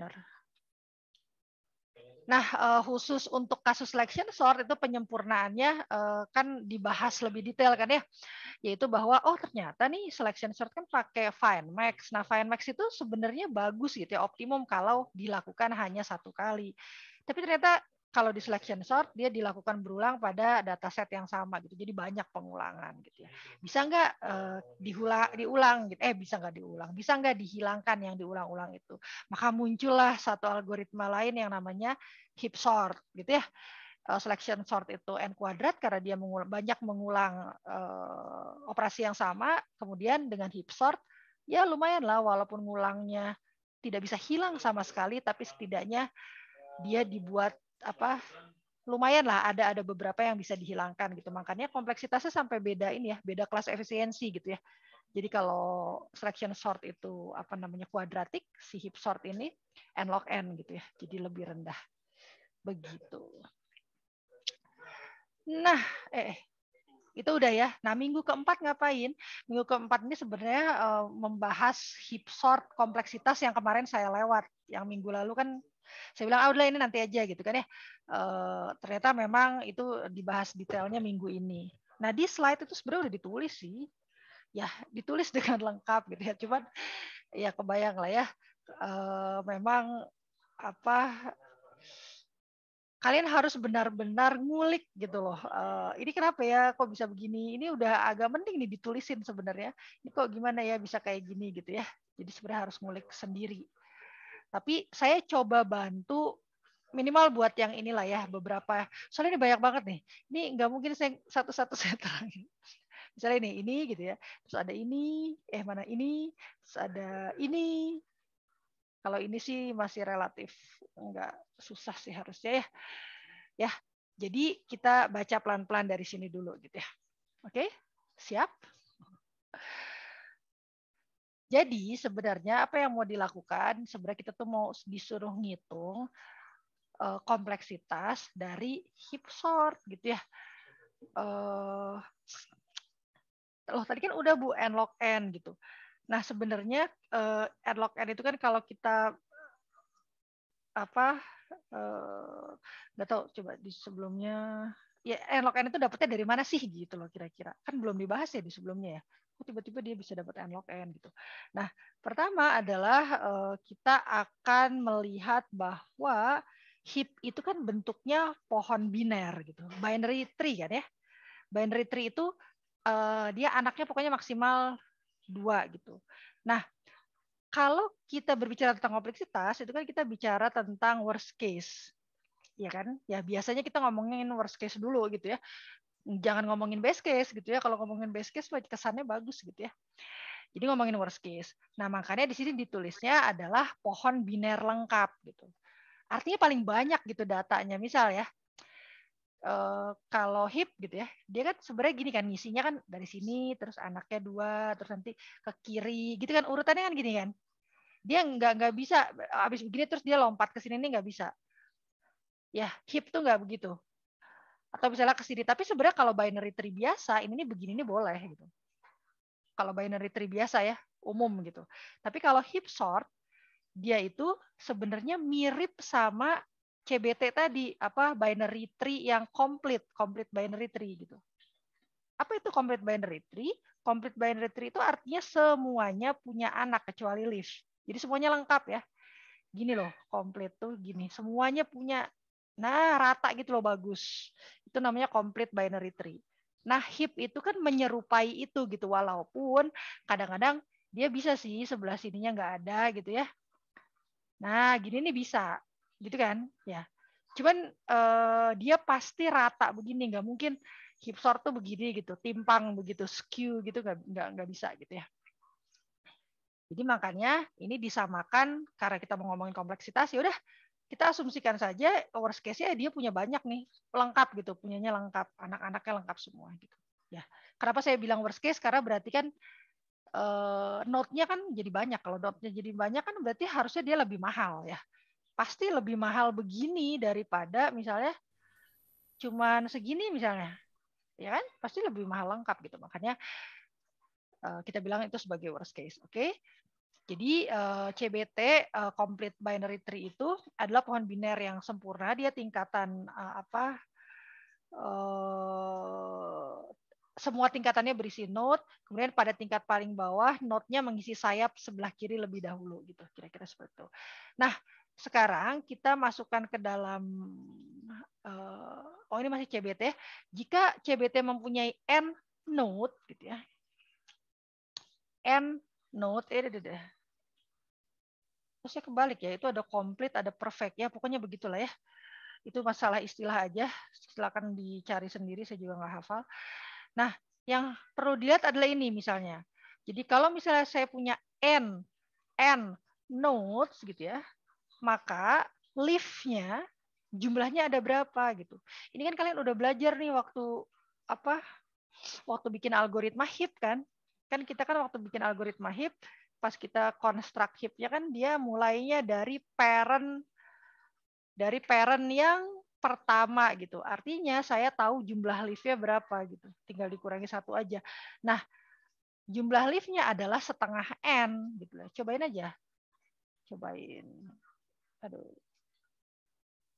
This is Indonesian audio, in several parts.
benar. Nah, eh, khusus untuk kasus selection sort itu penyempurnaannya eh, kan dibahas lebih detail kan ya. Yaitu bahwa oh ternyata nih selection sort kan pakai max, Nah, max itu sebenarnya bagus gitu ya, optimum kalau dilakukan hanya satu kali. Tapi ternyata kalau di selection sort dia dilakukan berulang pada data set yang sama gitu. Jadi banyak pengulangan gitu ya. Bisa nggak uh, dihula, diulang gitu? Eh bisa nggak diulang? Bisa nggak dihilangkan yang diulang-ulang itu? Maka muncullah satu algoritma lain yang namanya heap sort gitu ya. Eh, selection sort itu n kuadrat karena dia mengulang, banyak mengulang uh, operasi yang sama. Kemudian dengan heap sort ya lumayan lah walaupun ngulangnya tidak bisa hilang sama sekali tapi setidaknya dia dibuat apa lumayan lah ada ada beberapa yang bisa dihilangkan gitu makanya kompleksitasnya sampai beda ini ya beda kelas efisiensi gitu ya jadi kalau selection sort itu apa namanya kuadratik si heap sort ini n log n gitu ya jadi lebih rendah begitu nah eh itu udah ya. Nah minggu keempat ngapain? Minggu keempat ini sebenarnya uh, membahas hip sort kompleksitas yang kemarin saya lewat. Yang minggu lalu kan saya bilang ah udah ini nanti aja gitu kan ya e, ternyata memang itu dibahas detailnya minggu ini nah di slide itu sebenarnya udah ditulis sih ya ditulis dengan lengkap gitu ya cuman ya kebayang lah ya e, memang apa kalian harus benar-benar ngulik gitu loh. Uh, ini kenapa ya kok bisa begini? Ini udah agak mending nih ditulisin sebenarnya. Ini kok gimana ya bisa kayak gini gitu ya. Jadi sebenarnya harus ngulik sendiri. Tapi saya coba bantu minimal buat yang inilah ya beberapa. Soalnya ini banyak banget nih. Ini nggak mungkin saya satu-satu saya terangin. Misalnya ini, ini gitu ya. Terus ada ini, eh mana ini, terus ada ini. Kalau ini sih masih relatif nggak susah sih harusnya ya. Ya, jadi kita baca pelan-pelan dari sini dulu gitu ya. Oke, siap? Jadi sebenarnya apa yang mau dilakukan? Sebenarnya kita tuh mau disuruh ngitung eh, kompleksitas dari hip sort gitu ya. Uh, loh tadi kan udah bu n log n gitu. Nah sebenarnya uh, n log n itu kan kalau kita apa nggak tahu coba di sebelumnya ya unlock n itu dapetnya dari mana sih gitu loh kira-kira kan belum dibahas ya di sebelumnya ya kok tiba-tiba dia bisa dapat unlock n gitu nah pertama adalah eh, kita akan melihat bahwa heap itu kan bentuknya pohon biner gitu binary tree kan ya binary tree itu eh, dia anaknya pokoknya maksimal dua gitu nah kalau kita berbicara tentang kompleksitas itu kan kita bicara tentang worst case ya kan? Ya biasanya kita ngomongin worst case dulu gitu ya. Jangan ngomongin best case gitu ya. Kalau ngomongin best case kesannya bagus gitu ya. Jadi ngomongin worst case. Nah, makanya di sini ditulisnya adalah pohon biner lengkap gitu. Artinya paling banyak gitu datanya. Misal ya, Uh, kalau hip gitu ya, dia kan sebenarnya gini kan ngisinya kan dari sini terus anaknya dua terus nanti ke kiri gitu kan urutannya kan gini kan. Dia nggak nggak bisa abis begini terus dia lompat ke sini ini nggak bisa. Ya, hip tuh nggak begitu. Atau misalnya ke sini. Tapi sebenarnya kalau binary tree biasa, ini nih begini nih boleh gitu. Kalau binary tree biasa ya, umum gitu. Tapi kalau hip sort, dia itu sebenarnya mirip sama CBT tadi, apa binary tree yang complete, complete binary tree gitu. Apa itu complete binary tree? Complete binary tree itu artinya semuanya punya anak kecuali leaf. Jadi semuanya lengkap ya. Gini loh, komplit tuh gini. Semuanya punya Nah, rata gitu loh bagus. Itu namanya complete binary tree. Nah, hip itu kan menyerupai itu gitu walaupun kadang-kadang dia bisa sih sebelah sininya nggak ada gitu ya. Nah, gini nih bisa. Gitu kan? Ya. Cuman eh, dia pasti rata begini, nggak mungkin hip sort tuh begini gitu, timpang begitu, skew gitu nggak nggak nggak bisa gitu ya. Jadi makanya ini disamakan karena kita mau ngomongin kompleksitas ya udah kita asumsikan saja worst case-nya dia punya banyak nih lengkap gitu punyanya lengkap anak-anaknya lengkap semua gitu ya kenapa saya bilang worst case karena berarti kan e, note-nya kan jadi banyak kalau note-nya jadi banyak kan berarti harusnya dia lebih mahal ya pasti lebih mahal begini daripada misalnya cuman segini misalnya ya kan pasti lebih mahal lengkap gitu makanya e, kita bilang itu sebagai worst case oke okay? Jadi uh, eh, CBT uh, eh, complete binary tree itu adalah pohon biner yang sempurna. Dia tingkatan uh, apa? Uh, semua tingkatannya berisi node. kemudian pada tingkat paling bawah node-nya mengisi sayap sebelah kiri lebih dahulu gitu, kira-kira seperti itu. Nah, sekarang kita masukkan ke dalam uh, oh ini masih CBT. Jika CBT mempunyai n node gitu ya. n note eh deh deh terusnya kebalik ya itu ada complete ada perfect ya pokoknya begitulah ya itu masalah istilah aja silakan dicari sendiri saya juga nggak hafal nah yang perlu dilihat adalah ini misalnya jadi kalau misalnya saya punya n n notes gitu ya maka leaf-nya jumlahnya ada berapa gitu ini kan kalian udah belajar nih waktu apa waktu bikin algoritma hit kan kan kita kan waktu bikin algoritma hip pas kita construct hipnya kan dia mulainya dari parent dari parent yang pertama gitu. Artinya saya tahu jumlah liftnya berapa gitu. Tinggal dikurangi satu aja. Nah, jumlah liftnya adalah setengah n gitu lah. Cobain aja. Cobain. Aduh.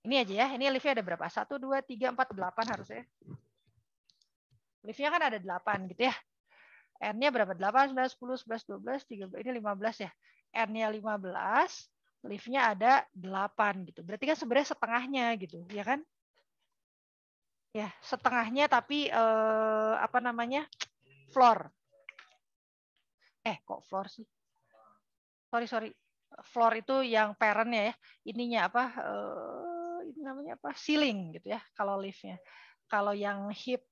Ini aja ya. Ini liftnya ada berapa? Satu, dua, tiga, empat, delapan harusnya. Liftnya kan ada delapan gitu ya. N-nya berapa? 8, 9, 10, 11, 12, 13. Ini 15 ya. N-nya 15, lift-nya ada 8 gitu. Berarti kan sebenarnya setengahnya gitu, ya kan? Ya, setengahnya tapi eh, apa namanya? floor. Eh, kok floor sih? Sorry, sorry. Floor itu yang parent ya. Ininya apa? Eh, ini namanya apa? Ceiling gitu ya kalau liftnya. Kalau yang hip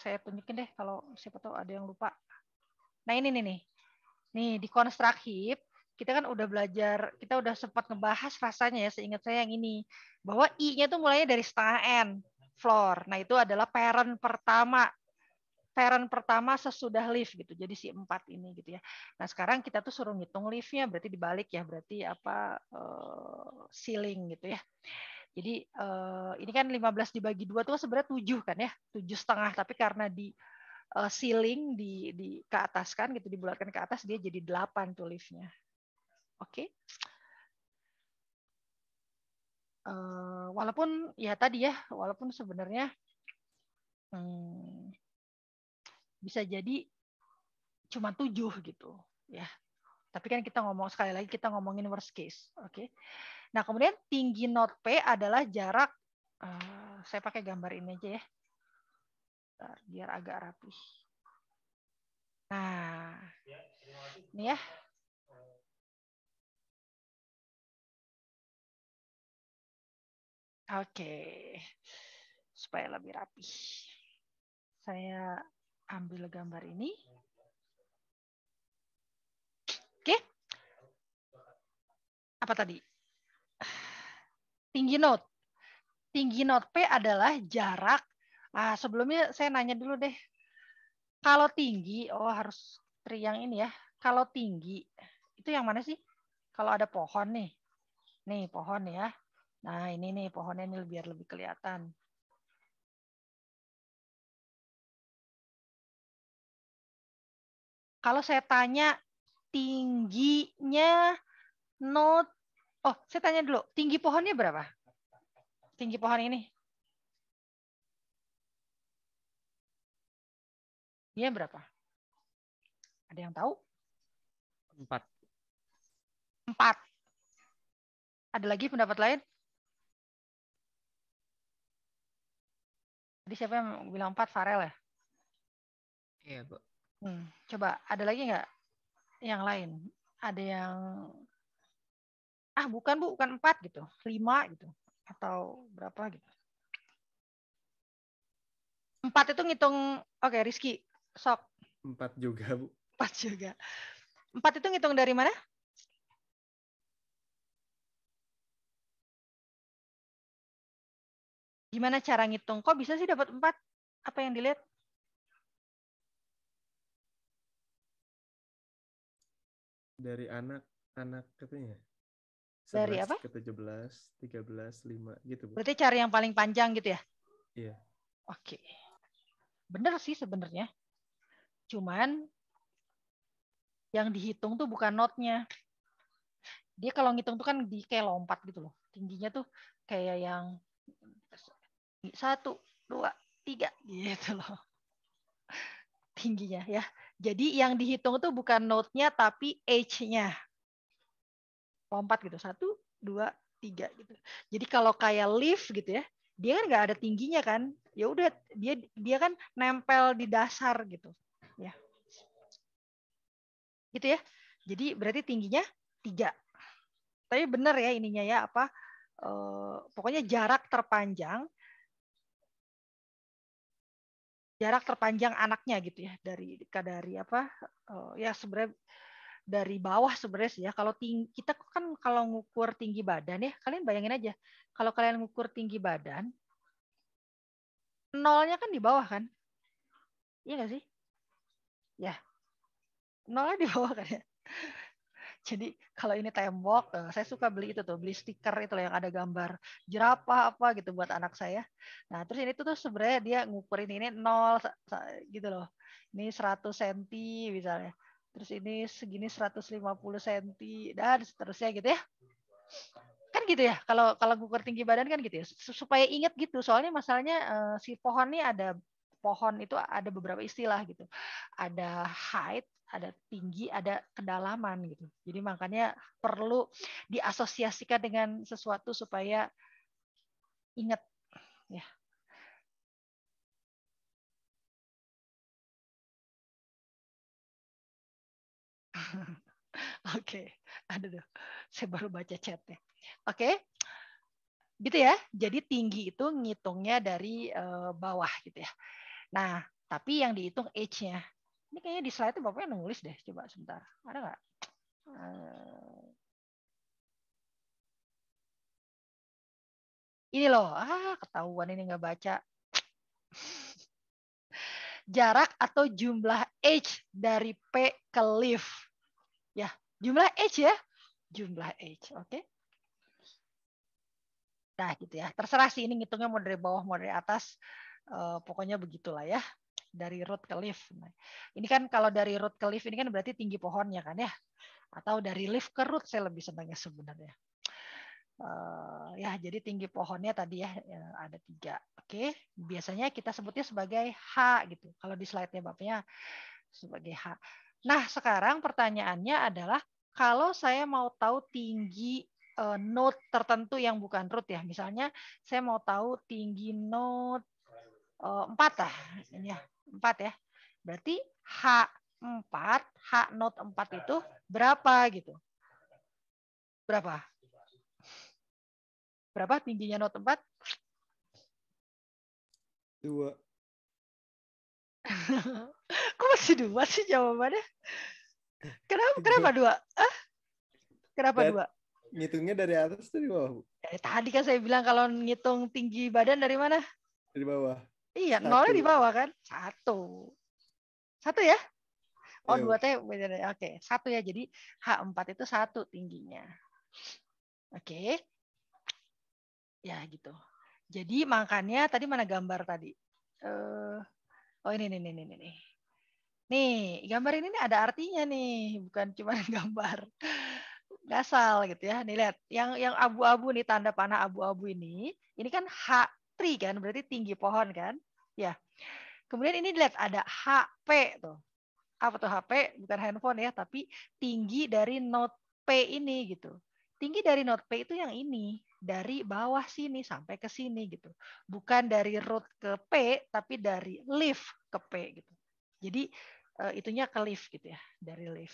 saya tunjukin deh kalau siapa tahu ada yang lupa. Nah ini nih nih, nih di construct heap kita kan udah belajar, kita udah sempat ngebahas rasanya ya seingat saya yang ini bahwa i-nya tuh mulainya dari setengah n floor. Nah itu adalah parent pertama parent pertama sesudah lift gitu. Jadi si empat ini gitu ya. Nah, sekarang kita tuh suruh ngitung liftnya berarti dibalik ya, berarti apa eh, ceiling gitu ya. Jadi uh, ini kan 15 dibagi dua tuh sebenarnya tujuh kan ya, tujuh setengah. Tapi karena di uh, ceiling di, di ke atas kan gitu dibulatkan ke atas dia jadi 8 tuh liftnya. Oke. Okay. Uh, eh, walaupun ya tadi ya, walaupun sebenarnya hmm, bisa jadi cuma tujuh gitu ya. Tapi kan kita ngomong sekali lagi kita ngomongin worst case, oke? Okay? Nah, kemudian tinggi not P adalah jarak, uh, saya pakai gambar ini aja ya, Bentar, biar agak rapi. Nah, ini ya. Oke, supaya lebih rapi. Saya ambil gambar ini. Oke. Apa tadi? tinggi note. Tinggi note P adalah jarak. Ah, sebelumnya saya nanya dulu deh. Kalau tinggi, oh harus triang ini ya. Kalau tinggi, itu yang mana sih? Kalau ada pohon nih. Nih, pohon ya. Nah, ini nih pohonnya ini biar lebih kelihatan. Kalau saya tanya tingginya note Oh, saya tanya dulu, tinggi pohonnya berapa? Tinggi pohon ini? Iya berapa? Ada yang tahu? Empat. Empat. Ada lagi pendapat lain? Tadi siapa yang bilang empat? Farel ya? Iya, Bu. Hmm. Coba, ada lagi nggak yang lain? Ada yang ah bukan bu bukan empat gitu lima gitu atau berapa gitu empat itu ngitung oke okay, Rizky sok empat juga bu empat juga empat itu ngitung dari mana gimana cara ngitung kok bisa sih dapat empat apa yang dilihat dari anak anak katanya dari apa? Ke 17, 13, 5 gitu. Bu. Berarti cari yang paling panjang gitu ya? Iya. Oke. Bener sih sebenarnya. Cuman yang dihitung tuh bukan notnya. Dia kalau ngitung tuh kan di kayak lompat gitu loh. Tingginya tuh kayak yang satu, dua, tiga gitu loh. Tingginya ya. Jadi yang dihitung tuh bukan notnya tapi age-nya lompat gitu satu dua tiga gitu jadi kalau kayak lift gitu ya dia kan nggak ada tingginya kan ya udah dia dia kan nempel di dasar gitu ya gitu ya jadi berarti tingginya tiga tapi benar ya ininya ya apa e, pokoknya jarak terpanjang jarak terpanjang anaknya gitu ya dari dari apa e, ya sebenarnya dari bawah sebenarnya sih ya. Kalau tinggi, kita kan kalau ngukur tinggi badan ya, kalian bayangin aja. Kalau kalian ngukur tinggi badan, nolnya kan di bawah kan? Iya nggak sih? Ya, nolnya di bawah kan ya. Jadi kalau ini tembok, eh, saya suka beli itu tuh, beli stiker itu loh yang ada gambar jerapah apa gitu buat anak saya. Nah terus ini tuh, tuh sebenarnya dia ngukurin ini nol gitu loh. Ini 100 cm misalnya terus ini segini 150 cm dan seterusnya gitu ya. Kan gitu ya, kalau kalau ngukur tinggi badan kan gitu ya. Supaya ingat gitu, soalnya masalahnya eh, si pohon nih ada pohon itu ada beberapa istilah gitu. Ada height, ada tinggi, ada kedalaman gitu. Jadi makanya perlu diasosiasikan dengan sesuatu supaya ingat ya. Oke, okay. aduh, saya baru baca chatnya. Oke, okay. gitu ya. Jadi tinggi itu ngitungnya dari uh, bawah gitu ya. Nah, tapi yang dihitung age-nya. Ini kayaknya di slide itu bapaknya nulis deh. Coba sebentar, ada nggak? Eh. ini loh, ah ketahuan ini nggak baca jarak atau jumlah H dari P ke lift. Ya, jumlah H ya. Jumlah H, oke. Okay? Nah, gitu ya. Terserah sih ini ngitungnya mau dari bawah, mau dari atas. Uh, pokoknya begitulah ya. Dari root ke lift. Nah, ini kan kalau dari root ke lift ini kan berarti tinggi pohonnya kan ya. Atau dari lift ke root saya lebih senangnya sebenarnya. Uh, ya, jadi tinggi pohonnya tadi ya, ya ada tiga. Oke, okay. biasanya kita sebutnya sebagai H gitu. Kalau di slide-nya bapaknya sebagai H. Nah, sekarang pertanyaannya adalah kalau saya mau tahu tinggi uh, node tertentu yang bukan root ya, misalnya saya mau tahu tinggi node uh, lah, ya, 4 ya. Berarti H4, H node 4 itu berapa gitu? Berapa? Berapa tingginya not 4? Dua. Kok masih dua sih jawabannya? Kenapa, kenapa dua? Hah? Kenapa dua? Ngitungnya dari atas tuh di bawah, eh, tadi kan saya bilang kalau ngitung tinggi badan dari mana? Dari bawah. Iya, Satu. nolnya di bawah kan? Satu. Satu ya? Oh, dua teh. Oke, satu ya. Jadi H4 itu satu tingginya. Oke, ya gitu jadi makanya tadi mana gambar tadi uh, oh ini ini ini ini nih gambar ini nih ada artinya nih bukan cuma gambar gasal gitu ya nih lihat yang yang abu-abu nih tanda panah abu-abu ini ini kan H3 kan berarti tinggi pohon kan ya kemudian ini lihat ada HP tuh apa tuh HP bukan handphone ya tapi tinggi dari note P ini gitu tinggi dari note P itu yang ini dari bawah sini sampai ke sini gitu. Bukan dari root ke P tapi dari leaf ke P gitu. Jadi eh, itunya ke leaf gitu ya, dari leaf.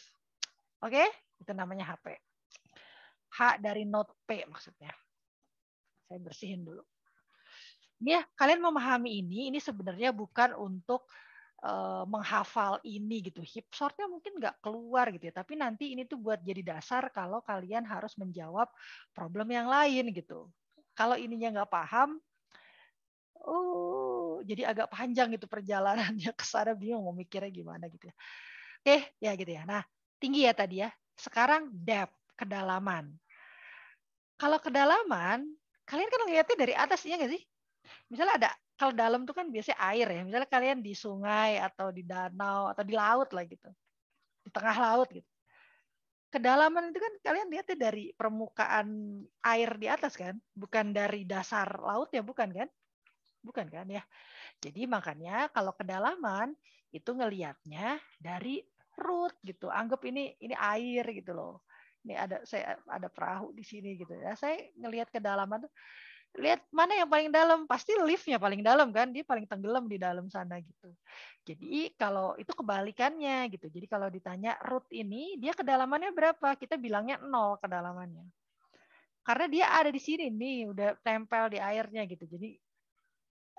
Oke, itu namanya HP. H dari node P maksudnya. Saya bersihin dulu. Ya, kalian memahami ini, ini sebenarnya bukan untuk Eh, menghafal ini gitu. Hip shortnya mungkin nggak keluar gitu ya, tapi nanti ini tuh buat jadi dasar kalau kalian harus menjawab problem yang lain gitu. Kalau ininya nggak paham, oh jadi agak panjang gitu perjalanannya ke sana bingung mau mikirnya gimana gitu ya. Oke, ya gitu ya. Nah, tinggi ya tadi ya. Sekarang depth, kedalaman. Kalau kedalaman, kalian kan lihatnya dari atas, iya nggak sih? Misalnya ada kalau dalam tuh kan biasanya air ya. Misalnya kalian di sungai atau di danau atau di laut lah gitu. Di tengah laut gitu. Kedalaman itu kan kalian lihatnya dari permukaan air di atas kan, bukan dari dasar laut ya, bukan kan? Bukan kan ya. Jadi makanya kalau kedalaman itu ngelihatnya dari root gitu. Anggap ini ini air gitu loh. Ini ada saya ada perahu di sini gitu ya. Saya ngelihat kedalaman tuh lihat mana yang paling dalam pasti liftnya paling dalam kan dia paling tenggelam di dalam sana gitu jadi kalau itu kebalikannya gitu jadi kalau ditanya root ini dia kedalamannya berapa kita bilangnya nol kedalamannya karena dia ada di sini nih udah tempel di airnya gitu jadi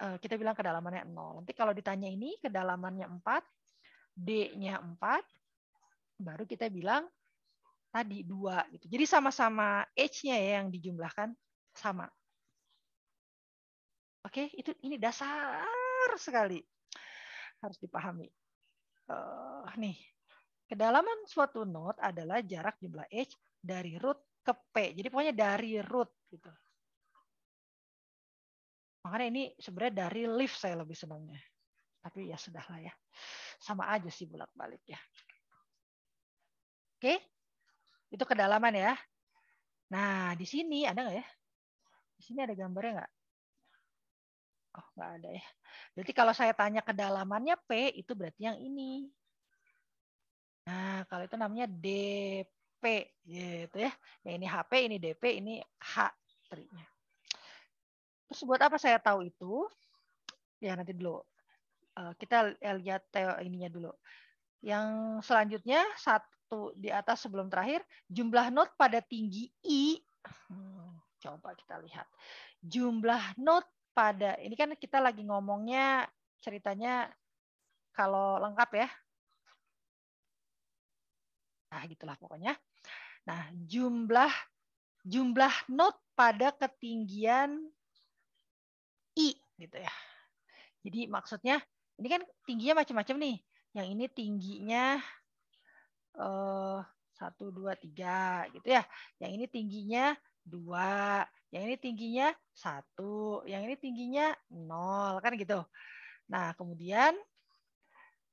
eh, kita bilang kedalamannya nol nanti kalau ditanya ini kedalamannya 4 D-nya 4 baru kita bilang tadi dua gitu jadi sama-sama H-nya ya yang dijumlahkan sama Oke, okay? itu ini dasar sekali harus dipahami. Uh, nih, kedalaman suatu node adalah jarak jumlah h dari root ke p. Jadi pokoknya dari root gitu. Makanya ini sebenarnya dari lift saya lebih senangnya. Tapi ya sudahlah ya. Sama aja sih bolak-balik ya. Oke. Itu kedalaman ya. Nah, di sini ada nggak ya? Di sini ada gambarnya nggak? Oh, nggak ada ya. Berarti kalau saya tanya kedalamannya P, itu berarti yang ini. Nah, kalau itu namanya DP. Gitu ya. ini HP, ini DP, ini H. Terinya. Terus buat apa saya tahu itu? Ya, nanti dulu. Eh, kita eh, lihat ininya dulu. Yang selanjutnya, satu di atas sebelum terakhir, jumlah node pada tinggi I. Hmm, coba kita lihat. Jumlah node pada ini kan kita lagi ngomongnya ceritanya kalau lengkap ya. Nah, gitulah pokoknya. Nah, jumlah jumlah not pada ketinggian i gitu ya. Jadi maksudnya ini kan tingginya macam-macam nih. Yang ini tingginya eh satu dua tiga gitu ya. Yang ini tingginya dua, yang ini tingginya satu, yang ini tingginya nol, kan gitu. Nah, kemudian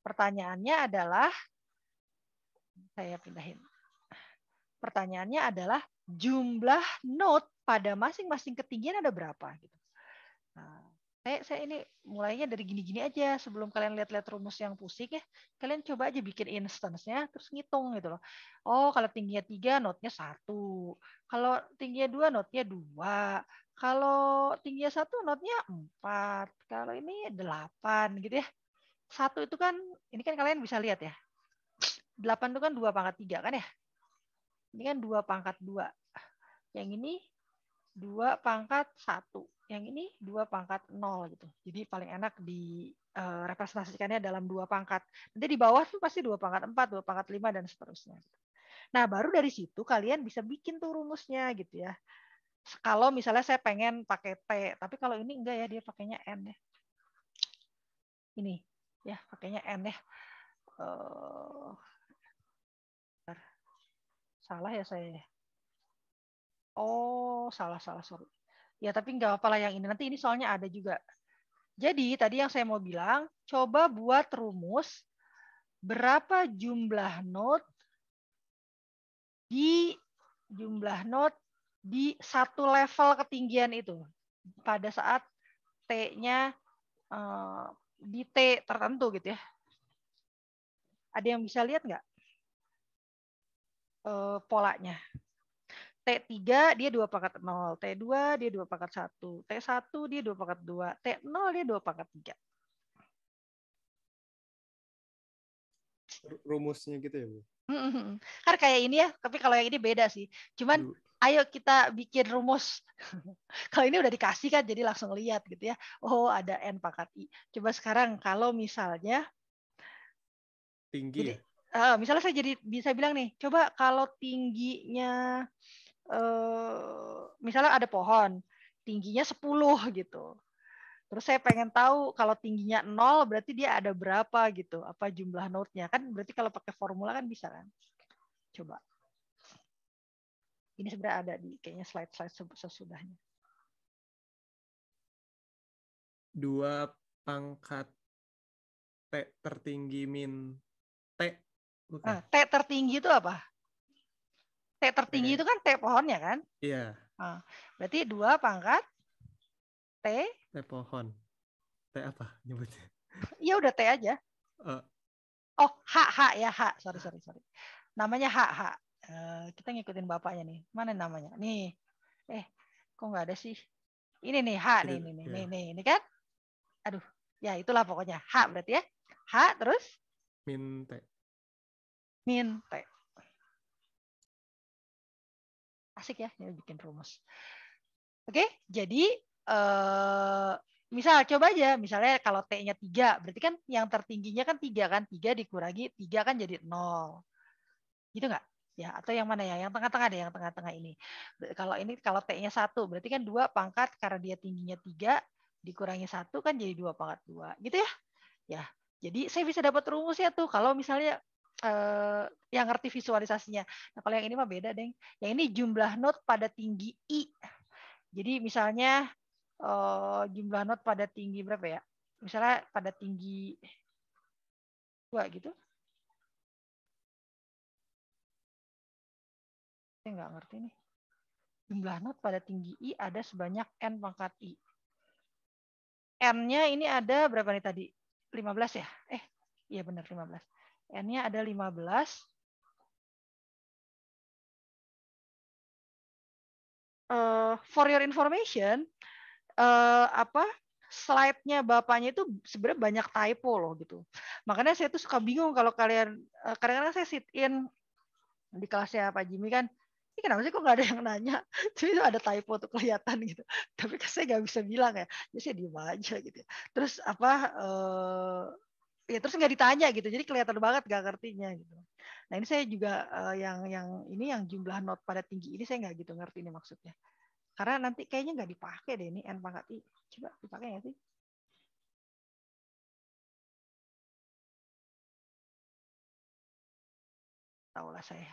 pertanyaannya adalah, saya pindahin. Pertanyaannya adalah jumlah node pada masing-masing ketinggian ada berapa? Gitu. Nah, saya eh, saya ini mulainya dari gini-gini aja sebelum kalian lihat-lihat rumus yang pusing ya kalian coba aja bikin instance-nya terus ngitung gitu loh oh kalau tingginya tiga notnya satu kalau tingginya dua notnya dua kalau tingginya satu notnya empat kalau ini delapan gitu ya satu itu kan ini kan kalian bisa lihat ya delapan itu kan dua pangkat tiga kan ya ini kan dua pangkat dua yang ini dua pangkat satu yang ini dua pangkat nol gitu. Jadi paling enak di uh, representasikannya dalam dua pangkat. Nanti di bawah tuh pasti dua pangkat empat, dua pangkat lima dan seterusnya. Gitu. Nah baru dari situ kalian bisa bikin tuh rumusnya gitu ya. Kalau misalnya saya pengen pakai T, tapi kalau ini enggak ya dia pakainya N ya. Ini ya pakainya N ya. Uh, salah ya saya. Ya? Oh salah salah sorry Ya tapi nggak apa-apa lah yang ini. Nanti ini soalnya ada juga. Jadi tadi yang saya mau bilang, coba buat rumus berapa jumlah node di jumlah node di satu level ketinggian itu pada saat T-nya eh, di T tertentu gitu ya. Ada yang bisa lihat nggak eh, polanya? T3 dia 2 pangkat 0, T2 dia 2 pangkat 1, T1 dia 2 pangkat 2, T0 dia 2 pangkat 3. Rumusnya gitu ya, Bu? Kan kayak ini ya, tapi kalau yang ini beda sih. Cuman Duh. ayo kita bikin rumus. kalau ini udah dikasih kan, jadi langsung lihat gitu ya. Oh, ada N pangkat I. Coba sekarang kalau misalnya... Tinggi jadi, ya? Uh, misalnya saya jadi bisa bilang nih, coba kalau tingginya Eh, misalnya ada pohon tingginya 10 gitu. Terus saya pengen tahu kalau tingginya nol berarti dia ada berapa gitu, apa jumlah node-nya kan? Berarti kalau pakai formula kan bisa kan? Coba. Ini sebenarnya ada di kayaknya slide-slide sesudahnya. Dua pangkat T tertinggi min T. Bukan. Nah, T tertinggi itu apa? T tertinggi itu kan T pohonnya kan? Iya. Nah, berarti dua pangkat T. T pohon. T apa nyebutnya? Iya udah T aja. Uh. Oh, H, H ya, H. Sorry, sorry, sorry. Namanya H, H. Uh, kita ngikutin bapaknya nih. Mana namanya? Nih. Eh, kok nggak ada sih? Ini nih, H nih, ini, nih, yeah. Iya. nih, nih, ini kan? Aduh, ya itulah pokoknya. H berarti ya. H terus? Min T. Min T. Asik ya, ini bikin rumus. Oke, jadi eh, misal coba aja, misalnya kalau T-nya tiga, berarti kan yang tertingginya kan tiga kan, tiga dikurangi tiga kan jadi nol, Gitu nggak? Ya, atau yang mana ya? Yang tengah-tengah deh, yang tengah-tengah ini. Kalau ini kalau T-nya satu, berarti kan dua pangkat karena dia tingginya tiga dikurangi satu kan jadi dua pangkat dua, Gitu ya? Ya, jadi saya bisa dapat rumusnya tuh kalau misalnya uh, yang ngerti visualisasinya. Nah, kalau yang ini mah beda, Deng. Yang ini jumlah node pada tinggi I. Jadi misalnya uh, jumlah node pada tinggi berapa ya? Misalnya pada tinggi dua gitu. Saya nggak ngerti nih. Jumlah node pada tinggi I ada sebanyak N pangkat I. N-nya ini ada berapa nih tadi? 15 ya? Eh, iya benar 15. N-nya ada 15. Uh, eh, for your information, uh, apa slide-nya bapaknya itu sebenarnya banyak typo loh gitu. Makanya saya tuh suka bingung kalau kalian eh, kadang-kadang saya sit in di kelasnya Pak Jimmy kan ini kenapa sih kok nggak ada yang nanya? Jadi itu ada typo tuh kelihatan gitu. Tapi kan saya nggak bisa bilang ya, jadi ya saya diem aja gitu. Ya. Terus apa eh, ya terus nggak ditanya gitu jadi kelihatan banget nggak ngertinya gitu nah ini saya juga uh, yang yang ini yang jumlah not pada tinggi ini saya nggak gitu ngerti ini maksudnya karena nanti kayaknya nggak dipakai deh ini n pangkat i coba dipakai nggak sih Taulah saya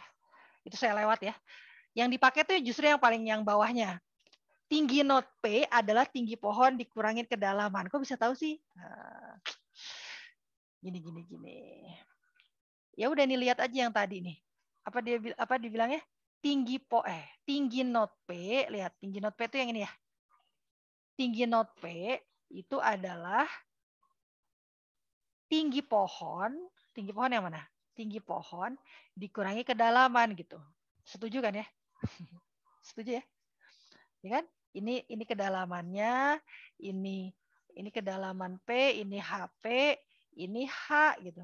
itu saya lewat ya yang dipakai tuh justru yang paling yang bawahnya tinggi not p adalah tinggi pohon dikurangin kedalaman kok bisa tahu sih uh, gini gini gini ya udah nih lihat aja yang tadi nih apa dia apa dibilangnya tinggi po eh tinggi not p lihat tinggi not p itu yang ini ya tinggi not p itu adalah tinggi pohon tinggi pohon yang mana tinggi pohon dikurangi kedalaman gitu setuju kan ya setuju ya ya kan ini ini kedalamannya ini ini kedalaman p ini hp ini H gitu.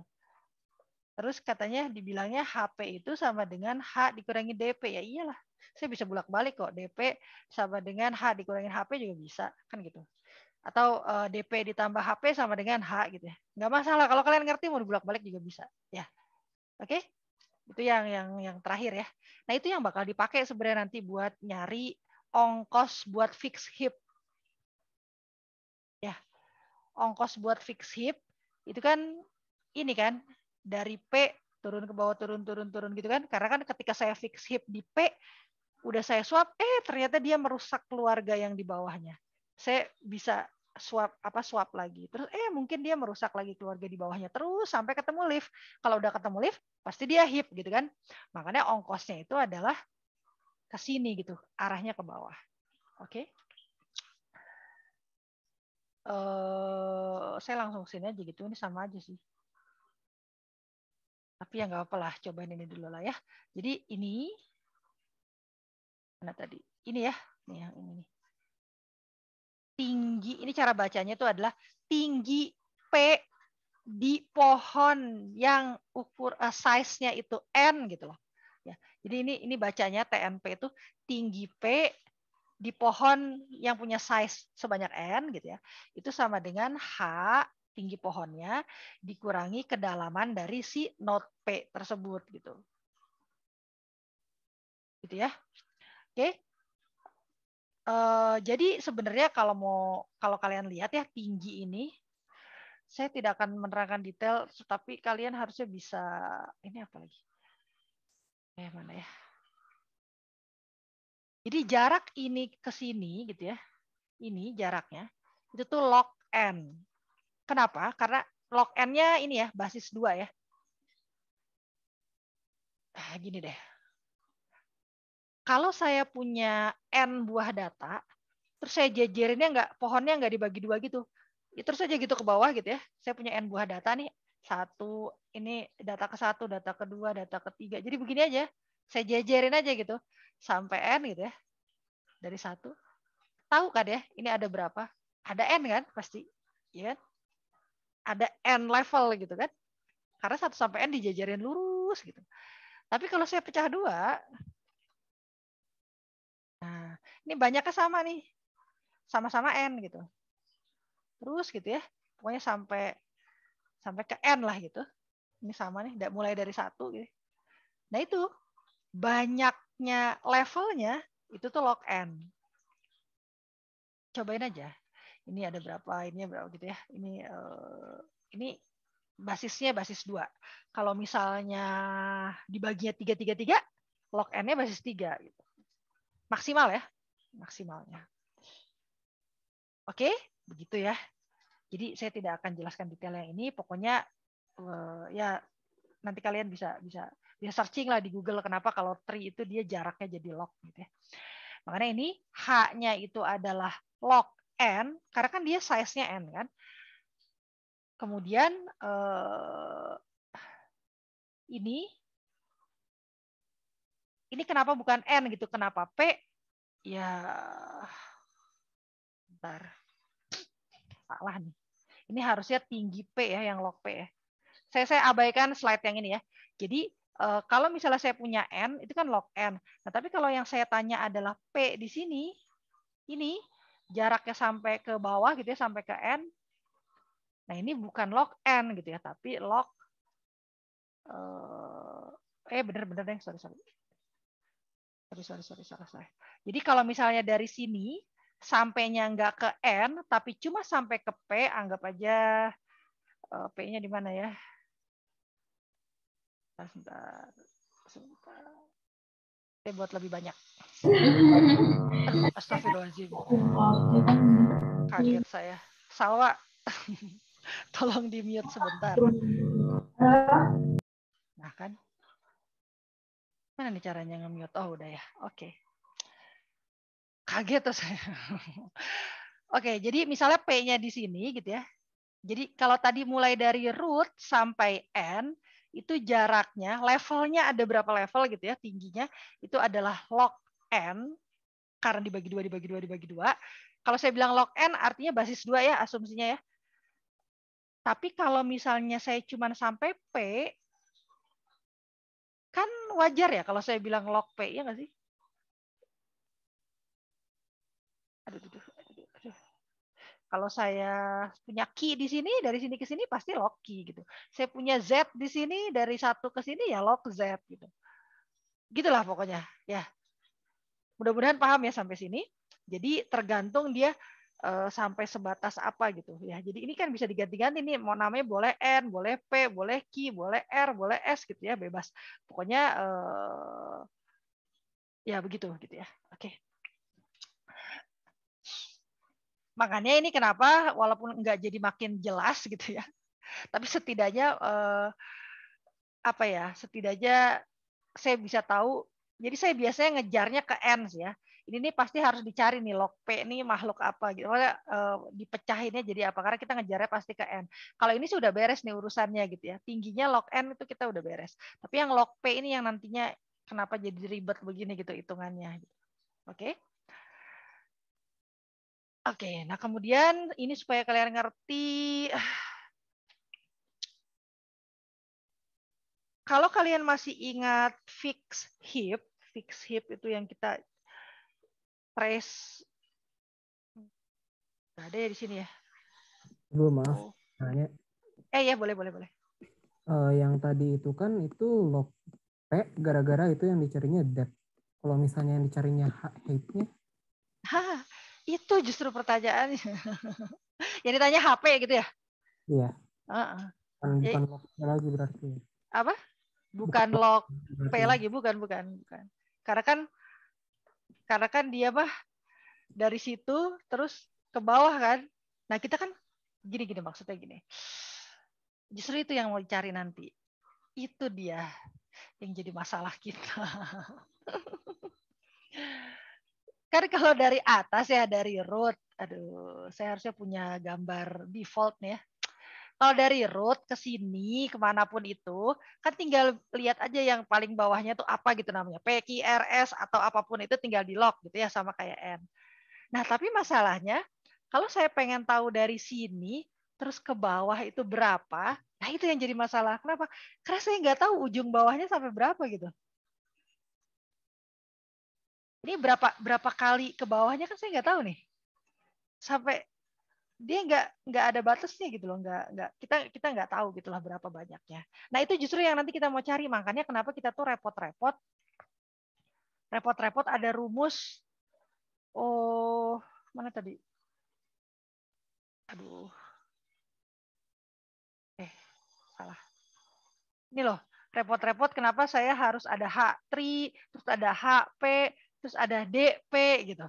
Terus katanya dibilangnya HP itu sama dengan H dikurangi DP. Ya iyalah, saya bisa bolak-balik kok. DP sama dengan H dikurangi HP juga bisa, kan gitu. Atau uh, eh, DP ditambah HP sama dengan H gitu ya. Nggak masalah, kalau kalian ngerti mau bolak-balik juga bisa. Ya, Oke? Okay? Itu yang yang yang terakhir ya. Nah, itu yang bakal dipakai sebenarnya nanti buat nyari ongkos buat fix hip. Ya. Ongkos buat fix hip itu kan ini kan dari P turun ke bawah turun turun turun gitu kan karena kan ketika saya fix hip di P udah saya swap eh ternyata dia merusak keluarga yang di bawahnya saya bisa swap apa swap lagi terus eh mungkin dia merusak lagi keluarga di bawahnya terus sampai ketemu lift kalau udah ketemu lift pasti dia hip gitu kan makanya ongkosnya itu adalah ke sini gitu arahnya ke bawah oke okay? uh, saya langsung sini aja gitu ini sama aja sih tapi ya nggak apa-apa cobain ini dulu lah ya jadi ini mana tadi ini ya ini yang ini nih tinggi ini cara bacanya itu adalah tinggi p di pohon yang ukur uh, size-nya itu n gitu loh ya jadi ini ini bacanya tnp itu tinggi p di pohon yang punya size sebanyak n gitu ya itu sama dengan h tinggi pohonnya dikurangi kedalaman dari si node p tersebut gitu gitu ya oke uh, jadi sebenarnya kalau mau kalau kalian lihat ya tinggi ini saya tidak akan menerangkan detail, tetapi kalian harusnya bisa ini apa lagi? Eh mana ya? Jadi jarak ini ke sini gitu ya. Ini jaraknya. Itu tuh log n. Kenapa? Karena log n-nya ini ya, basis 2 ya. Nah, gini deh. Kalau saya punya n buah data, terus saya jejerinnya nggak pohonnya nggak dibagi dua gitu. Ya, terus aja gitu ke bawah gitu ya. Saya punya n buah data nih, satu ini data ke satu, data kedua, data ketiga. Jadi begini aja, saya jajarin aja gitu sampai N gitu ya. Dari satu. Tahu kan ya, ini ada berapa? Ada N kan pasti. Ya Ada N level gitu kan. Karena satu sampai N dijajarin lurus gitu. Tapi kalau saya pecah dua, nah, ini banyaknya sama nih. Sama-sama N gitu. Terus gitu ya. Pokoknya sampai sampai ke N lah gitu. Ini sama nih, mulai dari satu gitu. Nah itu banyak nya levelnya itu tuh log n. Cobain aja. Ini ada berapa, ini berapa gitu ya. Ini uh, ini basisnya basis dua. Kalau misalnya dibaginya tiga tiga tiga, log n-nya basis tiga. gitu. Maksimal ya, maksimalnya. Oke, begitu ya. Jadi saya tidak akan jelaskan detail yang ini, pokoknya uh, ya nanti kalian bisa bisa ya searching lah di Google kenapa kalau tree itu dia jaraknya jadi log gitu ya. Makanya ini H-nya itu adalah log n karena kan dia size-nya n kan. Kemudian eh, ini ini kenapa bukan n gitu? Kenapa p? Ya bentar. Salah nih. Ini harusnya tinggi p ya yang log p ya. Saya saya abaikan slide yang ini ya. Jadi Eh, kalau misalnya saya punya n, itu kan log n. Nah, tapi kalau yang saya tanya adalah p di sini, ini jaraknya sampai ke bawah gitu ya, sampai ke n. Nah, ini bukan log n gitu ya, tapi log uh, eh, eh benar-benar deh, sorry sorry. Sorry, sorry, sorry, sorry, sorry. Jadi kalau misalnya dari sini sampainya nggak ke N, tapi cuma sampai ke P, anggap aja eh, P-nya di mana ya? sebentar sebentar eh buat lebih banyak Astagfirullahaladzim kaget saya Salwa tolong di mute sebentar nah kan mana nih caranya nge-mute oh udah ya oke okay. kaget tuh saya oke okay, jadi misalnya p-nya di sini gitu ya jadi kalau tadi mulai dari root sampai n itu jaraknya, levelnya ada berapa level gitu ya, tingginya itu adalah log n karena dibagi dua dibagi dua dibagi dua. Kalau saya bilang log n artinya basis dua ya asumsinya ya. Tapi kalau misalnya saya cuma sampai p, kan wajar ya kalau saya bilang log p ya nggak sih? Aduh, aduh, kalau saya punya Ki di sini, dari sini ke sini pasti log Ki gitu. Saya punya Z di sini, dari satu ke sini ya log Z gitu. Gitulah pokoknya ya. Mudah-mudahan paham ya sampai sini. Jadi tergantung dia eh, sampai sebatas apa gitu ya. Jadi ini kan bisa diganti-ganti nih, mau namanya boleh N, boleh P, boleh Q, boleh R, boleh S gitu ya, bebas. Pokoknya eh, ya begitu gitu ya. Oke. Okay. Makanya ini kenapa walaupun nggak jadi makin jelas gitu ya, tapi setidaknya eh, apa ya, setidaknya saya bisa tahu. Jadi saya biasanya ngejarnya ke ends ya. Ini nih pasti harus dicari nih log p ini makhluk apa gitu. makanya eh, dipecahinnya jadi apa? Karena kita ngejarnya pasti ke n. Kalau ini sudah beres nih urusannya gitu ya. Tingginya log n itu kita udah beres. Tapi yang log p ini yang nantinya kenapa jadi ribet begini gitu hitungannya. Oke. Okay? Oke, nah kemudian ini supaya kalian ngerti. Kalau kalian masih ingat fix hip, fix hip itu yang kita press, Gak ada ya di sini ya? Belum, maaf. Oh. Nanya. Eh ya, boleh, boleh, boleh. Uh, yang tadi itu kan itu log P gara-gara itu yang dicarinya depth. Kalau misalnya yang dicarinya hip nya itu justru pertanyaan yang ditanya HP gitu ya? Iya. Uh-uh. Bukan, bukan lagi berarti. Apa? Bukan lock P ya. lagi, bukan, bukan, bukan. Karena kan karena kan dia mah dari situ terus ke bawah kan. Nah, kita kan gini-gini maksudnya gini. Justru itu yang mau dicari nanti. Itu dia yang jadi masalah kita. kan kalau dari atas ya dari root aduh saya harusnya punya gambar default nih ya kalau dari root ke sini kemanapun itu kan tinggal lihat aja yang paling bawahnya tuh apa gitu namanya PQRS atau apapun itu tinggal di lock gitu ya sama kayak N nah tapi masalahnya kalau saya pengen tahu dari sini terus ke bawah itu berapa nah itu yang jadi masalah kenapa karena saya nggak tahu ujung bawahnya sampai berapa gitu ini berapa berapa kali ke bawahnya kan saya nggak tahu nih sampai dia nggak nggak ada batasnya gitu loh nggak nggak kita kita nggak tahu gitulah berapa banyaknya nah itu justru yang nanti kita mau cari makanya kenapa kita tuh repot-repot repot-repot ada rumus oh mana tadi aduh eh salah ini loh repot-repot kenapa saya harus ada H 3 terus ada HP terus ada DP gitu.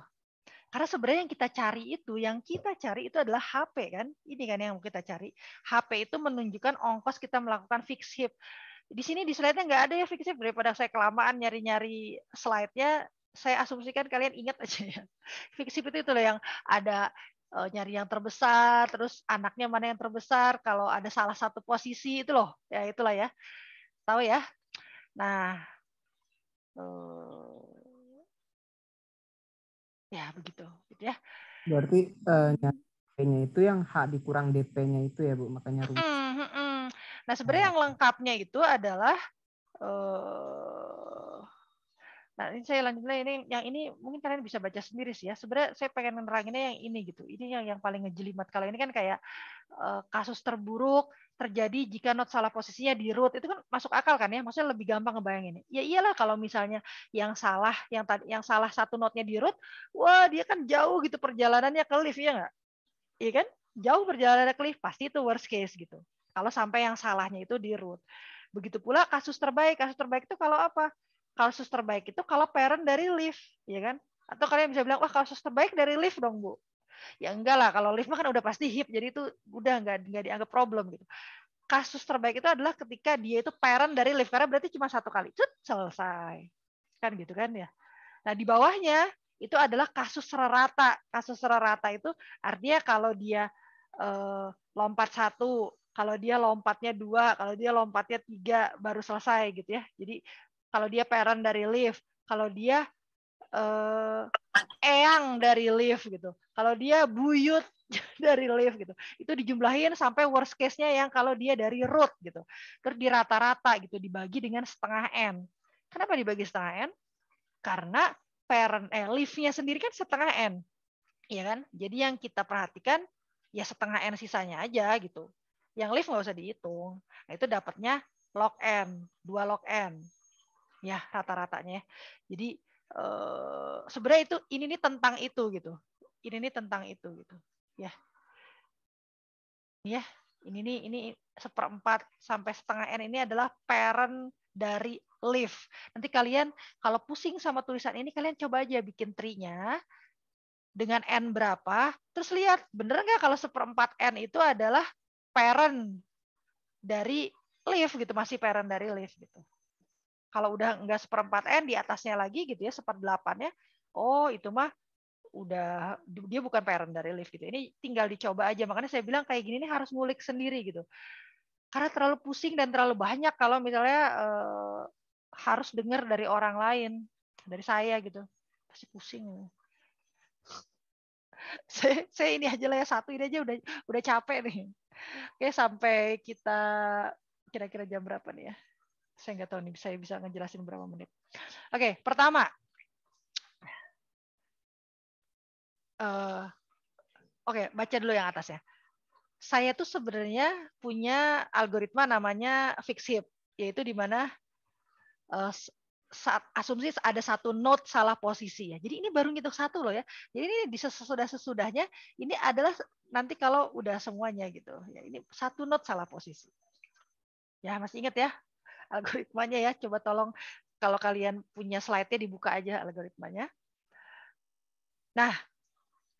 Karena sebenarnya yang kita cari itu, yang kita cari itu adalah HP kan. Ini kan yang kita cari. HP itu menunjukkan ongkos kita melakukan fix hip. Di sini di slide-nya nggak ada ya fix hip. Daripada saya kelamaan nyari-nyari slide-nya, saya asumsikan kalian ingat aja ya. Fix hip itu itu loh yang ada eh, nyari yang terbesar, terus anaknya mana yang terbesar, kalau ada salah satu posisi itu loh, ya itulah ya. Tahu ya? Nah, eh, ya begitu gitu ya berarti uh, eh, DP-nya itu yang hak dikurang DP-nya itu ya Bu makanya rumit Mm, hmm, -hmm. Nah sebenarnya yang oh, lengkapnya itu adalah uh, Nah, ini saya lanjut lagi ini yang ini mungkin kalian bisa baca sendiri sih ya. Sebenarnya saya pengen neranginnya yang ini gitu. Ini yang yang paling ngejelimat Kalau ini kan kayak uh, kasus terburuk terjadi jika not salah posisinya di root itu kan masuk akal kan ya. Maksudnya lebih gampang ngebayangin. Ya iyalah kalau misalnya yang salah yang tadi yang salah satu notnya di root, wah dia kan jauh gitu perjalanannya ke lift ya nggak? Iya kan? Jauh perjalanannya ke lift pasti itu worst case gitu. Kalau sampai yang salahnya itu di root. Begitu pula kasus terbaik. Kasus terbaik itu kalau apa? kasus terbaik itu kalau parent dari lift, ya kan? Atau kalian bisa bilang, wah kasus terbaik dari lift dong, Bu. Ya enggak lah, kalau lift kan udah pasti hip, jadi itu udah enggak, enggak dianggap problem gitu. Kasus terbaik itu adalah ketika dia itu parent dari lift, karena berarti cuma satu kali, cut, selesai. Kan gitu kan ya. Nah di bawahnya itu adalah kasus rata. Kasus rata itu artinya kalau dia eh, lompat satu, kalau dia lompatnya dua, kalau dia lompatnya tiga baru selesai gitu ya. Jadi kalau dia parent dari lift, kalau dia eh, eyang dari lift gitu, kalau dia buyut dari lift gitu, itu dijumlahin sampai worst case-nya yang kalau dia dari root gitu, terus dirata-rata gitu dibagi dengan setengah n. Kenapa dibagi setengah n? Karena parent eh, sendiri kan setengah n, ya kan? Jadi yang kita perhatikan ya setengah n sisanya aja gitu. Yang lift nggak usah dihitung. Nah, itu dapatnya log n, 2 log n ya rata-ratanya Jadi eh, sebenarnya itu ini nih tentang itu gitu. Ini nih tentang itu gitu. Ya. Ya, ini nih ini seperempat sampai setengah n ini adalah parent dari leaf. Nanti kalian kalau pusing sama tulisan ini kalian coba aja bikin trinya dengan n berapa, terus lihat bener nggak kalau seperempat n itu adalah parent dari leaf gitu masih parent dari leaf gitu. Kalau udah enggak seperempat N di atasnya lagi gitu ya, ya, oh itu mah udah dia bukan parent dari lift gitu. Ini tinggal dicoba aja. Makanya saya bilang kayak gini nih harus ngulik sendiri gitu. Karena terlalu pusing dan terlalu banyak kalau misalnya uh, harus dengar dari orang lain, dari saya gitu. Pasti pusing. Saya, saya ini aja lah ya satu ini aja udah udah capek nih. Oke, sampai kita kira-kira jam berapa nih ya? saya nggak tahu nih saya bisa ngejelasin berapa menit. Oke, okay, pertama. Uh, Oke, okay, baca dulu yang atas ya. Saya tuh sebenarnya punya algoritma namanya fix heap, yaitu di mana uh, saat asumsi ada satu node salah posisi ya. Jadi ini baru ngitung satu loh ya. Jadi ini di sesudah sesudahnya ini adalah nanti kalau udah semuanya gitu. Ya ini satu node salah posisi. Ya masih ingat ya algoritmanya ya. Coba tolong kalau kalian punya slide-nya dibuka aja algoritmanya. Nah,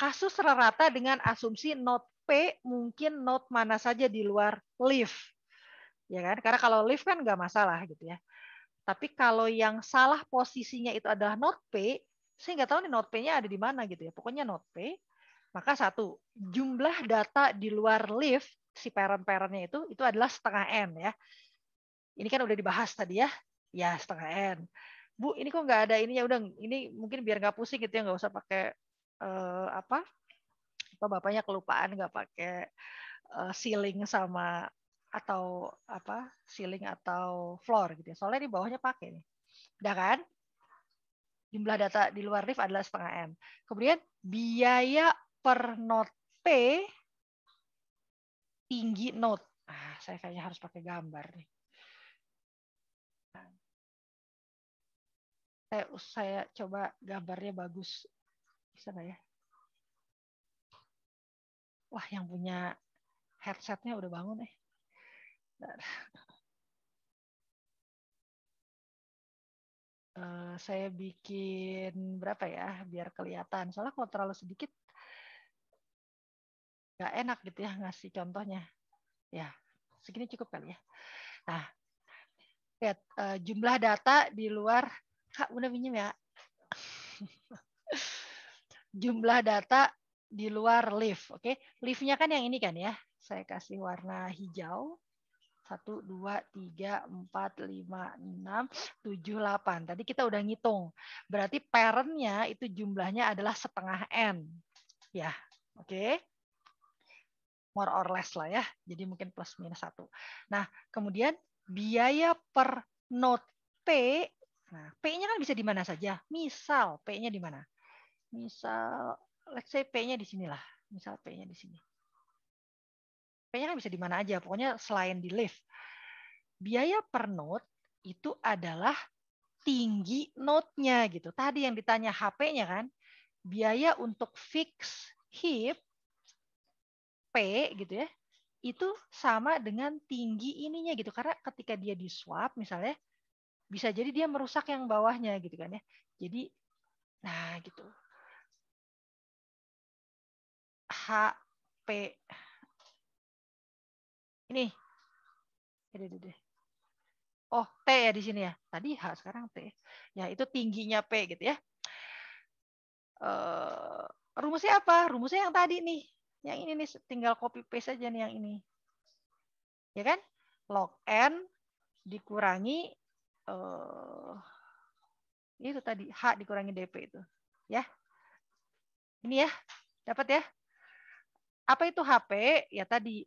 kasus rata dengan asumsi not P mungkin not mana saja di luar lift. Ya kan? Karena kalau lift kan nggak masalah gitu ya. Tapi kalau yang salah posisinya itu adalah not P, saya nggak tahu nih node P-nya ada di mana gitu ya. Pokoknya not P, maka satu, jumlah data di luar lift si parent-parentnya itu itu adalah setengah n ya. Ini kan udah dibahas tadi ya. Ya setengah N. Bu, ini kok nggak ada ini ya udah ini mungkin biar nggak pusing gitu ya nggak usah pakai uh, apa? Apa bapaknya kelupaan nggak pakai uh, ceiling sama atau apa ceiling atau floor gitu ya. Soalnya di bawahnya pakai nih. Udah kan? Jumlah data di luar lift adalah setengah n. Kemudian biaya per not P tinggi note. Ah, saya kayaknya harus pakai gambar nih. Eh, saya, saya coba gambarnya bagus bisa nggak ya wah yang punya headsetnya udah bangun eh uh, saya bikin berapa ya biar kelihatan soalnya kalau terlalu sedikit nggak enak gitu ya ngasih contohnya ya segini cukup kali ya nah lihat uh, jumlah data di luar Kak Bunda pinjam ya jumlah data di luar lift oke okay? liftnya kan yang ini kan ya saya kasih warna hijau satu dua tiga empat lima enam tujuh delapan Tadi kita udah ngitung. Berarti parentnya itu jumlahnya adalah setengah N. Ya, oke. Okay? More or less lah ya. Jadi mungkin plus minus satu. Nah, kemudian biaya per note P, nah P-nya kan bisa di mana saja. Misal P-nya di mana? Misal let's say P-nya di sinilah. Misal P-nya di sini. P-nya kan bisa di mana aja, pokoknya selain di lift. Biaya per note itu adalah tinggi nya gitu. Tadi yang ditanya HP-nya kan, biaya untuk fix hip P gitu ya, itu sama dengan tinggi ininya gitu karena ketika dia disuap misalnya bisa jadi dia merusak yang bawahnya gitu kan ya jadi nah gitu HP ini oh T ya di sini ya tadi H sekarang T ya itu tingginya P gitu ya eh, rumusnya apa rumusnya yang tadi nih yang ini nih tinggal copy paste aja nih yang ini. Ya kan? Log N dikurangi eh, itu tadi H dikurangi DP itu. Ya. Ini ya. Dapat ya? Apa itu HP? Ya tadi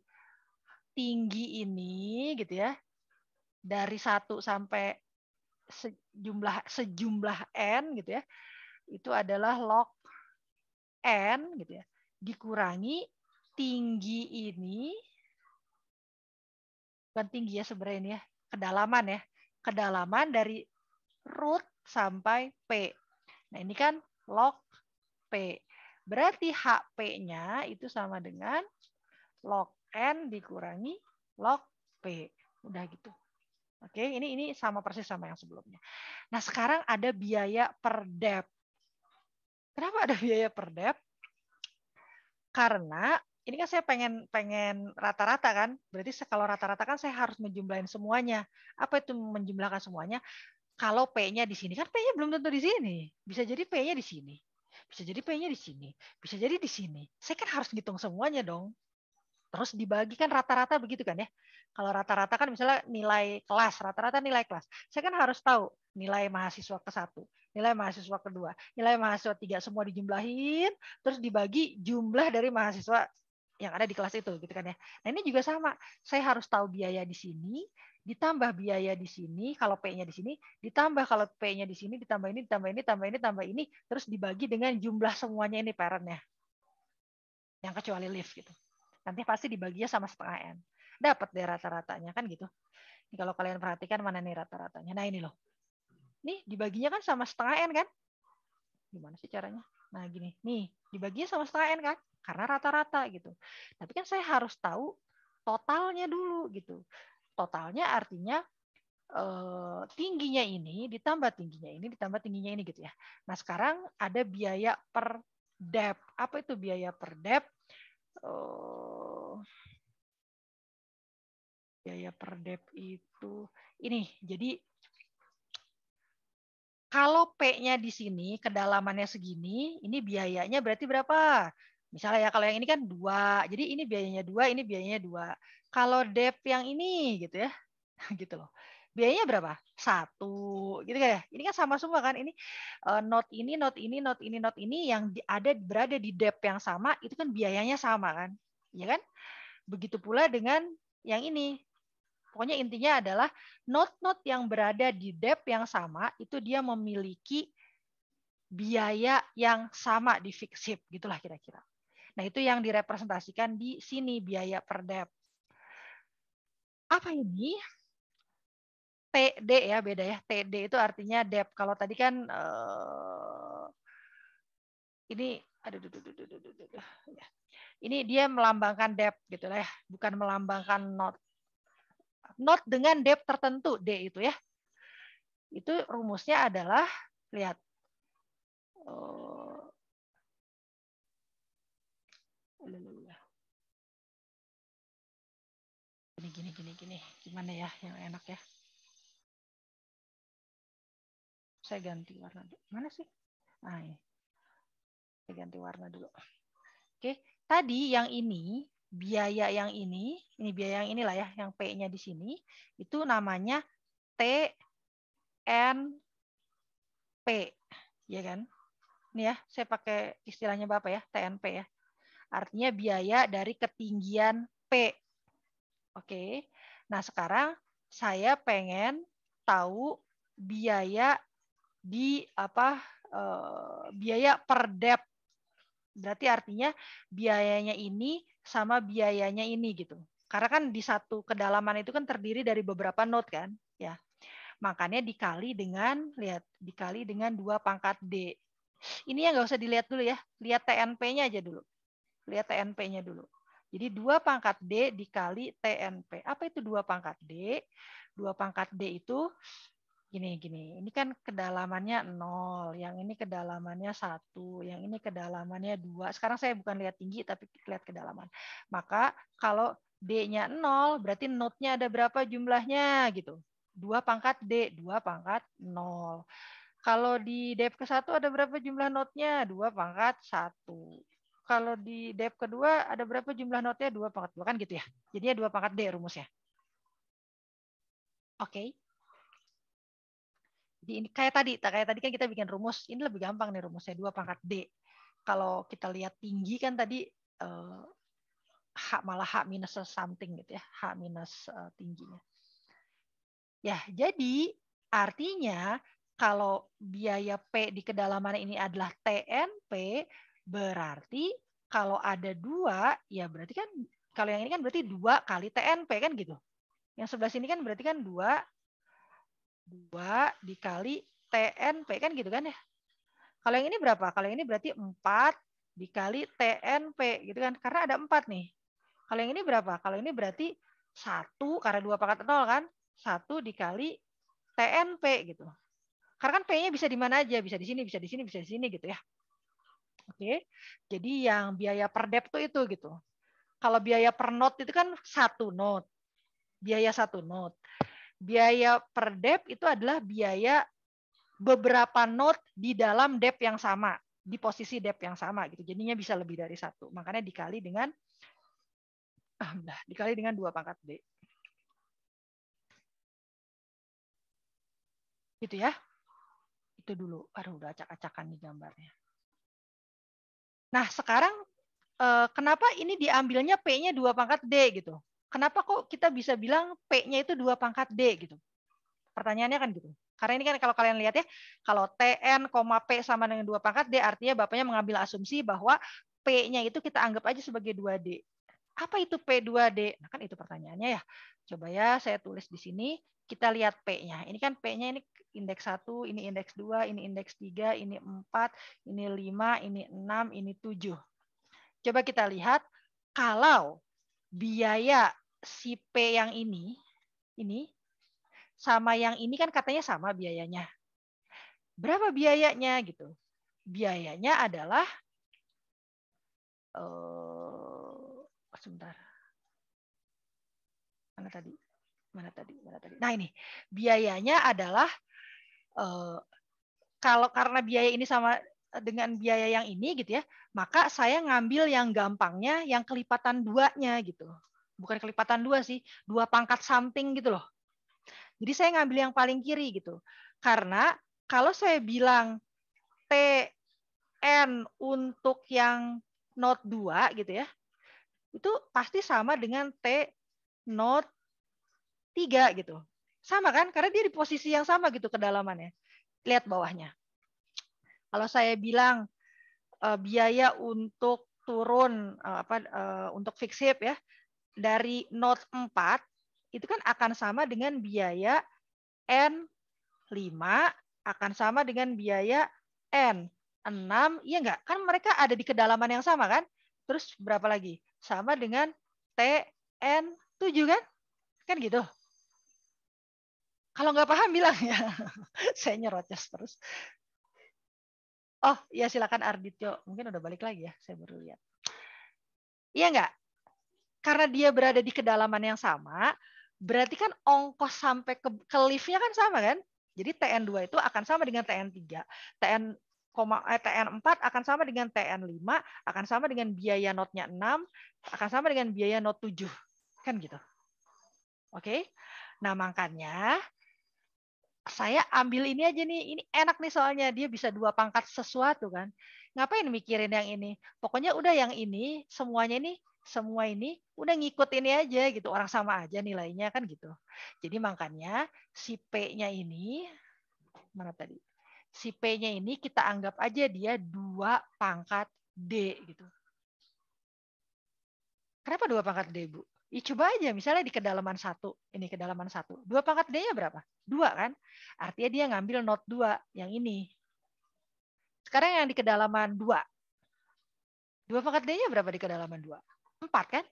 tinggi ini gitu ya. Dari 1 sampai sejumlah sejumlah n gitu ya itu adalah log n gitu ya dikurangi tinggi ini bukan tinggi ya sebenarnya ini ya kedalaman ya kedalaman dari root sampai p nah ini kan log p berarti hp-nya itu sama dengan log n dikurangi log p udah gitu oke ini ini sama persis sama yang sebelumnya nah sekarang ada biaya per dep kenapa ada biaya per dep karena ini kan saya pengen pengen rata-rata kan. Berarti kalau rata-rata kan saya harus menjumlahin semuanya. Apa itu menjumlahkan semuanya? Kalau P-nya di sini kan P-nya belum tentu di sini. Bisa jadi P-nya di sini. Bisa jadi P-nya di sini. Bisa jadi di sini. Saya kan harus ngitung semuanya dong terus dibagikan rata-rata begitu kan ya. Kalau rata-rata kan misalnya nilai kelas, rata-rata nilai kelas. Saya kan harus tahu nilai mahasiswa ke satu, nilai mahasiswa kedua, nilai mahasiswa tiga semua dijumlahin, terus dibagi jumlah dari mahasiswa yang ada di kelas itu gitu kan ya. Nah ini juga sama, saya harus tahu biaya di sini, ditambah biaya di sini, kalau P-nya di sini, ditambah kalau P-nya di sini, ditambah ini, ditambah ini, ditambah ini, ditambah ini, terus dibagi dengan jumlah semuanya ini parentnya. Yang kecuali lift gitu. Nanti pasti dibaginya sama setengah N. Dapat deh rata-ratanya kan gitu. Ini kalau kalian perhatikan mana nih rata-ratanya. Nah ini loh. Nih dibaginya kan sama setengah n kan? Gimana sih caranya? Nah gini, nih dibaginya sama setengah n kan? Karena rata-rata gitu. Tapi kan saya harus tahu totalnya dulu gitu. Totalnya artinya eh, tingginya ini ditambah tingginya ini ditambah tingginya ini gitu ya. Nah sekarang ada biaya per dep. Apa itu biaya per dep? Eh, biaya per dep itu ini. Jadi kalau P-nya di sini, kedalamannya segini, ini biayanya berarti berapa? Misalnya ya kalau yang ini kan dua, jadi ini biayanya dua, ini biayanya dua. Kalau dep yang ini gitu ya, gitu loh. Biayanya berapa? Satu, gitu kan ya. Ini kan sama semua kan. Ini eh, not note ini, note ini, note ini, note ini yang ada berada di dep yang sama, itu kan biayanya sama kan, ya kan? Begitu pula dengan yang ini Pokoknya intinya adalah node-node yang berada di dep yang sama itu dia memiliki biaya yang sama di fixed gitulah kira-kira. Nah, itu yang direpresentasikan di sini biaya per dep. Apa ini? TD ya beda ya. TD itu artinya dep. Kalau tadi kan uh, ini aduh, aduh, aduh, aduh, aduh, aduh, aduh. ini dia melambangkan dep gitu lah ya, bukan melambangkan not not dengan depth tertentu D itu ya. Itu rumusnya adalah lihat eh, Gini gini gini gini. Gimana ya yang enak ya? Saya ganti warna dulu. Mana sih? Nah, ini. Saya ganti warna dulu. Oke, tadi yang ini biaya yang ini, ini biaya yang inilah ya, yang P-nya di sini, itu namanya TNP, ya kan? Ini ya, saya pakai istilahnya Bapak ya, TNP ya. Artinya biaya dari ketinggian P. Oke. Nah, sekarang saya pengen tahu biaya di apa eh, biaya per depth. Berarti artinya biayanya ini sama biayanya ini gitu. Karena kan di satu kedalaman itu kan terdiri dari beberapa node kan, ya. Makanya dikali dengan lihat dikali dengan dua pangkat d. Ini yang nggak usah dilihat dulu ya, lihat TNP-nya aja dulu. Lihat TNP-nya dulu. Jadi dua pangkat d dikali TNP. Apa itu dua pangkat d? Dua pangkat d itu gini gini ini kan kedalamannya nol yang ini kedalamannya satu yang ini kedalamannya dua sekarang saya bukan lihat tinggi tapi lihat kedalaman maka kalau d-nya nol berarti node-nya ada berapa jumlahnya gitu dua pangkat d dua pangkat nol kalau di dep ke satu ada berapa jumlah node-nya? dua pangkat satu kalau di dep kedua ada berapa jumlah node-nya? dua pangkat dua kan gitu ya jadinya dua pangkat d rumusnya oke okay di ini kayak tadi kayak tadi kan kita bikin rumus ini lebih gampang nih rumusnya dua pangkat d kalau kita lihat tinggi kan tadi eh, h malah h minus something gitu ya h minus eh, tingginya ya jadi artinya kalau biaya p di kedalaman ini adalah tnp berarti kalau ada dua ya berarti kan kalau yang ini kan berarti dua kali tnp kan gitu yang sebelah sini kan berarti kan dua 2 dikali TNP. Kan gitu kan ya? Kalau yang ini berapa? Kalau yang ini berarti 4 dikali TNP. gitu kan Karena ada 4 nih. Kalau yang ini berapa? Kalau ini berarti 1 karena 2 pangkat 0 kan? 1 dikali TNP gitu. Karena kan P-nya bisa di mana aja, bisa di sini, bisa di sini, bisa di sini gitu ya. Oke. Jadi yang biaya per dep tuh itu gitu. Kalau biaya per not itu kan satu not, Biaya satu not biaya per dep itu adalah biaya beberapa node di dalam dep yang sama, di posisi dep yang sama gitu. Jadinya bisa lebih dari satu. Makanya dikali dengan ah, dikali dengan dua pangkat d, Gitu ya. Itu dulu. Aduh, udah acak-acakan nih gambarnya. Nah, sekarang eh, kenapa ini diambilnya P-nya dua pangkat D gitu? kenapa kok kita bisa bilang P-nya itu dua pangkat D gitu? Pertanyaannya kan gitu. Karena ini kan kalau kalian lihat ya, kalau TN, P sama dengan dua pangkat D, artinya bapaknya mengambil asumsi bahwa P-nya itu kita anggap aja sebagai 2D. Apa itu P2D? Nah, kan itu pertanyaannya ya. Coba ya saya tulis di sini, kita lihat P-nya. Ini kan P-nya ini indeks 1, ini indeks 2, ini indeks 3, ini 4, ini 5, ini 6, ini 7. Coba kita lihat, kalau biaya si P yang ini, ini sama yang ini kan katanya sama biayanya. Berapa biayanya gitu? Biayanya adalah uh, sebentar. Mana tadi? Mana tadi? Mana tadi? Nah, ini. Biayanya adalah uh, kalau karena biaya ini sama dengan biaya yang ini gitu ya, maka saya ngambil yang gampangnya, yang kelipatan duanya gitu bukan kelipatan dua sih, dua pangkat samping gitu loh. Jadi saya ngambil yang paling kiri gitu. Karena kalau saya bilang t n untuk yang not 2 gitu ya, itu pasti sama dengan T not 3 gitu. Sama kan? Karena dia di posisi yang sama gitu kedalamannya. Lihat bawahnya. Kalau saya bilang eh, biaya untuk turun eh, apa eh, untuk fix hip ya dari node 4 itu kan akan sama dengan biaya N5 akan sama dengan biaya N6, iya enggak? Kan mereka ada di kedalaman yang sama kan? Terus berapa lagi? Sama dengan TN7 kan? Kan gitu. Kalau nggak paham bilang ya. Saya nyerocos ya, terus. Oh, ya silakan Ardit Mungkin udah balik lagi ya, saya baru lihat. Iya enggak? karena dia berada di kedalaman yang sama, berarti kan ongkos sampai ke, ke liftnya kan sama kan? Jadi TN2 itu akan sama dengan TN3. TN eh, TN4 akan sama dengan TN5, akan sama dengan biaya notnya 6, akan sama dengan biaya not 7. Kan gitu. Oke. Nah, makanya saya ambil ini aja nih. Ini enak nih soalnya dia bisa dua pangkat sesuatu kan. Ngapain mikirin yang ini? Pokoknya udah yang ini semuanya ini semua ini udah ngikut ini aja gitu orang sama aja nilainya kan gitu jadi makanya si p-nya ini mana tadi si p-nya ini kita anggap aja dia dua pangkat d gitu kenapa dua pangkat d bu Ya, coba aja misalnya di kedalaman satu ini kedalaman satu dua pangkat d-nya berapa dua kan artinya dia ngambil not dua yang ini sekarang yang di kedalaman dua dua pangkat d-nya berapa di kedalaman dua Empat kan?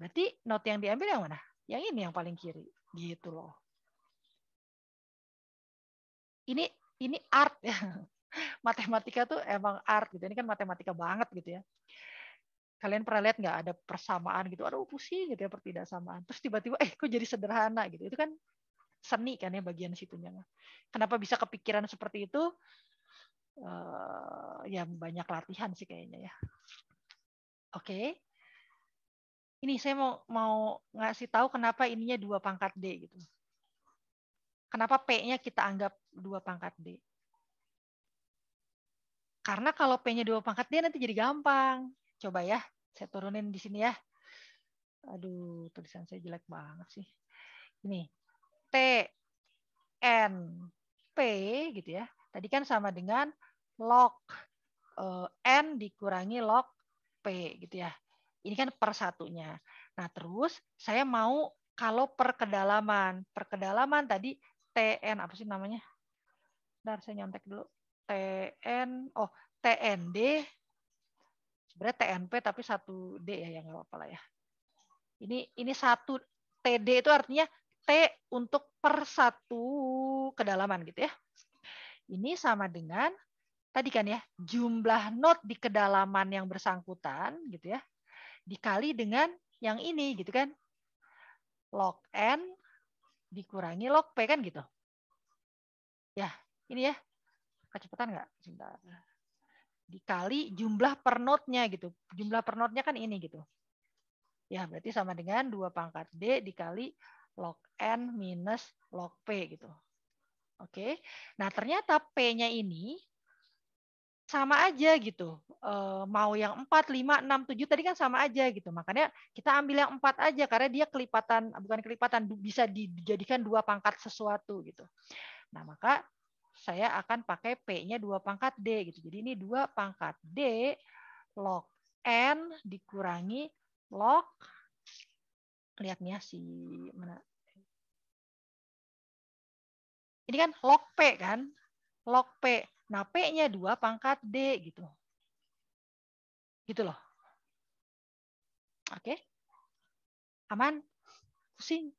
Berarti note yang diambil yang mana? Yang ini yang paling kiri. Gitu loh. Ini ini art ya. Matematika tuh emang art gitu. Ini kan matematika banget gitu ya. Kalian pernah lihat nggak ada persamaan gitu? Aduh pusing gitu ya pertidaksamaan. Terus tiba-tiba eh kok jadi sederhana gitu. Itu kan seni kan ya bagian situnya. Kenapa bisa kepikiran seperti itu? Uh, ya banyak latihan sih kayaknya ya. Oke, okay ini saya mau mau ngasih tahu kenapa ininya dua pangkat D gitu. Kenapa P-nya kita anggap dua pangkat D? Karena kalau P-nya dua pangkat D nanti jadi gampang. Coba ya, saya turunin di sini ya. Aduh, tulisan saya jelek banget sih. Ini T N P gitu ya. Tadi kan sama dengan log eh, N dikurangi log P gitu ya. Ini kan per satunya. Nah, terus saya mau kalau per kedalaman. Per kedalaman tadi TN apa sih namanya? Bentar, saya nyontek dulu. TN, oh, TND. Sebenarnya TNP tapi satu d ya, yang nggak apa-apa lah ya. Ini ini satu TD itu artinya T untuk per satu kedalaman gitu ya. Ini sama dengan tadi kan ya, jumlah node di kedalaman yang bersangkutan gitu ya dikali dengan yang ini gitu kan. Log N dikurangi log P kan gitu. Ya, ini ya. Kecepatan nggak? Sebentar. Dikali jumlah per node-nya gitu. Jumlah per node-nya kan ini gitu. Ya, berarti sama dengan 2 pangkat D dikali log N minus log P gitu. Oke. Nah, ternyata P-nya ini sama aja gitu. Eh, mau yang 4, 5, 6, 7 tadi kan sama aja gitu. Makanya kita ambil yang 4 aja karena dia kelipatan bukan kelipatan bisa dijadikan dua pangkat sesuatu gitu. Nah, maka saya akan pakai P-nya dua pangkat D gitu. Jadi ini dua pangkat D log N dikurangi log lihatnya si mana ini kan log P kan log P Nah, P-nya 2 pangkat D gitu. Gitu loh. Oke. Aman? Pusing?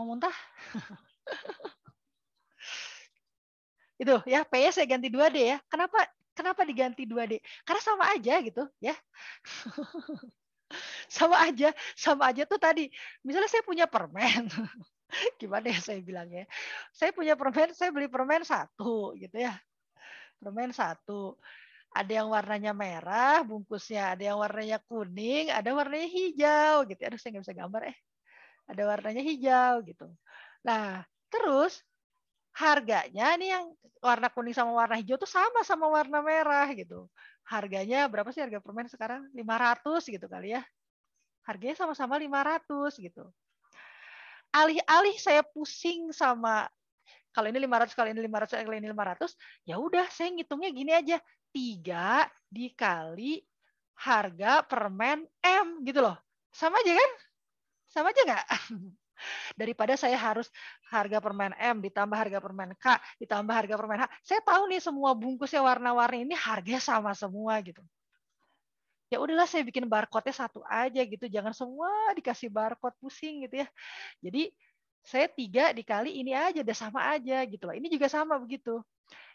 Mau muntah? itu ya P-nya saya ganti 2D ya. Kenapa kenapa diganti 2D? Karena sama aja gitu ya. sama aja, sama aja tuh tadi. Misalnya saya punya permen. gimana ya saya bilang ya saya punya permen saya beli permen satu gitu ya permen satu ada yang warnanya merah bungkusnya ada yang warnanya kuning ada warnanya hijau gitu aduh saya nggak bisa gambar eh ada warnanya hijau gitu nah terus harganya ini yang warna kuning sama warna hijau tuh sama sama warna merah gitu harganya berapa sih harga permen sekarang 500 gitu kali ya harganya sama-sama 500 gitu alih-alih saya pusing sama kalau ini 500 kali ini 500 kali ini 500 ya udah saya ngitungnya gini aja 3 dikali harga permen M gitu loh sama aja kan sama aja nggak daripada saya harus harga permen M ditambah harga permen K ditambah harga permen H saya tahu nih semua bungkusnya warna-warni ini harganya sama semua gitu ya udahlah saya bikin barcode-nya satu aja gitu jangan semua dikasih barcode pusing gitu ya jadi saya tiga dikali ini aja udah sama aja gitu loh ini juga sama begitu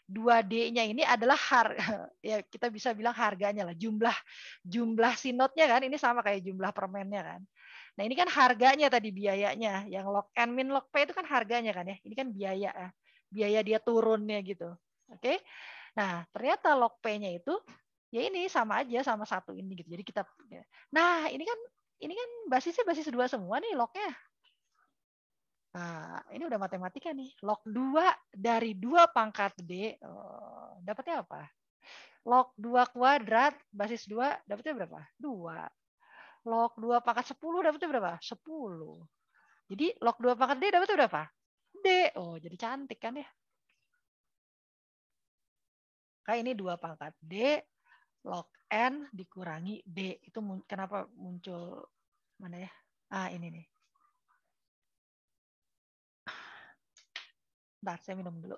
2D-nya ini adalah har ya kita bisa bilang harganya lah jumlah jumlah sinotnya kan ini sama kayak jumlah permennya kan nah ini kan harganya tadi biayanya yang log n min log p itu kan harganya kan ya ini kan biaya biaya dia turunnya gitu oke okay? nah ternyata log p-nya itu ya ini sama aja sama satu ini gitu. Jadi kita ya. nah ini kan ini kan basisnya basis dua semua nih lognya. Nah, ini udah matematika nih. Log 2 dari 2 pangkat D oh, dapatnya apa? Log 2 kuadrat basis 2 dapatnya berapa? 2. Log 2 pangkat 10 dapatnya berapa? 10. Jadi log 2 pangkat D dapatnya berapa? D. Oh, jadi cantik kan ya. Kayak ini 2 pangkat D log n dikurangi b itu mun kenapa muncul mana ya ah ini nih Bentar, saya minum dulu.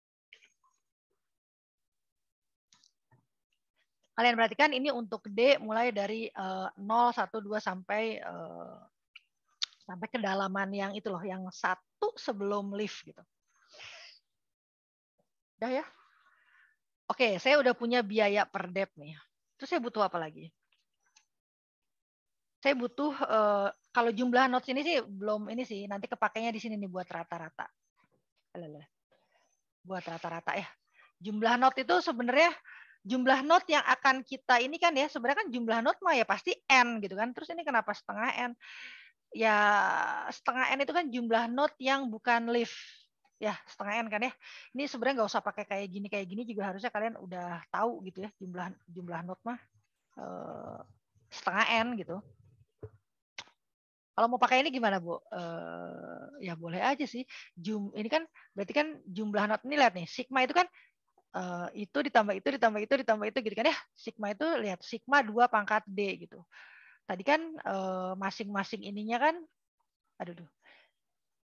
Kalian perhatikan ini untuk D mulai dari uh, 0, 1, 2 sampai uh, sampai kedalaman yang itu loh, yang satu sebelum lift gitu. Udah ya? Oke, saya udah punya biaya per debt nih. Terus saya butuh apa lagi? Saya butuh eh, kalau jumlah notes ini sih belum ini sih nanti kepakainya di sini nih buat rata-rata. Buat rata-rata ya. Jumlah note itu sebenarnya jumlah note yang akan kita ini kan ya sebenarnya kan jumlah note mah ya pasti n gitu kan terus ini kenapa setengah n ya setengah n itu kan jumlah note yang bukan lift ya setengah n kan ya ini sebenarnya nggak usah pakai kayak gini kayak gini juga harusnya kalian udah tahu gitu ya jumlah jumlah not mah eh, setengah n gitu kalau mau pakai ini gimana bu eh, ya boleh aja sih Jum, ini kan berarti kan jumlah not ini lihat nih sigma itu kan eh, itu ditambah itu ditambah itu ditambah itu gitu kan ya sigma itu lihat sigma dua pangkat d gitu tadi kan eh, masing-masing ininya kan aduh duh,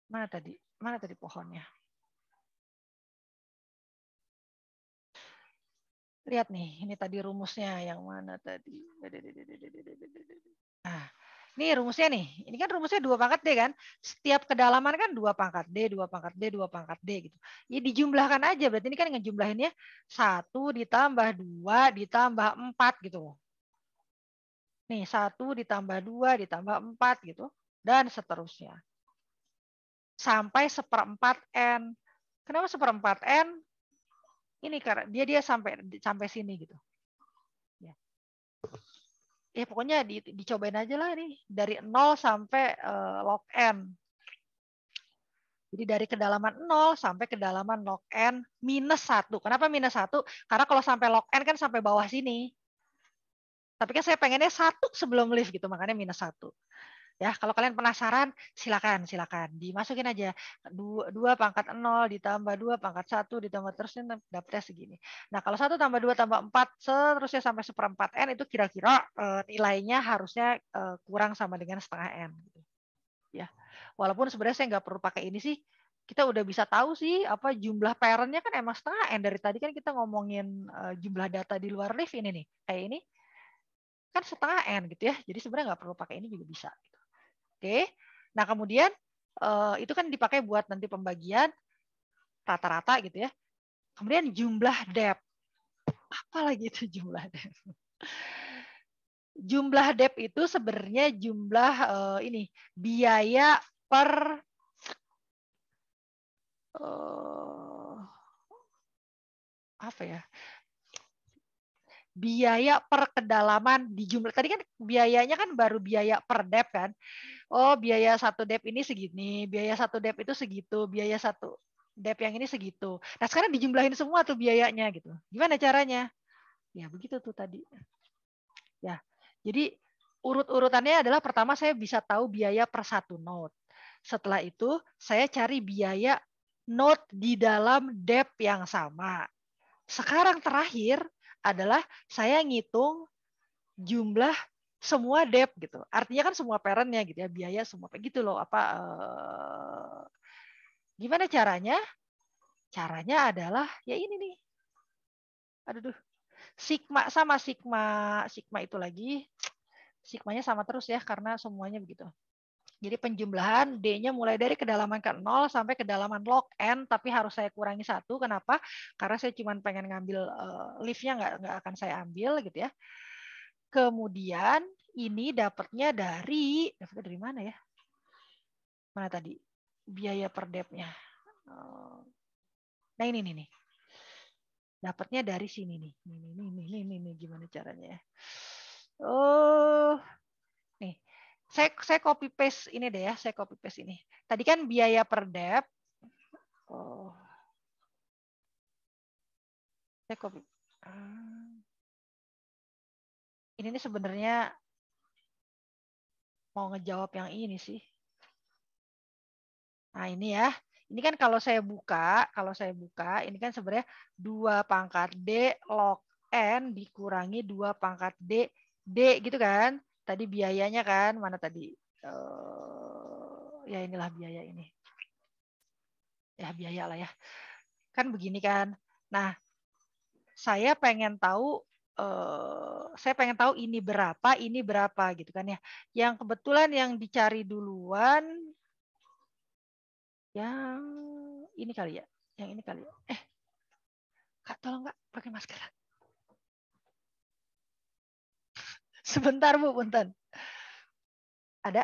mana tadi mana tadi pohonnya Lihat nih, ini tadi rumusnya yang mana tadi? Nah, ini rumusnya nih. Ini kan rumusnya dua pangkat D kan? Setiap kedalaman kan dua pangkat D, dua pangkat D, dua pangkat D gitu. Ya dijumlahkan aja. Berarti ini kan ngejumlahinnya satu ditambah dua ditambah empat gitu Nih, satu ditambah dua ditambah empat gitu. Dan seterusnya. Sampai seperempat N. Kenapa seperempat N? ini karena dia dia sampai sampai sini gitu ya ya pokoknya di, dicobain aja lah nih dari 0 sampai uh, log n jadi dari kedalaman 0 sampai kedalaman log n minus satu. Kenapa minus satu? Karena kalau sampai log n kan sampai bawah sini. Tapi kan saya pengennya satu sebelum lift gitu, makanya minus satu. Ya, kalau kalian penasaran, silakan, silakan dimasukin aja dua, dua pangkat nol ditambah dua pangkat satu ditambah terusnya dapetnya segini. Nah, kalau satu tambah dua tambah empat seterusnya sampai seperempat n itu kira-kira e, nilainya harusnya e, kurang sama dengan setengah n. Gitu. Ya, walaupun sebenarnya saya nggak perlu pakai ini sih, kita udah bisa tahu sih apa jumlah parentnya kan emang setengah n dari tadi kan kita ngomongin e, jumlah data di luar lift ini nih kayak ini kan setengah n gitu ya jadi sebenarnya nggak perlu pakai ini juga bisa Oke. Nah, kemudian eh, itu kan dipakai buat nanti pembagian rata-rata gitu ya. Kemudian jumlah debt. Apa lagi itu jumlah debt? Jumlah debt itu sebenarnya jumlah eh, ini biaya per eh, apa ya? biaya per kedalaman di jumlah tadi kan biayanya kan baru biaya per dep kan oh biaya satu dep ini segini biaya satu dep itu segitu biaya satu dep yang ini segitu nah sekarang dijumlahin semua tuh biayanya gitu gimana caranya ya begitu tuh tadi ya jadi urut-urutannya adalah pertama saya bisa tahu biaya per satu note setelah itu saya cari biaya note di dalam dep yang sama sekarang terakhir adalah saya ngitung jumlah semua debt gitu. Artinya kan semua parentnya gitu ya, biaya semua gitu loh apa eh, gimana caranya? Caranya adalah ya ini nih. Aduh duh. Sigma sama sigma, sigma itu lagi. Sigmanya sama terus ya karena semuanya begitu. Jadi penjumlahan D-nya mulai dari kedalaman ke 0 sampai kedalaman log N, tapi harus saya kurangi satu. Kenapa? Karena saya cuma pengen ngambil uh, eh, lift-nya, nggak, nggak akan saya ambil gitu ya. Kemudian ini dapatnya dari, dapatnya dari mana ya? Mana tadi? Biaya per debt-nya. Eh, nah ini nih. nih. Dapatnya dari sini nih. Ini, ini, ini, ini, ini, gimana caranya ya? Oh, saya saya copy paste ini deh ya, saya copy paste ini. Tadi kan biaya per dep Oh. Saya copy. Ah. Ini nih sebenarnya mau ngejawab yang ini sih. Nah, ini ya. Ini kan kalau saya buka, kalau saya buka, ini kan sebenarnya dua pangkat D log N dikurangi dua pangkat D, D gitu kan tadi biayanya kan mana tadi uh, ya inilah biaya ini ya biaya lah ya kan begini kan nah saya pengen tahu uh, saya pengen tahu ini berapa ini berapa gitu kan ya yang kebetulan yang dicari duluan yang ini kali ya yang ini kali ya eh kak tolong kak pakai masker Sebentar Bu, punten. Ada?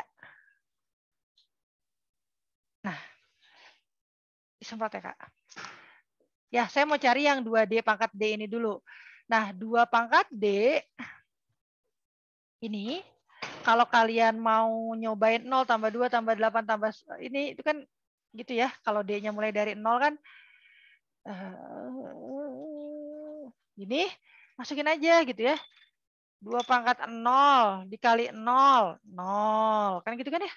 Nah, Sempat ya Kak. Ya, saya mau cari yang 2D pangkat D ini dulu. Nah, 2 pangkat D ini, kalau kalian mau nyobain 0 tambah 2 tambah 8 tambah, ini itu kan gitu ya, kalau D-nya mulai dari 0 kan, eh, ini masukin aja gitu ya. 2 pangkat 0 dikali 0, 0. Kan gitu kan ya?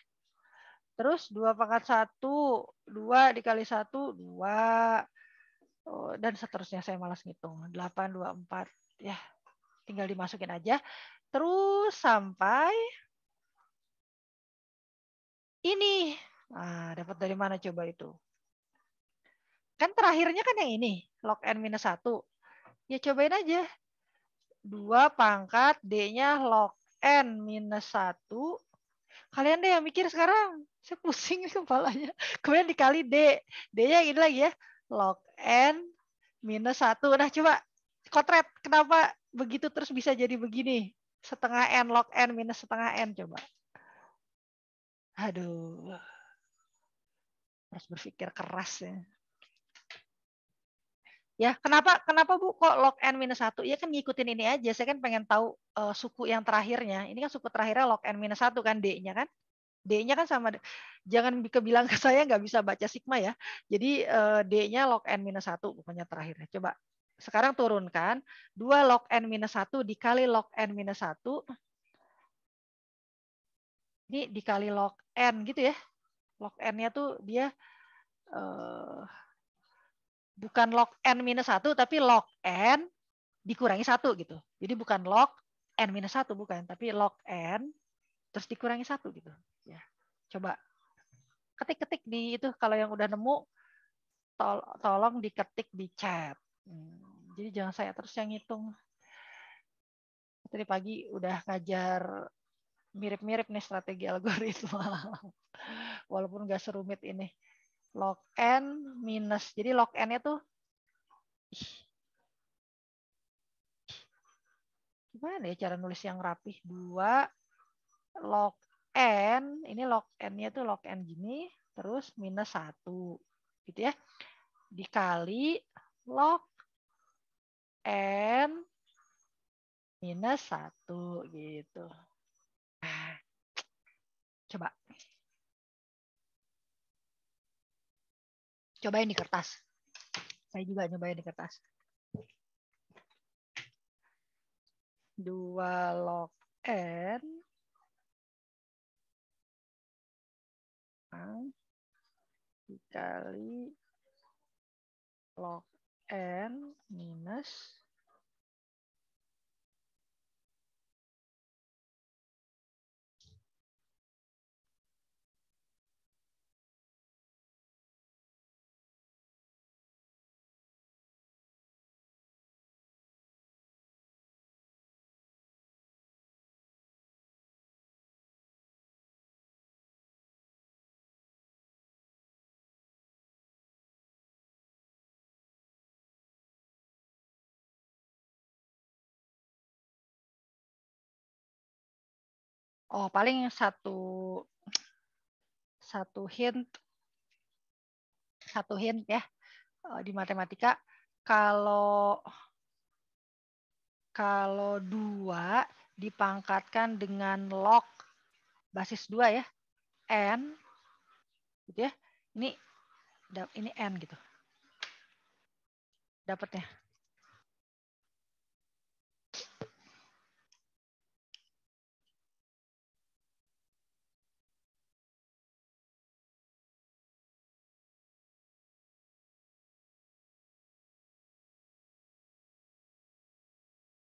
Terus 2 pangkat 1, 2 dikali 1, 2. Oh, dan seterusnya saya malas ngitung. 8, 2, 4. Ya, tinggal dimasukin aja. Terus sampai ini. Nah, dapat dari mana coba itu? Kan terakhirnya kan yang ini, log n minus 1. Ya cobain aja, 2 pangkat D-nya log N minus 1. Kalian deh yang mikir sekarang. Saya pusing nih kepalanya. Kemudian dikali D. D-nya ini lagi ya. Log N minus 1. Nah coba kotret. Kenapa begitu terus bisa jadi begini? Setengah N log N minus setengah N coba. Aduh. Harus berpikir keras ya. Ya, kenapa kenapa Bu kok log n minus satu? Ya kan ngikutin ini aja. Saya kan pengen tahu uh, suku yang terakhirnya. Ini kan suku terakhirnya log n minus satu kan d-nya kan? D-nya kan sama. Jangan kebilang ke saya nggak bisa baca sigma ya. Jadi uh, d-nya log n minus satu Pokoknya terakhirnya. Coba sekarang turunkan 2 log n minus satu dikali log n minus satu. Ini dikali log n gitu ya. Log n-nya tuh dia uh, bukan log n minus satu tapi log n dikurangi satu gitu. Jadi bukan log n minus satu bukan, tapi log n terus dikurangi satu gitu. Ya, coba ketik-ketik di itu kalau yang udah nemu tol tolong diketik di chat. Hmm, jadi jangan saya terus yang ngitung. Tadi pagi udah ngajar mirip-mirip nih strategi algoritma, walaupun nggak serumit ini log n minus. Jadi log n-nya tuh gimana ya cara nulis yang rapih? 2 log n, ini log n-nya tuh log n gini, terus minus 1 gitu ya. Dikali log n minus 1 gitu. Nah, coba cobain di kertas. Saya juga nyobain di kertas. Dua log N. Nah, dikali log N minus Oh, paling satu satu hint satu hint ya eh, di matematika kalau kalau dua dipangkatkan dengan log basis dua ya n gitu ya ini ini n gitu dapatnya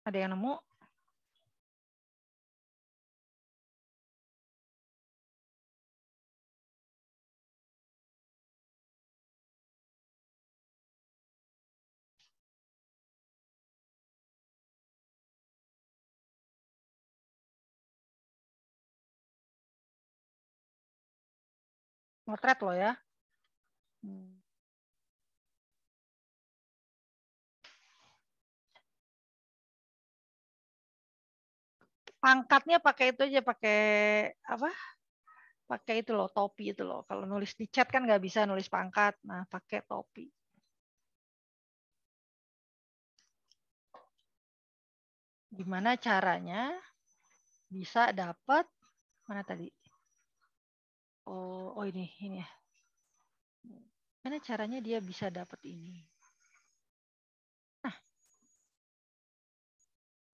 Ada yang nemu? Motret loh ya. Hmm. pangkatnya pakai itu aja pakai apa pakai itu loh topi itu loh kalau nulis di chat kan nggak bisa nulis pangkat nah pakai topi gimana caranya bisa dapat mana tadi oh oh ini ini ya gimana caranya dia bisa dapat ini nah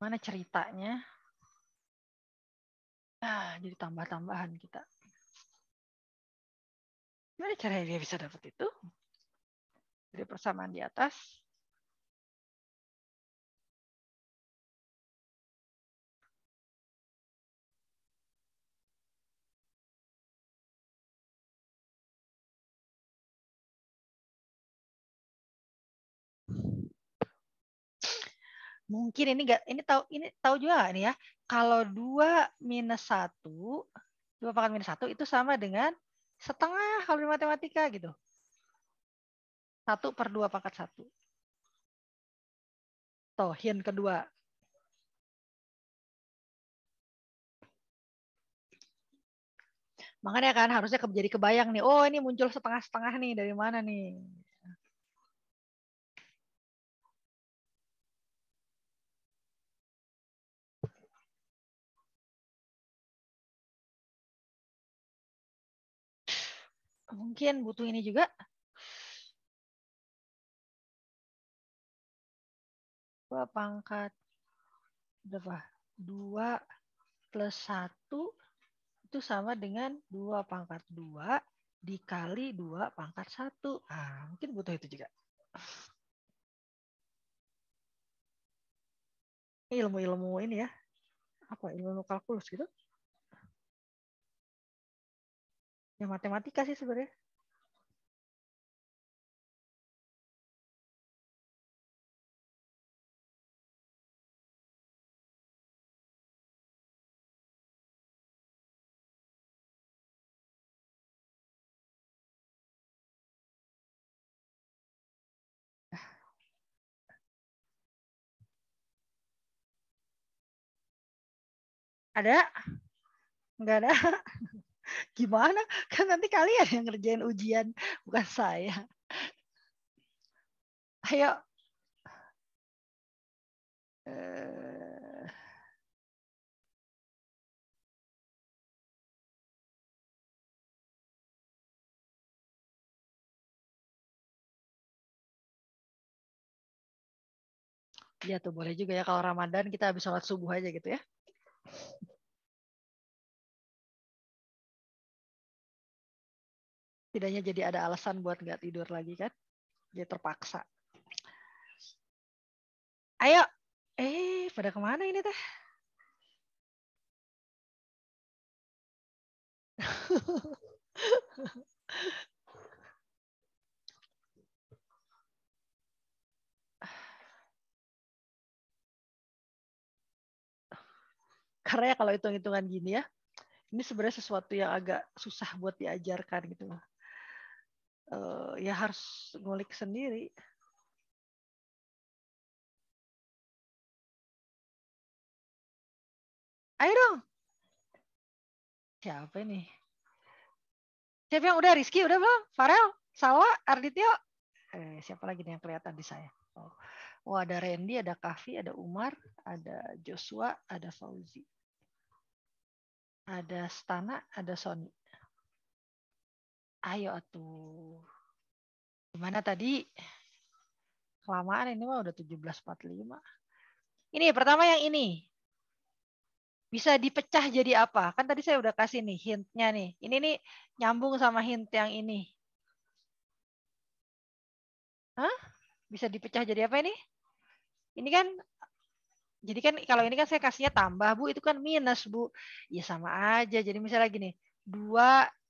mana ceritanya Ah, jadi tambah-tambahan kita. Gimana caranya dia bisa dapat itu? Dari persamaan di atas, mungkin ini enggak ini tahu ini tahu juga nih ya kalau dua minus satu dua pangkat minus satu itu sama dengan setengah kalau di matematika gitu satu per dua pangkat toh tohin kedua Makanya kan harusnya jadi kebayang nih, oh ini muncul setengah-setengah nih dari mana nih. mungkin butuh ini juga. Dua pangkat berapa? Dua plus satu itu sama dengan dua pangkat dua dikali dua pangkat satu Ah, mungkin butuh itu juga. Ilmu-ilmu ini ya. Apa ilmu kalkulus gitu? ya matematika sih sebenarnya Ada? Enggak ada. Gimana? Kan nanti kalian yang ngerjain ujian, bukan saya. Ayo. Uh... Ya tuh boleh juga ya kalau Ramadan kita habis sholat subuh aja gitu ya. tidaknya jadi ada alasan buat nggak tidur lagi kan jadi terpaksa ayo eh pada kemana ini teh Karena ya kalau hitung-hitungan gini ya, ini sebenarnya sesuatu yang agak susah buat diajarkan gitu loh uh, ya harus ngulik sendiri. Ayo dong. Siapa ini? Siapa yang udah? Rizky udah belum? Farel? Sawa? Ardityo? Eh, siapa lagi nih yang kelihatan di saya? Oh. Wah, oh, ada Randy, ada Kavi, ada Umar, ada Joshua, ada Fauzi. Ada Stana, ada Sony. Ayo atuh. Gimana tadi? Kelamaan ini mah udah 17.45. Ini pertama yang ini. Bisa dipecah jadi apa? Kan tadi saya udah kasih nih hintnya nih. Ini nih nyambung sama hint yang ini. Hah? Bisa dipecah jadi apa ini? Ini kan jadi kan kalau ini kan saya kasihnya tambah, Bu, itu kan minus, Bu. Ya sama aja. Jadi misalnya gini, 2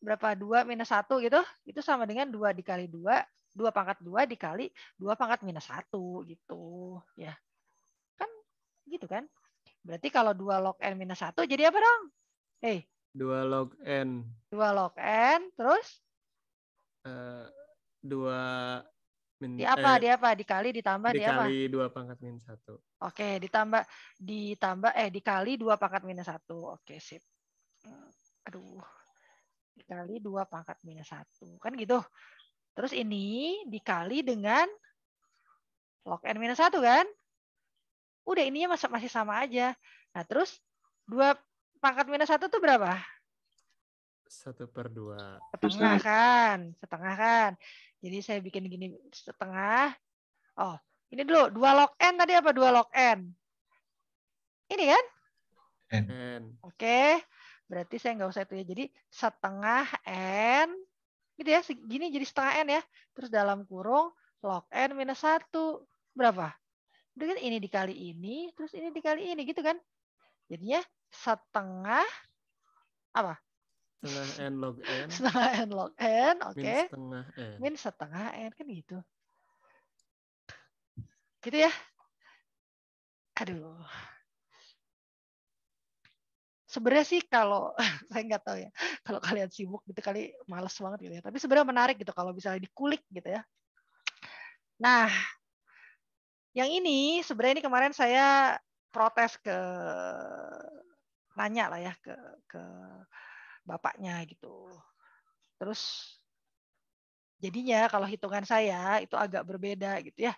berapa dua minus satu gitu, itu sama dengan dua dikali dua dua pangkat dua dikali dua pangkat minus satu gitu. ya Kan gitu kan? Berarti kalau dua log N minus satu jadi apa dong? hey. Eh. dua log N. dua log N, terus? Uh, eh, 2 di apa eh, di apa dikali ditambah dikali di apa dua pangkat minus satu oke ditambah ditambah eh dikali dua pangkat minus satu oke sip hmm, aduh dikali 2 pangkat minus 1. Kan gitu. Terus ini dikali dengan log n minus 1 kan? Udah ininya masih, masih sama aja. Nah terus 2 pangkat minus 1 itu berapa? 1 per 2. Setengah kan? Setengah kan? Jadi saya bikin gini setengah. Oh, ini dulu 2 log n tadi apa 2 log n? Ini kan? N. Oke. Okay. Berarti saya nggak usah itu ya. Jadi setengah N, gitu ya, segini jadi setengah N ya. Terus dalam kurung log N minus satu Berapa? Berarti kan ini dikali ini, terus ini dikali ini gitu kan. Jadinya setengah apa? Setengah N log N. Setengah N log N, oke. Okay. Min setengah N. Min setengah N, kan gitu. Gitu ya. Aduh sebenarnya sih kalau saya nggak tahu ya kalau kalian sibuk gitu kali males banget gitu ya tapi sebenarnya menarik gitu kalau bisa dikulik gitu ya nah yang ini sebenarnya ini kemarin saya protes ke nanya lah ya ke ke bapaknya gitu terus jadinya kalau hitungan saya itu agak berbeda gitu ya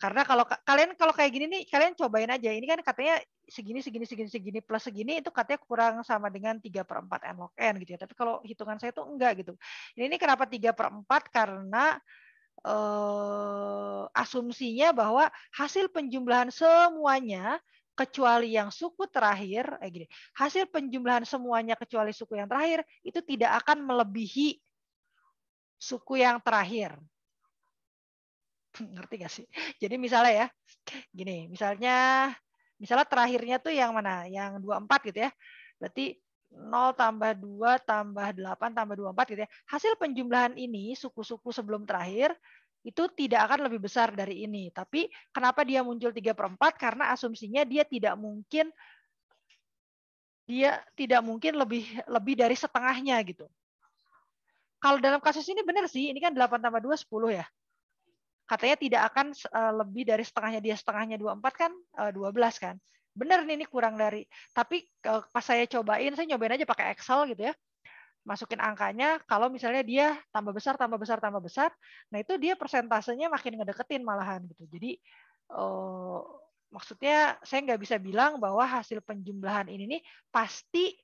karena kalau kalian kalau kayak gini nih, kalian cobain aja. Ini kan katanya segini, segini, segini, segini, plus segini itu katanya kurang sama dengan 3 per 4 N log N gitu ya. Tapi kalau hitungan saya tuh enggak gitu. Ini, ini kenapa 3 per 4? Karena eh, asumsinya bahwa hasil penjumlahan semuanya kecuali yang suku terakhir, eh gini, hasil penjumlahan semuanya kecuali suku yang terakhir itu tidak akan melebihi suku yang terakhir. ngerti gak sih? Jadi misalnya ya, gini, misalnya misalnya terakhirnya tuh yang mana? Yang 24 gitu ya. Berarti 0 tambah 2 tambah 8 tambah 24 gitu ya. Hasil penjumlahan ini suku-suku sebelum terakhir itu tidak akan lebih besar dari ini. Tapi kenapa dia muncul 3 per 4? Karena asumsinya dia tidak mungkin dia tidak mungkin lebih lebih dari setengahnya gitu. Kalau dalam kasus ini benar sih, ini kan 8 tambah 2, 10 ya katanya tidak akan eh, lebih dari setengahnya dia setengahnya 24 kan 12 eh, kan benar nih ini kurang dari tapi eh, pas saya cobain saya nyobain aja pakai Excel gitu ya masukin angkanya kalau misalnya dia tambah besar tambah besar tambah besar nah itu dia persentasenya makin ngedeketin malahan gitu jadi oh, maksudnya saya nggak bisa bilang bahwa hasil penjumlahan ini nih pasti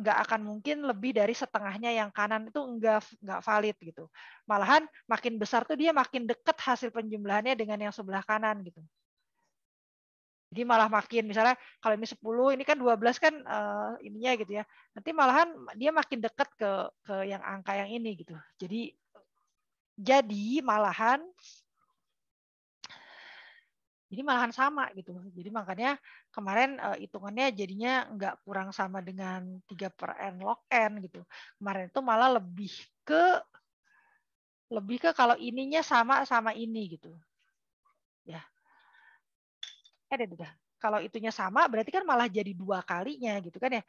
nggak akan mungkin lebih dari setengahnya yang kanan itu nggak nggak valid gitu. Malahan makin besar tuh dia makin dekat hasil penjumlahannya dengan yang sebelah kanan gitu. Jadi malah makin misalnya kalau ini 10, ini kan 12 kan uh, ininya gitu ya. Nanti malahan dia makin dekat ke ke yang angka yang ini gitu. Jadi jadi malahan jadi malahan sama gitu. Jadi makanya kemarin uh, hitungannya jadinya nggak kurang sama dengan 3 per N log N gitu. Kemarin itu malah lebih ke lebih ke kalau ininya sama sama ini gitu. Ya. Ada eh, Kalau itunya sama berarti kan malah jadi dua kalinya gitu kan ya.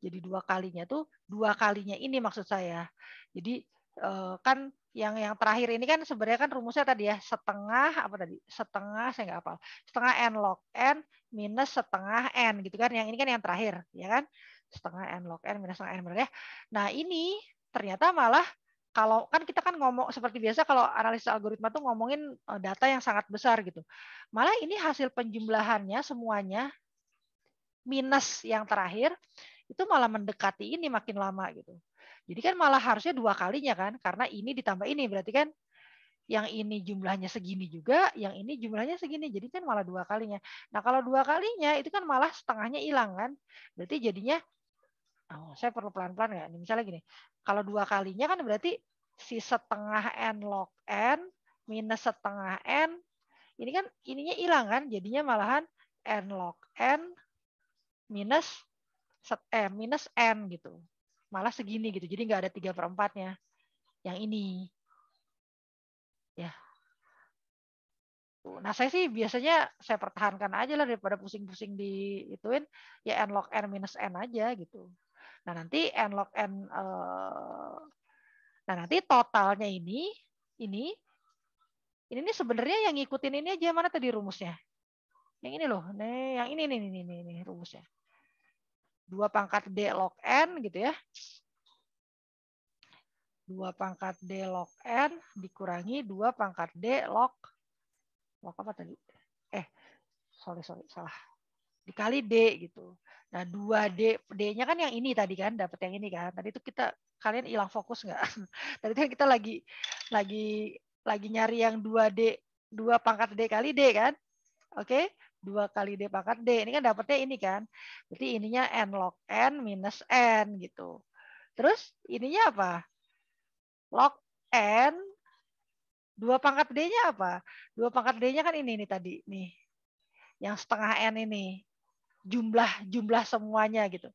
Jadi dua kalinya tuh dua kalinya ini maksud saya. Jadi eh, kan yang yang terakhir ini kan sebenarnya kan rumusnya tadi ya setengah apa tadi setengah saya nggak hafal setengah n log n minus setengah n gitu kan yang ini kan yang terakhir ya kan setengah n log n minus setengah n benar ya nah ini ternyata malah kalau kan kita kan ngomong seperti biasa kalau analisis algoritma tuh ngomongin eh, data yang sangat besar gitu malah ini hasil penjumlahannya semuanya minus yang terakhir itu malah mendekati ini makin lama gitu jadi kan malah harusnya dua kalinya kan, karena ini ditambah ini berarti kan yang ini jumlahnya segini juga, yang ini jumlahnya segini. Jadi kan malah dua kalinya. Nah kalau dua kalinya itu kan malah setengahnya hilang kan. Berarti jadinya, oh, saya perlu pelan-pelan ya. -pelan Misalnya gini, kalau dua kalinya kan berarti si setengah n log n minus setengah n, ini kan ininya hilang kan. Jadinya malahan n log n minus set eh, minus n gitu malah segini gitu. Jadi nggak ada tiga perempatnya. Yang ini. Ya. Nah saya sih biasanya saya pertahankan aja lah daripada pusing-pusing di ituin ya n log n minus n aja gitu. Nah nanti n log n uh, nah nanti totalnya ini ini ini nih sebenarnya yang ngikutin ini aja mana tadi rumusnya? Yang ini loh, nih yang ini nih nih nih, nih rumusnya. 2 pangkat D log N gitu ya. 2 pangkat D log N dikurangi 2 pangkat D log log apa tadi? Eh, sorry, sorry, salah. Dikali D gitu. Nah, 2D, D-nya kan yang ini tadi kan, dapat yang ini kan. Tadi itu kita, kalian hilang fokus nggak? Tadi kan kita lagi lagi lagi nyari yang 2D, 2 pangkat D kali D kan? Oke, dua kali D pangkat D. Ini kan dapatnya ini kan. Berarti ininya N log N minus N gitu. Terus ininya apa? Log N, dua pangkat D-nya apa? dua pangkat D-nya kan ini nih tadi. nih Yang setengah N ini. Jumlah jumlah semuanya gitu.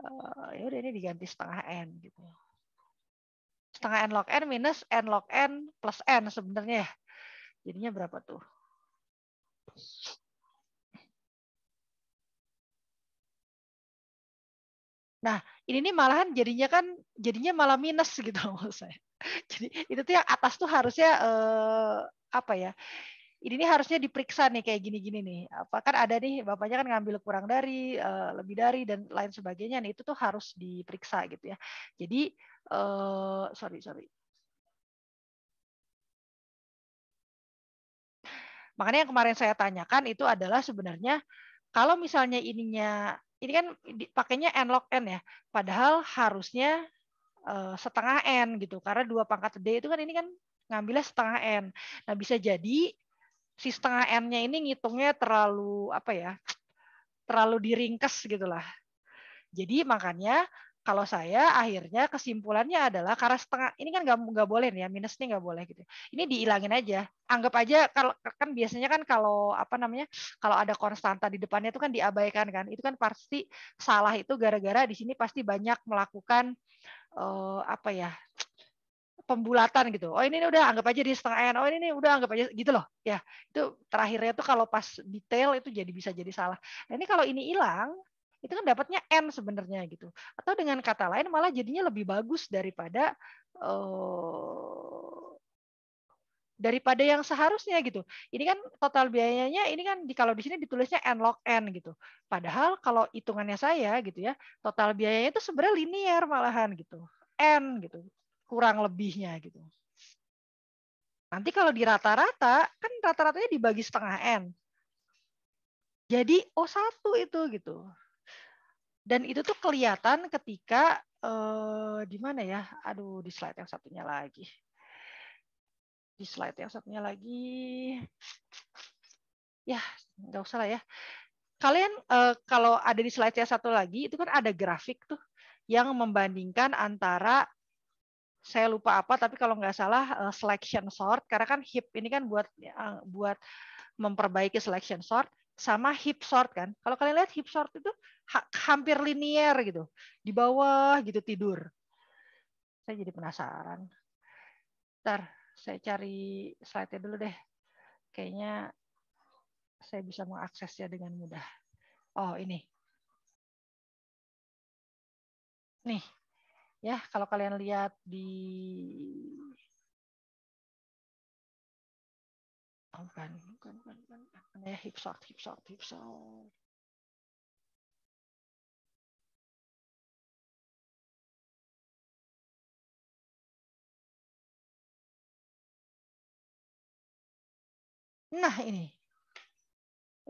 Uh, ya udah ini diganti setengah N gitu. Setengah N log N minus N log N plus N sebenarnya. Ya. Jadinya berapa tuh? Nah, ini nih malahan jadinya kan jadinya malah minus gitu maksud saya. Jadi itu tuh yang atas tuh harusnya eh, apa ya? Ini nih harusnya diperiksa nih kayak gini-gini nih. Apa kan ada nih bapaknya kan ngambil kurang dari, eh, lebih dari dan lain sebagainya nih itu tuh harus diperiksa gitu ya. Jadi eh, sorry sorry. Makanya yang kemarin saya tanyakan itu adalah sebenarnya kalau misalnya ininya ini kan pakainya n log n ya. Padahal harusnya eh, setengah n gitu karena dua pangkat d itu kan ini kan ngambilnya setengah n. Nah bisa jadi si setengah n-nya ini ngitungnya terlalu apa ya terlalu diringkes gitulah. Jadi makanya kalau saya akhirnya kesimpulannya adalah karena setengah ini kan nggak nggak boleh nih ya minus ini nggak boleh gitu ini dihilangin aja anggap aja kalau kan biasanya kan kalau apa namanya kalau ada konstanta di depannya itu kan diabaikan kan itu kan pasti salah itu gara-gara di sini pasti banyak melakukan eh, apa ya pembulatan gitu. Oh ini, ini udah anggap aja di setengah n. Oh ini, ini udah anggap aja gitu loh. Ya itu terakhirnya tuh kalau pas detail itu jadi bisa jadi salah. Nah, ini kalau ini hilang itu kan dapatnya n sebenarnya gitu. Atau dengan kata lain malah jadinya lebih bagus daripada uh, daripada yang seharusnya gitu. Ini kan total biayanya ini kan di, kalau di sini ditulisnya n log n gitu. Padahal kalau hitungannya saya gitu ya, total biayanya itu sebenarnya linear malahan gitu. n gitu. Kurang lebihnya gitu. Nanti kalau di rata-rata kan rata-ratanya dibagi setengah n. Jadi O1 itu gitu. Dan itu tuh kelihatan ketika eh, di mana ya? Aduh, di slide yang satunya lagi. Di slide yang satunya lagi. Ya, nggak usah lah ya. Kalian eh, kalau ada di slide yang satu lagi itu kan ada grafik tuh yang membandingkan antara saya lupa apa tapi kalau nggak salah eh, selection sort karena kan hip ini kan buat eh, buat memperbaiki selection sort sama hip short kan. Kalau kalian lihat hip short itu ha hampir linier gitu. Di bawah gitu tidur. Saya jadi penasaran. Ntar saya cari slide-nya dulu deh. Kayaknya saya bisa mengaksesnya dengan mudah. Oh, ini. Nih. Ya, kalau kalian lihat di bukan bukan bukan bukan, bukan. ya hipsart hip hipsart Nah ini.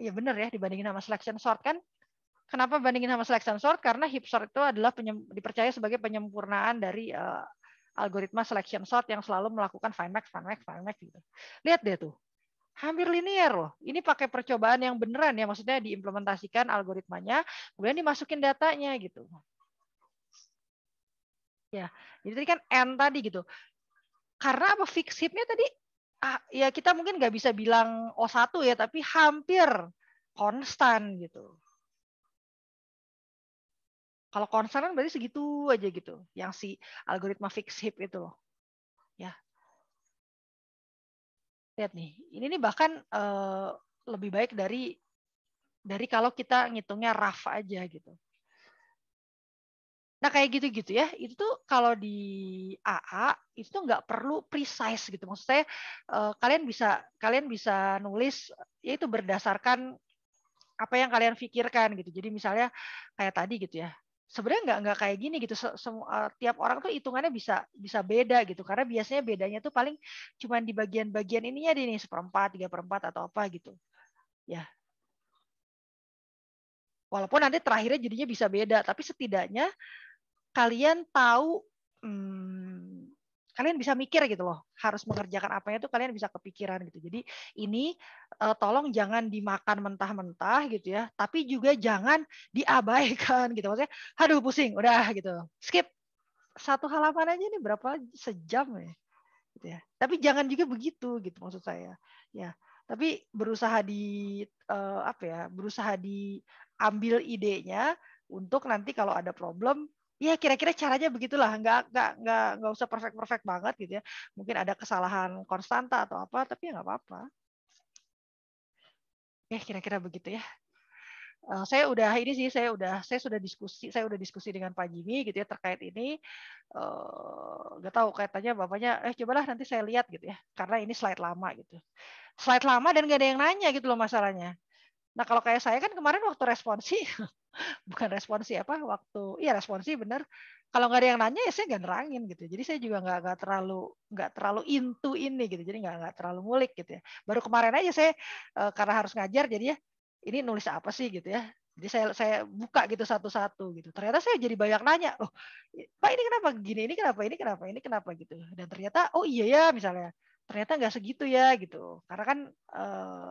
Ya benar ya dibandingin sama selection sort kan. Kenapa bandingin sama selection sort? Karena hip sort itu adalah penyem, dipercaya sebagai penyempurnaan dari uh, algoritma selection sort yang selalu melakukan find max, find max, find max gitu. Lihat deh tuh hampir linear loh. Ini pakai percobaan yang beneran ya, maksudnya diimplementasikan algoritmanya, kemudian dimasukin datanya gitu. Ya, jadi tadi kan n tadi gitu. Karena apa fix hipnya tadi ah, ya kita mungkin nggak bisa bilang O1 ya, tapi hampir konstan gitu. Kalau konstan kan berarti segitu aja gitu, yang si algoritma fix hip itu loh. Ya, lihat nih ini nih bahkan uh, lebih baik dari dari kalau kita ngitungnya raf aja gitu nah kayak gitu-gitu ya itu tuh kalau di AA itu tuh nggak perlu precise gitu maksud saya uh, kalian bisa kalian bisa nulis yaitu berdasarkan apa yang kalian pikirkan gitu jadi misalnya kayak tadi gitu ya sebenarnya nggak nggak kayak gini gitu semua eh, tiap orang tuh hitungannya bisa bisa beda gitu karena biasanya bedanya tuh paling cuma di bagian-bagian ininya di ini seperempat tiga perempat atau apa gitu ya walaupun nanti terakhirnya jadinya bisa beda tapi setidaknya kalian tahu hmm, kalian bisa mikir gitu loh harus mengerjakan apanya itu kalian bisa kepikiran gitu jadi ini uh, tolong jangan dimakan mentah-mentah gitu ya tapi juga jangan diabaikan gitu maksudnya aduh pusing udah gitu skip satu halaman aja nih berapa sejam ya gitu ya tapi jangan juga begitu gitu maksud saya ya tapi berusaha di uh, apa ya berusaha diambil idenya untuk nanti kalau ada problem ya kira-kira caranya begitulah nggak nggak nggak nggak usah perfect perfect banget gitu ya mungkin ada kesalahan konstanta atau apa tapi ya nggak apa-apa ya kira-kira begitu ya eh, saya udah ini sih saya udah saya sudah diskusi saya udah diskusi dengan Pak Jimmy gitu ya terkait ini eh, nggak tahu kaitannya bapaknya eh cobalah nanti saya lihat gitu ya karena ini slide lama gitu slide lama dan nggak ada yang nanya gitu loh masalahnya Nah kalau kayak saya kan kemarin waktu responsi, bukan responsi apa, waktu iya responsi bener. Kalau nggak ada yang nanya ya saya nggak nerangin gitu. Ya. Jadi saya juga nggak nggak terlalu nggak terlalu into ini gitu. Jadi nggak nggak terlalu ngulik gitu ya. Baru kemarin aja saya eh, karena harus ngajar jadi ya ini nulis apa sih gitu ya. Jadi saya saya buka gitu satu-satu gitu. Ternyata saya jadi banyak nanya, "Oh, Pak ini kenapa gini? Ini kenapa? Ini kenapa? Ini kenapa?" gitu. Dan ternyata, "Oh iya ya," misalnya. Ternyata nggak segitu ya gitu. Karena kan eh,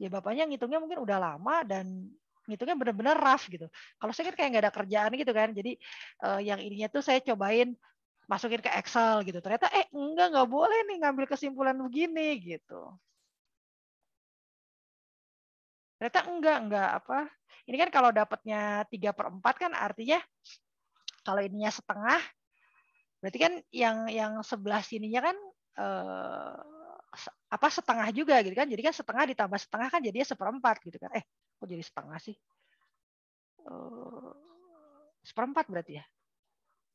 ya bapaknya ngitungnya mungkin udah lama dan ngitungnya benar-benar rough gitu. Kalau saya kan kayak nggak ada kerjaan gitu kan, jadi eh, yang ininya tuh saya cobain masukin ke Excel gitu. Ternyata eh enggak nggak boleh nih ngambil kesimpulan begini gitu. Ternyata enggak enggak apa. Ini kan kalau dapatnya tiga per empat kan artinya kalau ininya setengah berarti kan yang yang sebelah sininya kan eh, apa setengah juga gitu kan. Jadi kan setengah ditambah setengah kan jadinya seperempat gitu kan. Eh, kok jadi setengah sih? Uh, seperempat berarti ya.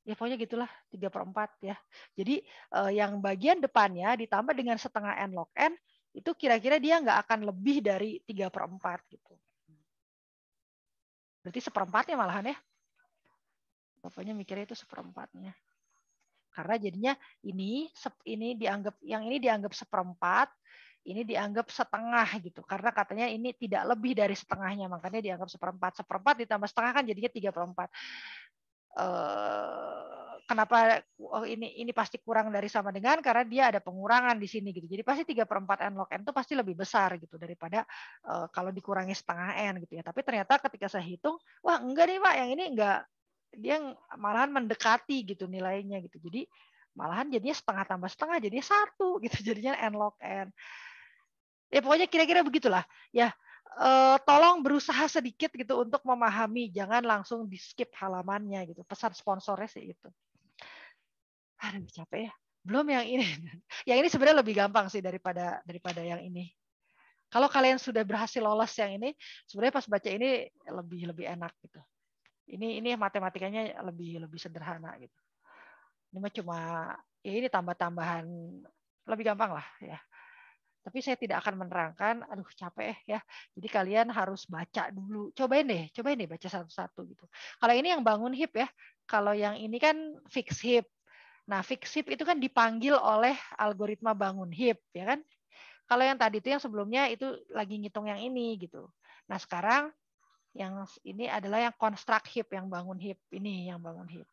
Ya pokoknya gitulah, tiga perempat ya. Jadi eh, yang bagian depannya ditambah dengan setengah N log N, itu kira-kira dia nggak akan lebih dari tiga perempat gitu. Berarti seperempatnya malahan ya. pokoknya mikirnya itu seperempatnya karena jadinya ini ini dianggap yang ini dianggap seperempat ini dianggap setengah gitu karena katanya ini tidak lebih dari setengahnya makanya dianggap seperempat seperempat ditambah setengah kan jadinya tiga perempat eh, kenapa oh ini ini pasti kurang dari sama dengan karena dia ada pengurangan di sini gitu. Jadi pasti tiga perempat n log n itu pasti lebih besar gitu daripada uh, kalau dikurangi setengah n gitu ya. Tapi ternyata ketika saya hitung, wah enggak nih pak, yang ini enggak dia malahan mendekati gitu nilainya gitu. Jadi malahan jadinya setengah tambah setengah jadinya satu gitu jadinya n log n. Ya pokoknya kira-kira begitulah. Ya e, tolong berusaha sedikit gitu untuk memahami, jangan langsung di skip halamannya gitu. Pesan sponsornya sih itu. Aduh capek ya. Belum yang ini. Yang ini sebenarnya lebih gampang sih daripada daripada yang ini kalau kalian sudah berhasil lolos yang ini sebenarnya pas baca ini lebih lebih enak gitu ini ini matematikanya lebih lebih sederhana gitu. Ini mah cuma ya ini tambah-tambahan lebih gampang lah ya. Tapi saya tidak akan menerangkan, aduh capek ya, ya. Jadi kalian harus baca dulu. Cobain deh, cobain deh baca satu-satu gitu. Kalau ini yang bangun hip ya. Kalau yang ini kan fix hip. Nah, fix hip itu kan dipanggil oleh algoritma bangun hip ya kan. Kalau yang tadi itu yang sebelumnya itu lagi ngitung yang ini gitu. Nah sekarang yang ini adalah yang construct hip yang bangun hip ini yang bangun hip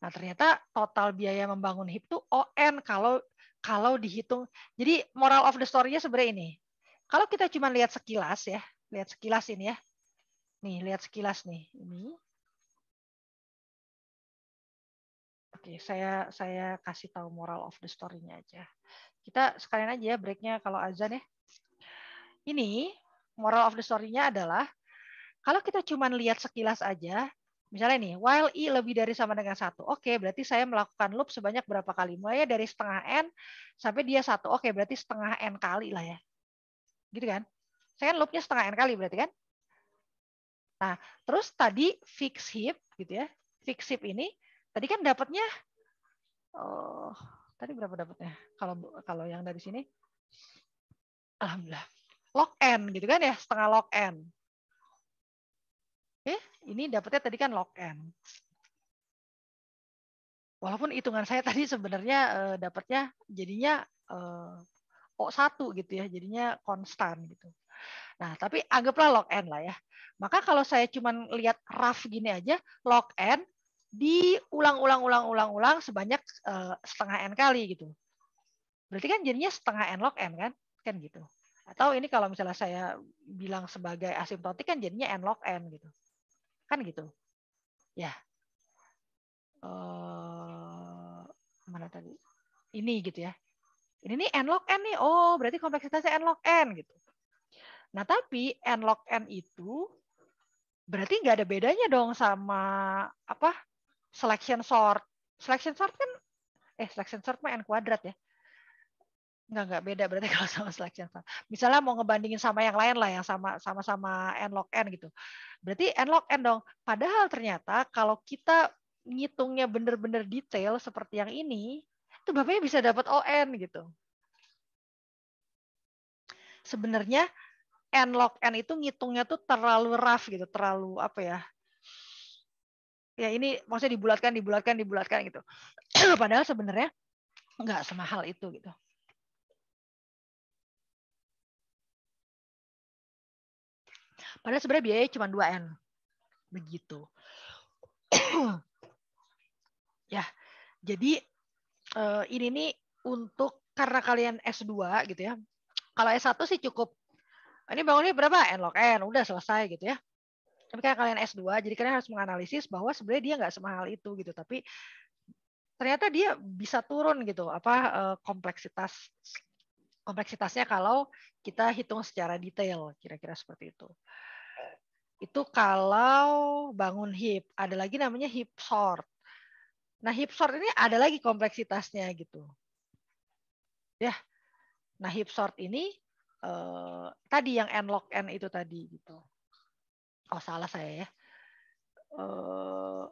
nah ternyata total biaya membangun hip itu on kalau kalau dihitung jadi moral of the story-nya sebenarnya ini kalau kita cuma lihat sekilas ya lihat sekilas ini ya nih lihat sekilas nih ini Oke, saya saya kasih tahu moral of the story-nya aja. Kita sekalian aja ya breaknya kalau azan ya. Ini moral of the story-nya adalah kalau kita cuma lihat sekilas aja, misalnya nih, while i lebih dari sama dengan satu, oke, okay, berarti saya melakukan loop sebanyak berapa kali? Mulai dari setengah n sampai dia satu, oke, okay, berarti setengah n kali lah ya, gitu kan? Saya kan loopnya setengah n kali berarti kan? Nah, terus tadi fix hip, gitu ya, fix hip ini tadi kan dapatnya, oh, tadi berapa dapatnya? Kalau kalau yang dari sini, alhamdulillah log n gitu kan ya, setengah log n. Oke, eh, ini dapetnya tadi kan log n. Walaupun hitungan saya tadi sebenarnya uh, eh, dapatnya jadinya uh, eh, O1 gitu ya, jadinya konstan gitu. Nah, tapi anggaplah log n lah ya. Maka kalau saya cuman lihat rough gini aja, log n diulang-ulang-ulang-ulang-ulang sebanyak uh, setengah n kali gitu. Berarti kan jadinya setengah n log n kan? Kan gitu. Atau ini kalau misalnya saya bilang sebagai asimptotik kan jadinya n log n gitu. Kan gitu. Ya. Uh, mana tadi? Ini gitu ya. Ini nih n log n nih. Oh, berarti kompleksitasnya n log n gitu. Nah, tapi n log n itu berarti nggak ada bedanya dong sama apa? selection sort. Selection sort kan eh selection sort mah n kuadrat ya. Enggak, enggak beda berarti kalau sama selection fund. Misalnya mau ngebandingin sama yang lain lah yang sama sama sama n log n gitu. Berarti n log n dong. Padahal ternyata kalau kita ngitungnya bener-bener detail seperti yang ini, itu bapaknya bisa dapat on gitu. Sebenarnya n log n itu ngitungnya tuh terlalu rough gitu, terlalu apa ya? Ya ini maksudnya dibulatkan, dibulatkan, dibulatkan gitu. Padahal sebenarnya nggak semahal itu gitu Padahal sebenarnya biayanya cuma 2N. Begitu. ya, jadi uh, ini nih untuk karena kalian S2 gitu ya. Kalau S1 sih cukup ini bangunnya berapa? N log N, udah selesai gitu ya. Tapi kayak kalian S2, jadi kalian harus menganalisis bahwa sebenarnya dia nggak semahal itu gitu. Tapi ternyata dia bisa turun gitu apa eh, kompleksitas kompleksitasnya kalau kita hitung secara detail kira-kira seperti itu itu kalau bangun hip ada lagi namanya hip short. nah hip short ini ada lagi kompleksitasnya gitu ya nah hip short ini eh, tadi yang n log n itu tadi gitu oh salah saya ya eh,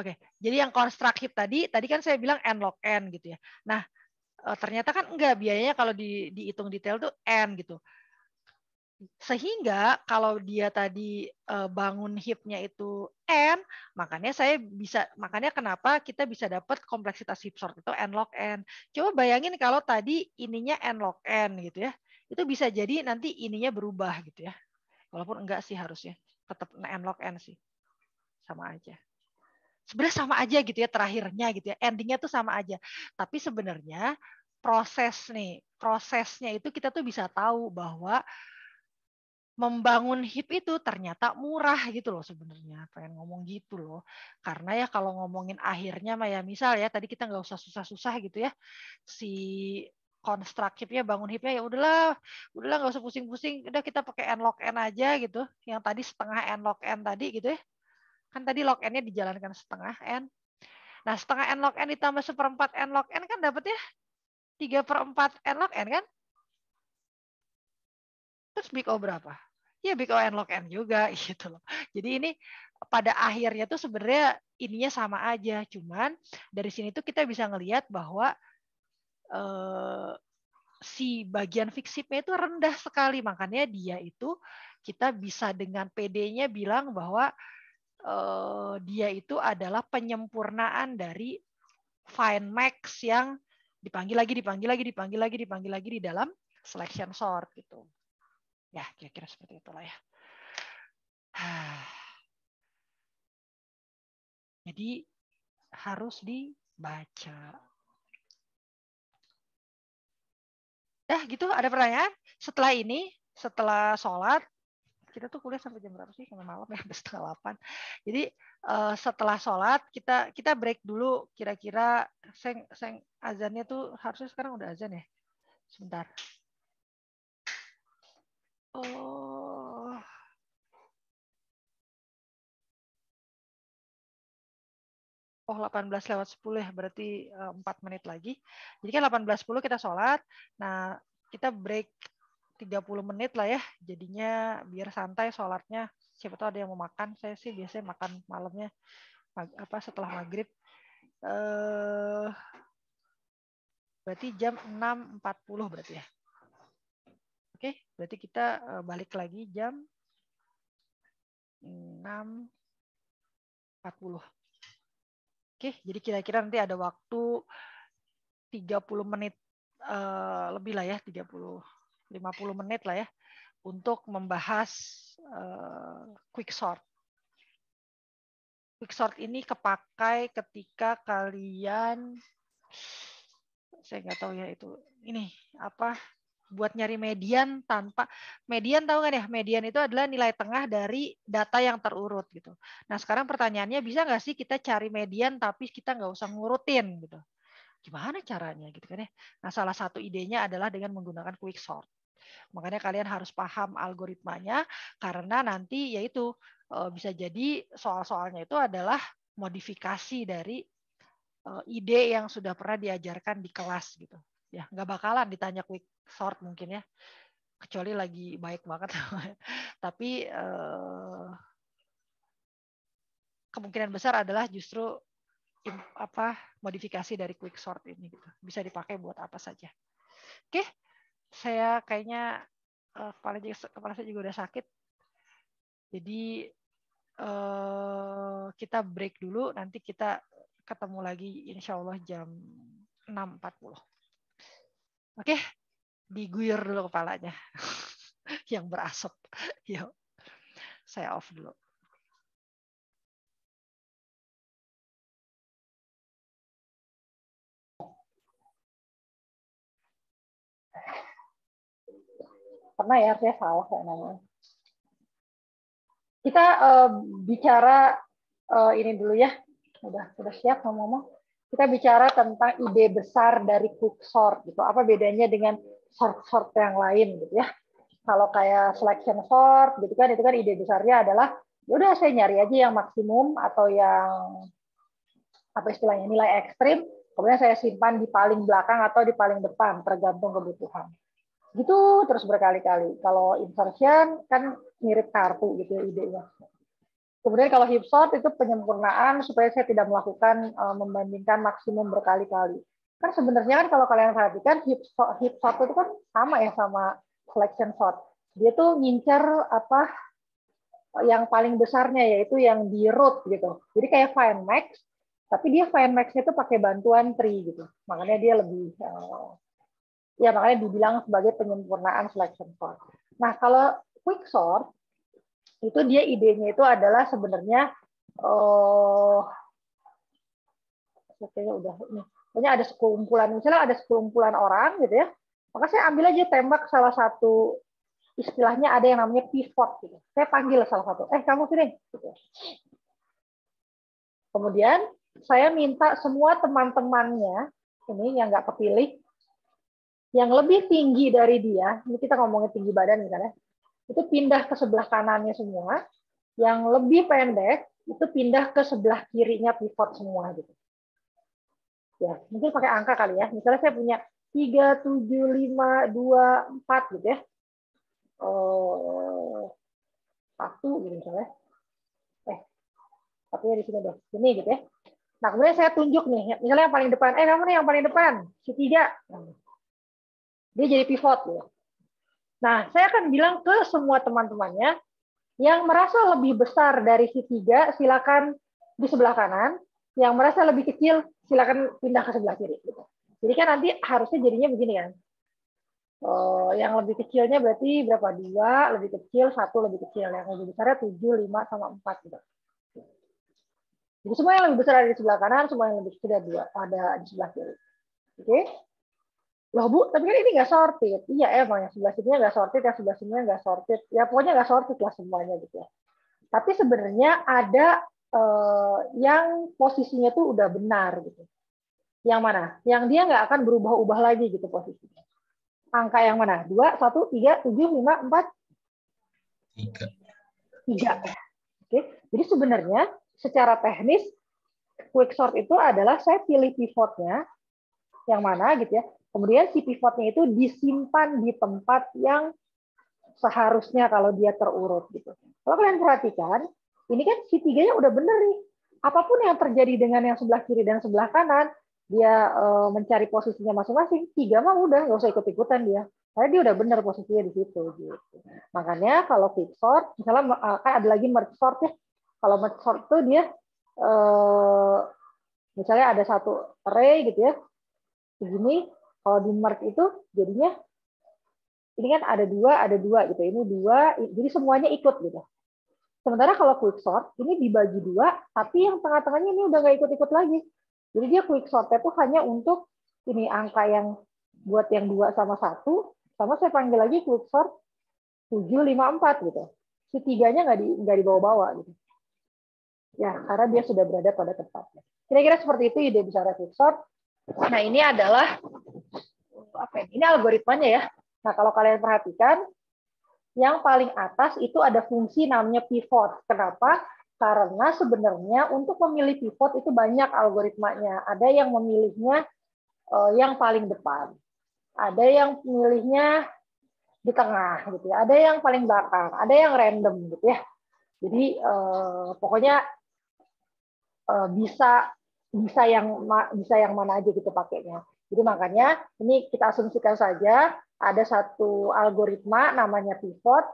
oke jadi yang construct hip tadi tadi kan saya bilang n log n gitu ya nah eh, ternyata kan enggak biayanya kalau di, dihitung detail tuh n gitu sehingga kalau dia tadi eh, bangun hipnya itu n, makanya saya bisa makanya kenapa kita bisa dapat kompleksitas hip sort itu n log n. Coba bayangin kalau tadi ininya n log n gitu ya. Itu bisa jadi nanti ininya berubah gitu ya. Walaupun enggak sih harusnya tetap n log n sih. Sama aja sebenarnya sama aja gitu ya terakhirnya gitu ya endingnya tuh sama aja tapi sebenarnya proses nih prosesnya itu kita tuh bisa tahu bahwa membangun hip itu ternyata murah gitu loh sebenarnya pengen ngomong gitu loh karena ya kalau ngomongin akhirnya Maya misal ya tadi kita nggak usah susah-susah gitu ya si konstruk hipnya bangun hipnya ya udahlah udahlah nggak usah pusing-pusing udah kita pakai n log n aja gitu yang tadi setengah n log n tadi gitu ya kan tadi lock n dijalankan setengah n nah setengah n log n ditambah seperempat n log n kan ya tiga per empat n log n kan terus big o berapa ya and log N juga gitu loh. Jadi ini pada akhirnya tuh sebenarnya ininya sama aja, cuman dari sini tuh kita bisa ngelihat bahwa eh, si bagian fiksipnya itu rendah sekali, makanya dia itu kita bisa dengan PD-nya bilang bahwa eh, dia itu adalah penyempurnaan dari fine max yang dipanggil lagi, dipanggil lagi, dipanggil lagi, dipanggil lagi di dalam selection sort gitu. Ya, kira-kira seperti itulah ya. Jadi harus dibaca. Ya, gitu ada pertanyaan? Setelah ini, setelah sholat, kita tuh kuliah sampai jam berapa sih? Sampai malam ya, sampai setengah delapan. Jadi uh, setelah sholat kita kita break dulu. Kira-kira seng seng azannya tuh harusnya sekarang udah azan ya. Sebentar. Oh. Oh, 18 lewat 10 ya, berarti 4 eh, menit lagi. Jadi kan 18.10 kita sholat, nah kita break 30 menit lah ya, jadinya biar santai sholatnya. Siapa tahu ada yang mau makan, saya sih biasanya makan malamnya apa setelah maghrib. Eh, berarti jam 6.40 berarti ya. Oke, berarti kita eh, balik lagi jam 6.40. Oke, jadi kira-kira nanti ada waktu 30 menit uh, lebih lah ya, 30 50 menit lah ya untuk membahas uh, eh, quick sort. Quick sort ini kepakai ketika kalian saya nggak tahu ya itu ini apa buat nyari median tanpa median tahu kan ya median itu adalah nilai tengah dari data yang terurut gitu. Nah sekarang pertanyaannya bisa nggak sih kita cari median tapi kita nggak usah ngurutin gitu. Gimana caranya gitu kan ya? Nah salah satu idenya adalah dengan menggunakan quick sort. Makanya kalian harus paham algoritmanya karena nanti yaitu e, bisa jadi soal-soalnya itu adalah modifikasi dari e, ide yang sudah pernah diajarkan di kelas gitu ya nggak bakalan ditanya quick short mungkin ya kecuali lagi baik banget tapi eh, kemungkinan besar adalah justru apa modifikasi dari quick sort ini gitu bisa dipakai buat apa saja oke saya kayaknya eh, kepala kepala kepala saya juga udah sakit jadi eh, kita break dulu nanti kita ketemu lagi insya Allah jam 6.40 oke diguyur dulu kepalanya yang berasap. Yuk, saya off dulu. Pernah ya saya salah kayak namanya. Kita uh, bicara uh, ini dulu ya. Udah sudah siap ngomong-ngomong. Kita bicara tentang ide besar dari Quicksort gitu. Apa bedanya dengan Short-short yang lain gitu ya. Kalau kayak selection sort gitu kan itu kan ide besarnya adalah ya udah saya nyari aja yang maksimum atau yang apa istilahnya nilai ekstrim kemudian saya simpan di paling belakang atau di paling depan tergantung kebutuhan gitu terus berkali-kali kalau insertion kan mirip kartu gitu ya idenya kemudian kalau hip sort itu penyempurnaan supaya saya tidak melakukan eh, membandingkan maksimum berkali-kali kan sebenarnya kan kalau kalian perhatikan hip shot, hip shot itu kan sama ya sama selection shot. Dia tuh ngincer apa yang paling besarnya yaitu yang di root gitu. Jadi kayak fine max, tapi dia fine maxnya itu pakai bantuan tree gitu. Makanya dia lebih eh, ya makanya dibilang sebagai penyempurnaan selection shot. Nah, kalau quick shot itu dia idenya itu adalah sebenarnya oh kayaknya udah ini Pokoknya ada sekumpulan, misalnya ada sekumpulan orang gitu ya. Maka saya ambil aja tembak salah satu istilahnya ada yang namanya pivot gitu. Saya panggil salah satu, eh kamu sini. Gitu. Kemudian saya minta semua teman-temannya ini yang nggak kepilih, yang lebih tinggi dari dia, ini kita ngomongin tinggi badan misalnya, itu pindah ke sebelah kanannya semua, yang lebih pendek itu pindah ke sebelah kirinya pivot semua gitu ya mungkin pakai angka kali ya misalnya saya punya tiga tujuh lima dua empat gitu ya oh satu gitu misalnya eh tapi di sini deh ini gitu ya nah kemudian saya tunjuk nih misalnya yang paling depan eh kamu nih yang paling depan si tiga dia jadi pivot gitu nah saya akan bilang ke semua teman-temannya yang merasa lebih besar dari si tiga silakan di sebelah kanan yang merasa lebih kecil, silakan pindah ke sebelah kiri. Gitu. Jadi kan nanti harusnya jadinya begini kan. Oh, yang lebih kecilnya berarti berapa? Dua, lebih kecil, satu lebih kecil. Yang lebih besarnya tujuh, lima, sama empat. Gitu. Jadi semua yang lebih besar ada di sebelah kanan, semua yang lebih kecil ada, dua, ada di sebelah kiri. Oke? Okay? Loh Bu, tapi kan ini nggak sorted. Iya emang, yang sebelah sini nggak sorted, yang sebelah sini nggak sorted. Ya pokoknya nggak sorted lah semuanya gitu ya. Tapi sebenarnya ada uh, yang posisinya tuh udah benar gitu. Yang mana? Yang dia nggak akan berubah-ubah lagi gitu posisinya. Angka yang mana? Dua, satu, tiga, tujuh, lima, empat. Tiga. Tiga. Oke. Jadi sebenarnya secara teknis quick sort itu adalah saya pilih pivotnya yang mana gitu ya. Kemudian si pivotnya itu disimpan di tempat yang seharusnya kalau dia terurut gitu. Kalau kalian perhatikan, ini kan si tiganya udah bener nih. Apapun yang terjadi dengan yang sebelah kiri dan sebelah kanan, dia eh, mencari posisinya masing-masing. Tiga mah udah nggak usah ikut-ikutan dia. Karena dia udah bener posisinya di situ. Gitu. Makanya kalau quick sort, misalnya kan ada lagi merge sort ya. Kalau merge sort tuh dia eh, misalnya ada satu array gitu ya. Begini, kalau di merge itu jadinya ini kan ada dua, ada dua gitu. Ini dua, jadi semuanya ikut gitu. Sementara kalau quick sort ini dibagi dua, tapi yang tengah-tengahnya ini udah nggak ikut-ikut lagi. Jadi dia quick sort itu hanya untuk ini angka yang buat yang dua sama satu, sama saya panggil lagi quick sort 754 gitu. Si tiganya nggak di nggak dibawa-bawa gitu. Ya, karena dia sudah berada pada tempatnya. Kira-kira seperti itu ide bicara quick sort. Nah, ini adalah apa ya, Ini algoritmanya ya. Nah, kalau kalian perhatikan, yang paling atas itu ada fungsi namanya pivot. Kenapa? Karena sebenarnya untuk memilih pivot itu banyak algoritmanya. Ada yang memilihnya eh, yang paling depan. Ada yang memilihnya di tengah gitu ya. Ada yang paling belakang, ada yang random gitu ya. Jadi eh, pokoknya eh, bisa bisa yang bisa yang mana aja gitu pakainya. Jadi makanya ini kita asumsikan saja ada satu algoritma namanya pivot,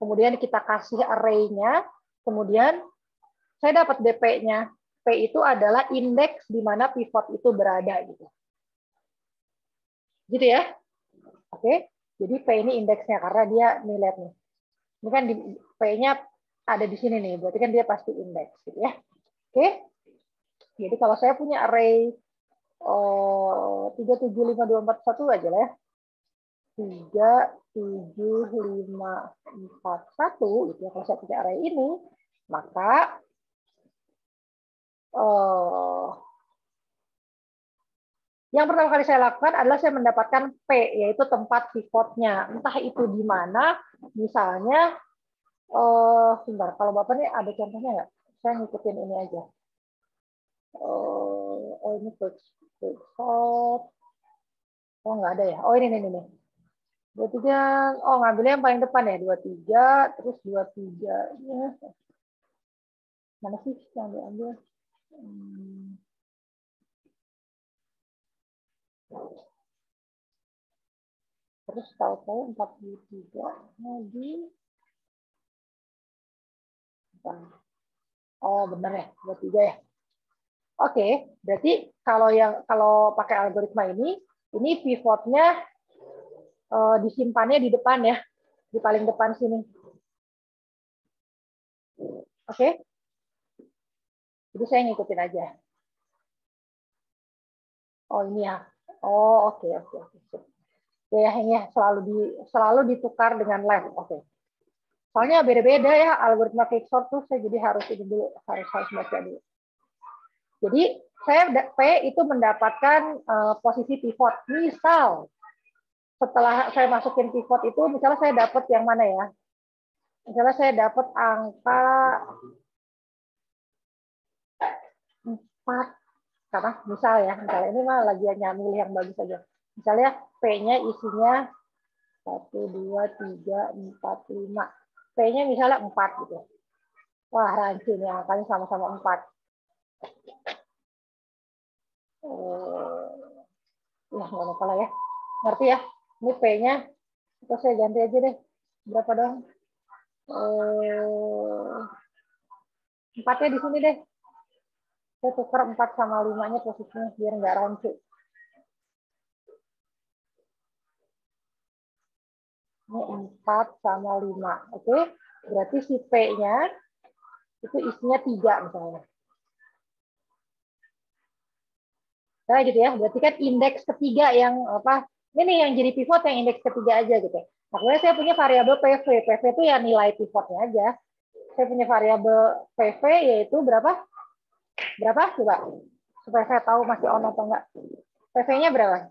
kemudian kita kasih arraynya. kemudian saya dapat DP-nya. P itu adalah indeks di mana pivot itu berada gitu. Gitu ya. Oke. Jadi P ini indeksnya karena dia nilai nih. Ini kan P-nya ada di sini nih, berarti kan dia pasti indeks gitu ya. Oke. Jadi kalau saya punya array oh, eh, 375241 aja lah ya. 3, 7, 5, 4, 1, gitu ya, kalau saya pakai array ini, maka uh, yang pertama kali saya lakukan adalah saya mendapatkan P, yaitu tempat pivotnya. Entah itu di mana, misalnya, uh, sebentar, kalau Bapak ini ada contohnya nggak? Saya ngikutin ini aja. Uh, oh, ini pivot. Oh, nggak ada ya? Oh, ini, ini, ini. 23, oh ngambilnya yang paling depan ya, 23, terus 23. Ya. Mana sih yang diambil? Hmm. Terus tahu saya 43 lagi. Oh benar ya, 23 ya. Oke, okay, berarti kalau yang kalau pakai algoritma ini, ini pivotnya uh, disimpannya di depan ya, di paling depan sini. Oke? Okay? Jadi saya ngikutin aja. Oh ini ya. Oh oke okay, oke okay, oke. Okay. Ya ya, ya selalu di selalu ditukar dengan live, Oke. Okay. Soalnya beda-beda ya algoritma quicksort tuh saya jadi harus ini dulu harus harus baca dulu. Jadi saya P itu mendapatkan uh, posisi pivot. Misal setelah saya masukin pivot itu misalnya saya dapat yang mana ya misalnya saya dapat angka 4 karena misal ya misalnya ini mah lagi hanya milih yang bagus aja misalnya P-nya isinya 1, 2, 3, 4, 5 P-nya misalnya 4 gitu wah rancu nih angkanya sama-sama 4 Eh, ya nggak apa-apa lah ya ngerti ya ini P-nya, atau saya ganti aja deh. Berapa dong? Eh, empatnya di sini deh. Saya tukar empat sama 5 posisinya biar nggak rancu. Ini empat sama lima, Oke, okay? berarti si P-nya itu isinya tiga misalnya. Nah, gitu ya. Berarti kan indeks ketiga yang apa ini yang jadi pivot yang indeks ketiga aja gitu. Nah, Makanya saya punya variabel PV. PV itu ya nilai pivotnya aja. Saya punya variabel PV yaitu berapa? Berapa? Coba. Supaya saya tahu masih on atau enggak. PV-nya berapa?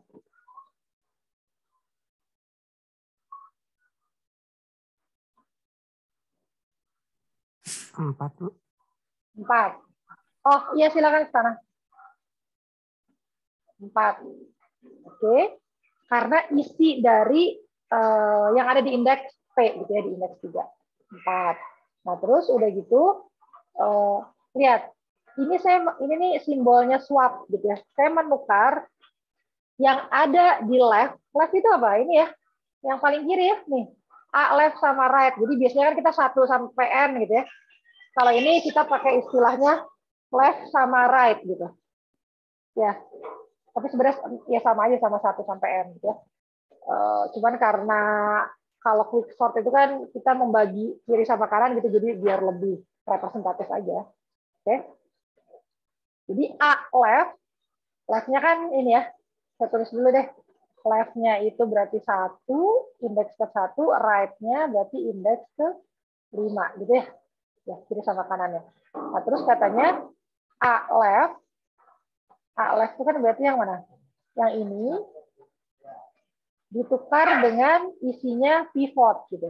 Empat, tuh. Empat. Oh, iya silakan ke sana. Empat. Oke. Okay karena isi dari uh, yang ada di indeks P gitu ya di indeks 3 4. Nah, terus udah gitu uh, lihat ini saya ini nih simbolnya swap gitu ya. Saya menukar yang ada di left. Left itu apa? Ini ya. Yang paling kiri ya nih. A left sama right. Jadi biasanya kan kita satu sampai n gitu ya. Kalau ini kita pakai istilahnya left sama right gitu. Ya tapi sebenarnya ya sama aja sama 1 sampai n gitu ya. Eh, cuman karena kalau quick sort itu kan kita membagi kiri sama kanan gitu jadi biar lebih representatif aja. Oke. Okay. Jadi A left, leftnya kan ini ya. Saya tulis dulu deh. left itu berarti satu, indeks ke satu. right-nya berarti indeks ke 5 gitu ya. Ya, kiri sama kanannya. Nah, terus katanya A left A left itu kan berarti yang mana? Yang ini ditukar dengan isinya pivot gitu.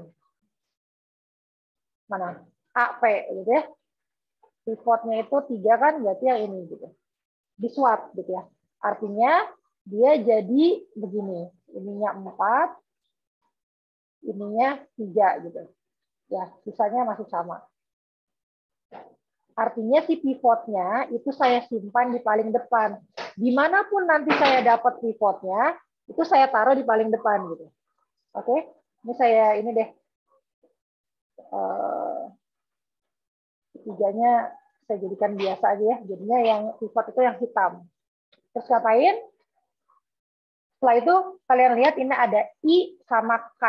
Mana? AP gitu ya. Pivotnya itu tiga kan berarti yang ini gitu. Disuap gitu ya. Artinya dia jadi begini. Ininya empat, ininya tiga gitu. Ya, sisanya masih sama. Artinya si pivotnya itu saya simpan di paling depan. Dimanapun nanti saya dapat pivotnya, itu saya taruh di paling depan gitu. Oke, ini saya ini deh. Eh, Tiganya saya jadikan biasa aja ya. Jadinya yang pivot itu yang hitam. Terus ngapain? Setelah itu kalian lihat ini ada I sama K.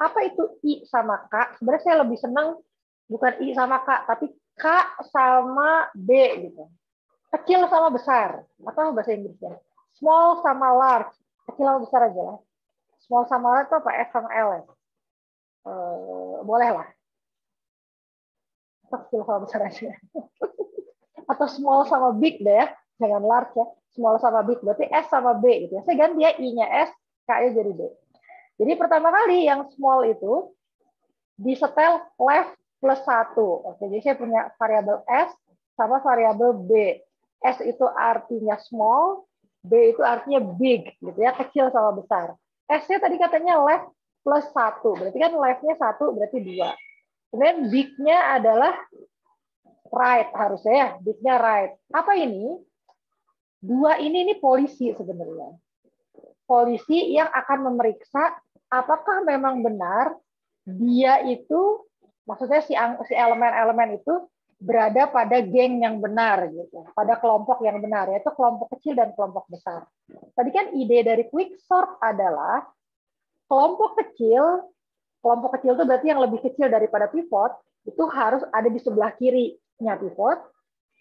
Apa itu I sama K? Sebenarnya saya lebih senang bukan I sama K, tapi K sama B gitu. Kecil sama besar, atau bahasa Inggrisnya. Small sama large, kecil sama besar aja lah. Small sama large itu apa? S sama L ya? E, boleh lah. kecil sama besar aja. atau small sama big deh ya. Jangan large ya. Small sama big, berarti S sama B gitu ya. Saya ganti ya I-nya S, K-nya jadi B. Jadi pertama kali yang small itu disetel left plus 1. Oke, jadi saya punya variabel S sama variabel B. S itu artinya small, B itu artinya big, gitu ya, kecil sama besar. S-nya tadi katanya left plus 1, berarti kan left-nya 1, berarti dua. Kemudian big-nya adalah right harusnya ya, big-nya right. Apa ini? Dua ini ini polisi sebenarnya. Polisi yang akan memeriksa apakah memang benar dia itu maksudnya si si elemen-elemen itu berada pada geng yang benar gitu, pada kelompok yang benar yaitu kelompok kecil dan kelompok besar. Tadi kan ide dari quick sort adalah kelompok kecil, kelompok kecil itu berarti yang lebih kecil daripada pivot itu harus ada di sebelah kiri kirinya pivot,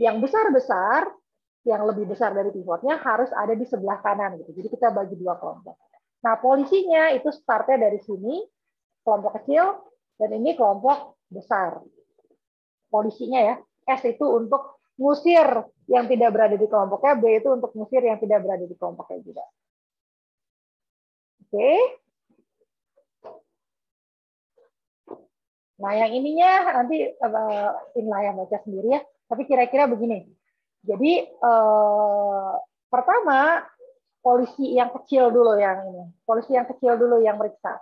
yang besar-besar yang lebih besar dari pivotnya harus ada di sebelah kanan gitu. Jadi kita bagi dua kelompok. Nah, polisinya itu startnya dari sini, kelompok kecil, dan ini kelompok besar. Polisinya ya, S itu untuk ngusir yang tidak berada di kelompoknya, B itu untuk ngusir yang tidak berada di kelompoknya juga. Oke. Nah, yang ininya nanti uh, inilah baca sendiri ya. Tapi kira-kira begini. Jadi eh, pertama polisi yang kecil dulu yang ini, polisi yang kecil dulu yang meriksa.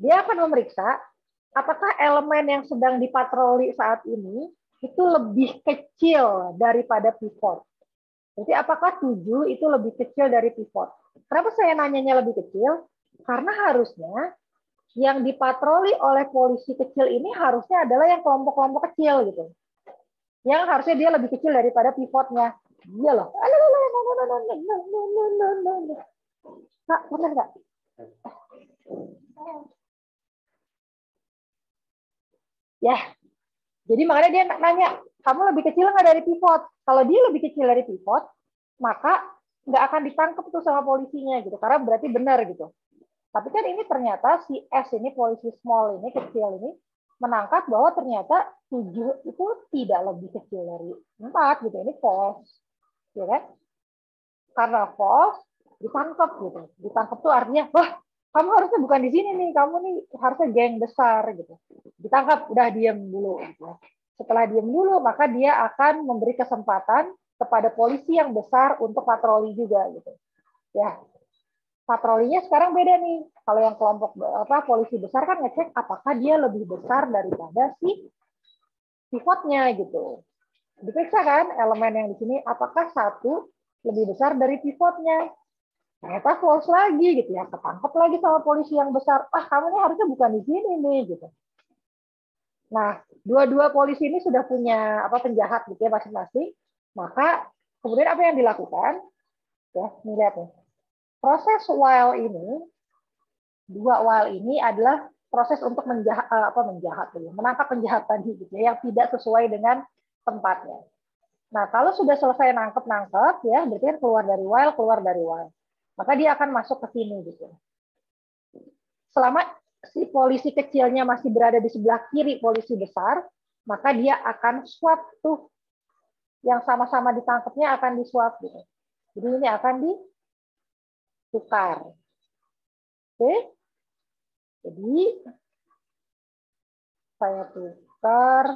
Dia akan memeriksa apakah elemen yang sedang dipatroli saat ini itu lebih kecil daripada pivot. Jadi apakah 7 itu lebih kecil dari pivot? Kenapa saya nanyanya lebih kecil? Karena harusnya yang dipatroli oleh polisi kecil ini harusnya adalah yang kelompok-kelompok kecil gitu. Yang harusnya dia lebih kecil daripada pivotnya. Iya loh. Kak, benar nggak? Ya, jadi makanya dia nanya, kamu lebih kecil nggak dari pivot? Kalau dia lebih kecil dari pivot, maka nggak akan ditangkap tuh sama polisinya gitu, karena berarti benar gitu. Tapi kan ini ternyata si S ini polisi small ini kecil ini menangkap bahwa ternyata tujuh itu tidak lebih kecil dari empat gitu. Ini false. Ya kan? Karena false ditangkap gitu. Ditangkap tuh artinya, wah kamu harusnya bukan di sini nih, kamu nih harusnya geng besar gitu. Ditangkap, udah diem dulu. Gitu. Setelah diem dulu, maka dia akan memberi kesempatan kepada polisi yang besar untuk patroli juga gitu. Ya, patrolinya sekarang beda nih. Kalau yang kelompok apa polisi besar kan ngecek apakah dia lebih besar daripada si pivotnya gitu. Diperiksa kan elemen yang di sini apakah satu lebih besar dari pivotnya ternyata false lagi gitu ya ketangkep lagi sama polisi yang besar ah kamu ini harusnya bukan di sini nih gitu nah dua-dua polisi ini sudah punya apa penjahat gitu ya masing-masing maka kemudian apa yang dilakukan ya nih lihat nih proses while ini dua while ini adalah proses untuk menjahat eh, apa menjahat gitu, ya, menangkap penjahat tadi gitu ya yang tidak sesuai dengan tempatnya nah kalau sudah selesai nangkep nangkep ya berarti kan keluar dari while keluar dari while maka dia akan masuk ke sini gitu. Selama si polisi kecilnya masih berada di sebelah kiri polisi besar, maka dia akan swap tuh yang sama-sama ditangkapnya akan disuap gitu. Jadi ini akan ditukar. Oke. Jadi saya tukar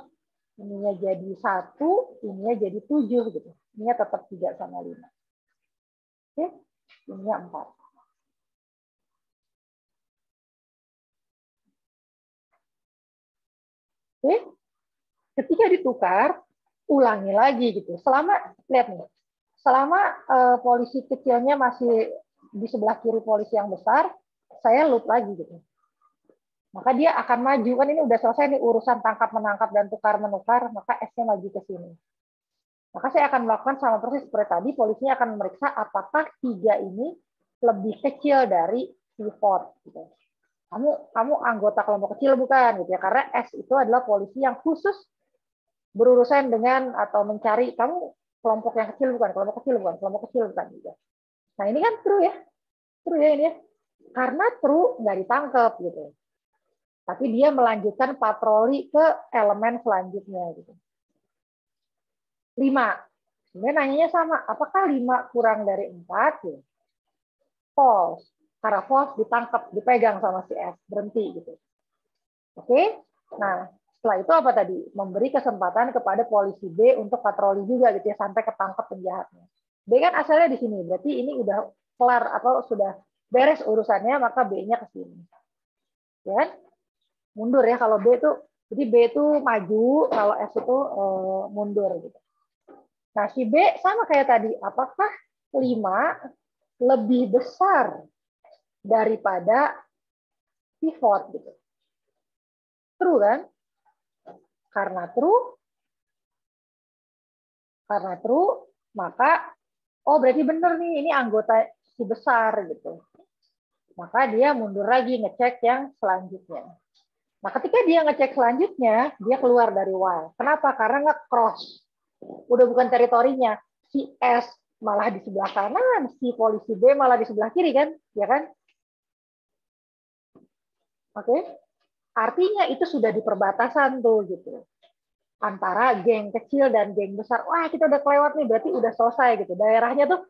ininya jadi satu, ininya jadi tujuh gitu. Ininya tetap tiga sama lima. Oke. Ini empat. Oke. Ketika ditukar, ulangi lagi gitu. Selama lihat nih. Selama uh, polisi kecilnya masih di sebelah kiri polisi yang besar, saya loop lagi gitu. Maka dia akan maju kan ini udah selesai nih urusan tangkap menangkap dan tukar menukar, maka S-nya maju ke sini. Maka saya akan melakukan sama persis seperti tadi, polisinya akan memeriksa apakah tiga ini lebih kecil dari C4. Gitu. Kamu kamu anggota kelompok kecil bukan gitu ya? Karena S itu adalah polisi yang khusus berurusan dengan atau mencari kamu kelompok yang kecil bukan, kelompok kecil bukan, kelompok kecil bukan gitu. Nah ini kan true ya, true ya ini ya. Karena true nggak ditangkap gitu. Tapi dia melanjutkan patroli ke elemen selanjutnya gitu. 5. Kemudian nanyanya sama, apakah 5 kurang dari 4? Gitu. False. Karena false ditangkap, dipegang sama si S, berhenti gitu. Oke, nah setelah itu apa tadi? Memberi kesempatan kepada polisi B untuk patroli juga gitu ya, sampai ketangkap penjahatnya. B kan asalnya di sini, berarti ini udah kelar atau sudah beres urusannya, maka B-nya ke sini. Ya, kan? mundur ya kalau B itu jadi B itu maju, kalau S itu eh, mundur gitu. Nah, si B sama kayak tadi. Apakah 5 lebih besar daripada pivot? Gitu. True kan? Karena true, karena true, maka oh berarti benar nih ini anggota si besar gitu. Maka dia mundur lagi ngecek yang selanjutnya. Nah, ketika dia ngecek selanjutnya, dia keluar dari while. Kenapa? Karena nge-cross udah bukan teritorinya si S malah di sebelah kanan si polisi B malah di sebelah kiri kan ya kan oke okay? artinya itu sudah di perbatasan tuh gitu antara geng kecil dan geng besar. Wah, kita udah kelewat nih, berarti udah selesai gitu. Daerahnya tuh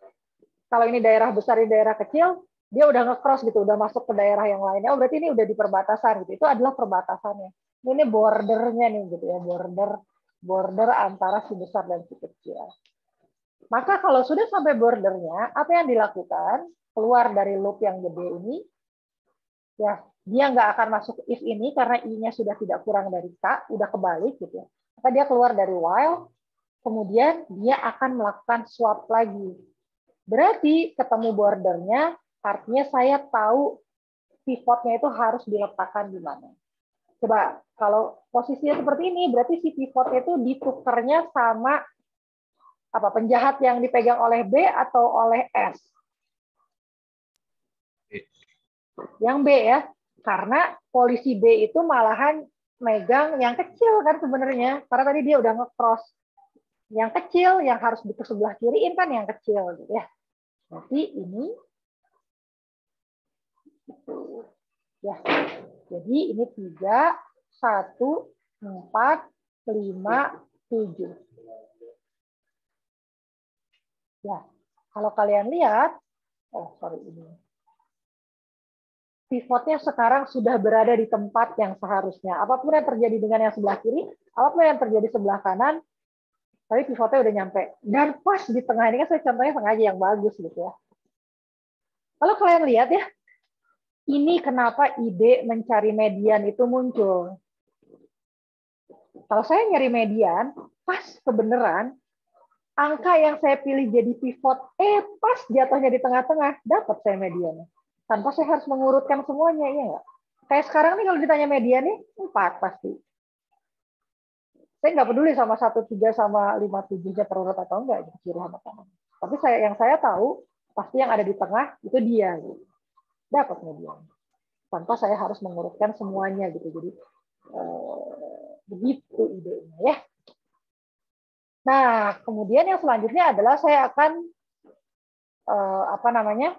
kalau ini daerah besar ini daerah kecil, dia udah ngecross gitu, udah masuk ke daerah yang lainnya. Oh, berarti ini udah di perbatasan gitu. Itu adalah perbatasannya. Ini bordernya nih gitu ya, border border antara si besar dan si kecil. Maka kalau sudah sampai bordernya, apa yang dilakukan? Keluar dari loop yang gede ini, ya dia nggak akan masuk if ini karena i-nya sudah tidak kurang dari k, udah kebalik gitu ya. Maka dia keluar dari while, kemudian dia akan melakukan swap lagi. Berarti ketemu bordernya, artinya saya tahu pivotnya itu harus diletakkan di mana. Coba kalau posisinya seperti ini, berarti si pivot itu ditukernya sama apa penjahat yang dipegang oleh B atau oleh S? Yang B ya, karena polisi B itu malahan megang yang kecil kan sebenarnya, karena tadi dia udah nge-cross yang kecil yang harus di sebelah kiriin kan yang kecil gitu ya. Berarti ini ya. Jadi ini tiga satu empat lima tujuh Ya, kalau kalian lihat, oh sorry ini. Pivotnya sekarang sudah berada di tempat yang seharusnya. Apapun yang terjadi dengan yang sebelah kiri, apapun yang terjadi sebelah kanan, tapi pivotnya udah nyampe. Dan pas di tengah ini kan saya contohnya sengaja yang bagus gitu ya. Kalau kalian lihat ya, ini kenapa ide mencari median itu muncul. Kalau saya nyari median, pas kebenaran, angka yang saya pilih jadi pivot, eh pas jatuhnya di tengah-tengah, dapat saya median. Tanpa saya harus mengurutkan semuanya, ya nggak? Kayak sekarang nih kalau ditanya median nih, 4 pasti. Saya nggak peduli sama tiga sama lima nya terurut atau enggak, jadi kiri sama kanan. Tapi saya, yang saya tahu, pasti yang ada di tengah itu dia. Gitu dapat medium tanpa saya harus mengurutkan semuanya gitu jadi eh, begitu idenya ya nah kemudian yang selanjutnya adalah saya akan eh, apa namanya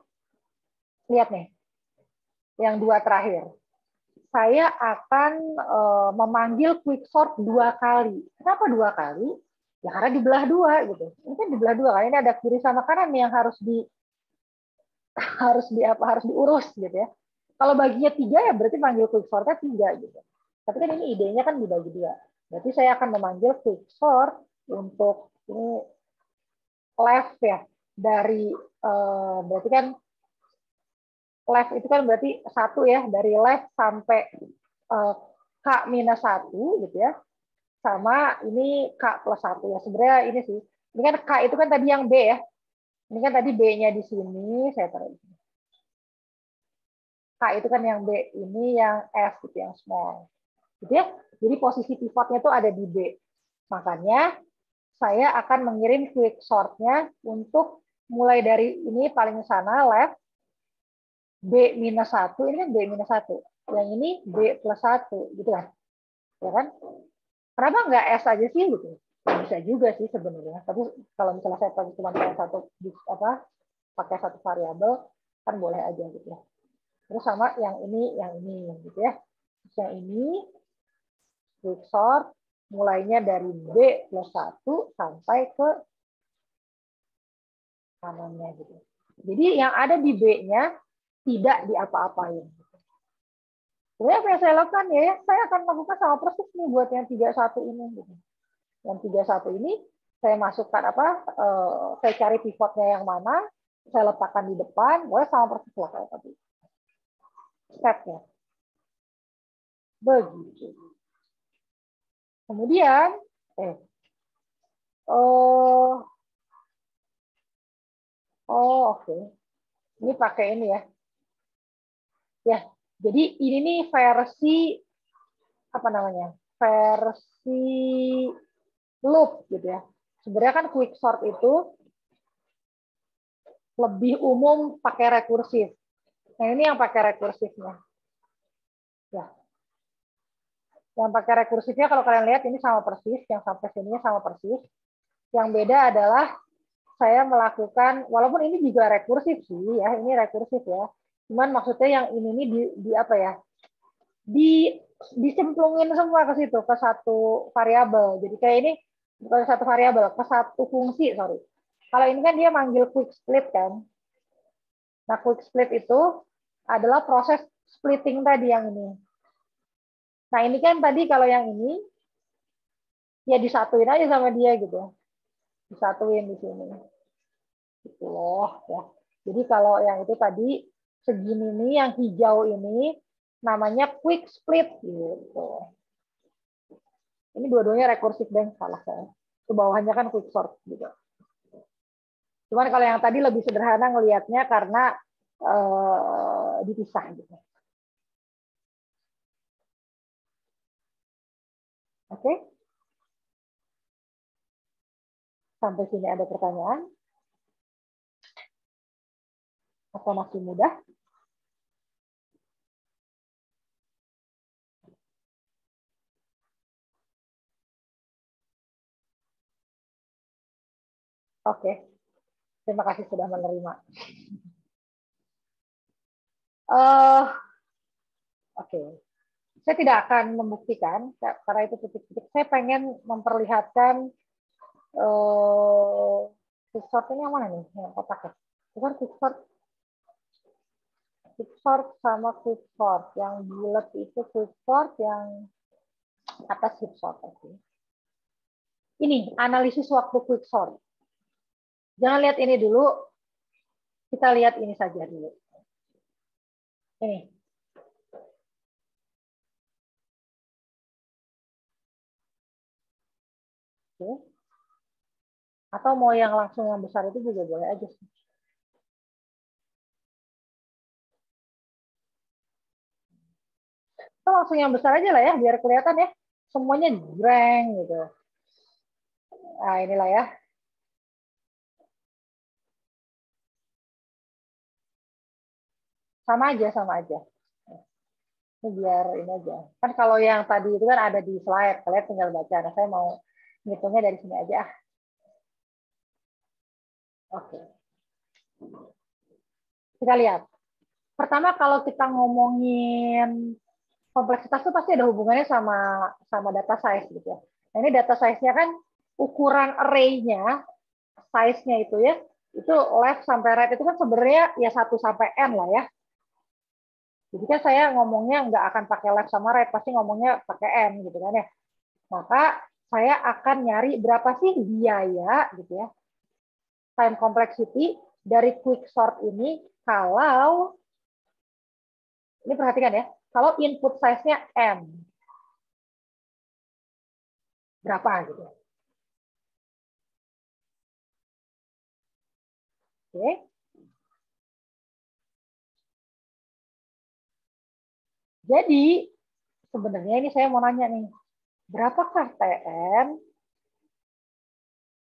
lihat nih yang dua terakhir saya akan eh, memanggil quick sort dua kali kenapa dua kali ya karena dibelah dua gitu ini kan dibelah dua kali ini ada kiri sama kanan yang harus di harus di apa harus diurus gitu ya. Kalau baginya tiga ya berarti panggil quick sortnya tiga gitu. Tapi kan ini idenya kan dibagi dua. Berarti saya akan memanggil quick sort untuk ini left ya dari eh, berarti kan left itu kan berarti satu ya dari left sampai eh, k minus satu gitu ya sama ini k plus satu ya sebenarnya ini sih ini kan k itu kan tadi yang b ya ini kan tadi B-nya di sini, saya taruh di sini. K itu kan yang B, ini yang F, itu yang small. Gitu ya? Jadi posisi pivotnya itu ada di B. Makanya saya akan mengirim quick sort-nya untuk mulai dari ini paling sana left B minus 1, ini kan B minus 1. Yang ini B plus 1, gitu kan. Ya kan? Kenapa nggak S aja sih? Gitu bisa juga sih sebenarnya tapi kalau misalnya saya pakai cuma pakai satu apa pakai satu variabel kan boleh aja gitu ya terus sama yang ini yang ini gitu ya terus yang ini quick sort mulainya dari b plus satu sampai ke kanannya gitu jadi yang ada di b-nya tidak diapa-apain Sebenarnya apa yang saya lakukan ya, ya saya akan melakukan sama persis nih buat yang satu ini. Gitu yang 31 ini saya masukkan apa, eh, saya cari pivotnya yang mana, saya letakkan di depan, boleh sama persis lah kayak tadi. Stepnya. Begitu. Kemudian, eh, oh, oh oke. Okay. Ini pakai ini ya. Ya, jadi ini nih versi apa namanya? Versi loop gitu ya. Sebenarnya kan quick sort itu lebih umum pakai rekursif. Nah, ini yang pakai rekursifnya. Ya. Yang pakai rekursifnya kalau kalian lihat ini sama persis, yang sampai sini sama persis. Yang beda adalah saya melakukan walaupun ini juga rekursif sih ya, ini rekursif ya. Cuman maksudnya yang ini ini di, di apa ya? Di disemplungin semua ke situ ke satu variabel. Jadi kayak ini bukan satu variabel, ke satu fungsi, sorry. Kalau ini kan dia manggil quick split kan. Nah, quick split itu adalah proses splitting tadi yang ini. Nah, ini kan tadi kalau yang ini, ya disatuin aja sama dia gitu. Disatuin di sini. Gitu loh. Ya. Jadi kalau yang itu tadi, segini nih, yang hijau ini, namanya quick split gitu. Ini dua-duanya rekursif bank salah saya. Ke bawahnya kan quick sort juga. Gitu. Cuman kalau yang tadi lebih sederhana ngelihatnya karena eh, dipisah gitu. Oke. Sampai sini ada pertanyaan? Atau masih mudah? Oke, okay. terima kasih sudah menerima. Uh, Oke, okay. saya tidak akan membuktikan karena itu titik-titik. Saya pengen memperlihatkan uh, ini yang mana nih, yang kotak ya? Bukan quicksort. Quicksort sama quicksort. Yang bulat itu quicksort, yang atas Oke, Ini analisis waktu quicksort Jangan lihat ini dulu, kita lihat ini saja dulu. Ini. Oke. Atau mau yang langsung yang besar itu juga boleh aja sih. Atau langsung yang besar aja lah ya, biar kelihatan ya. Semuanya jreng gitu. Nah inilah ya, sama aja sama aja ini biar ini aja kan kalau yang tadi itu kan ada di slide kalian tinggal baca nah saya mau ngitungnya dari sini aja ah oke okay. kita lihat pertama kalau kita ngomongin kompleksitas itu pasti ada hubungannya sama sama data size gitu ya nah ini data size-nya kan ukuran array-nya size-nya itu ya itu left sampai right itu kan sebenarnya ya 1 sampai n lah ya jadi kan saya ngomongnya nggak akan pakai left sama right, pasti ngomongnya pakai M gitu kan ya. Maka saya akan nyari berapa sih biaya gitu ya time complexity dari quick sort ini kalau ini perhatikan ya kalau input size-nya m berapa gitu ya? oke Jadi sebenarnya ini saya mau nanya nih, berapakah Tm?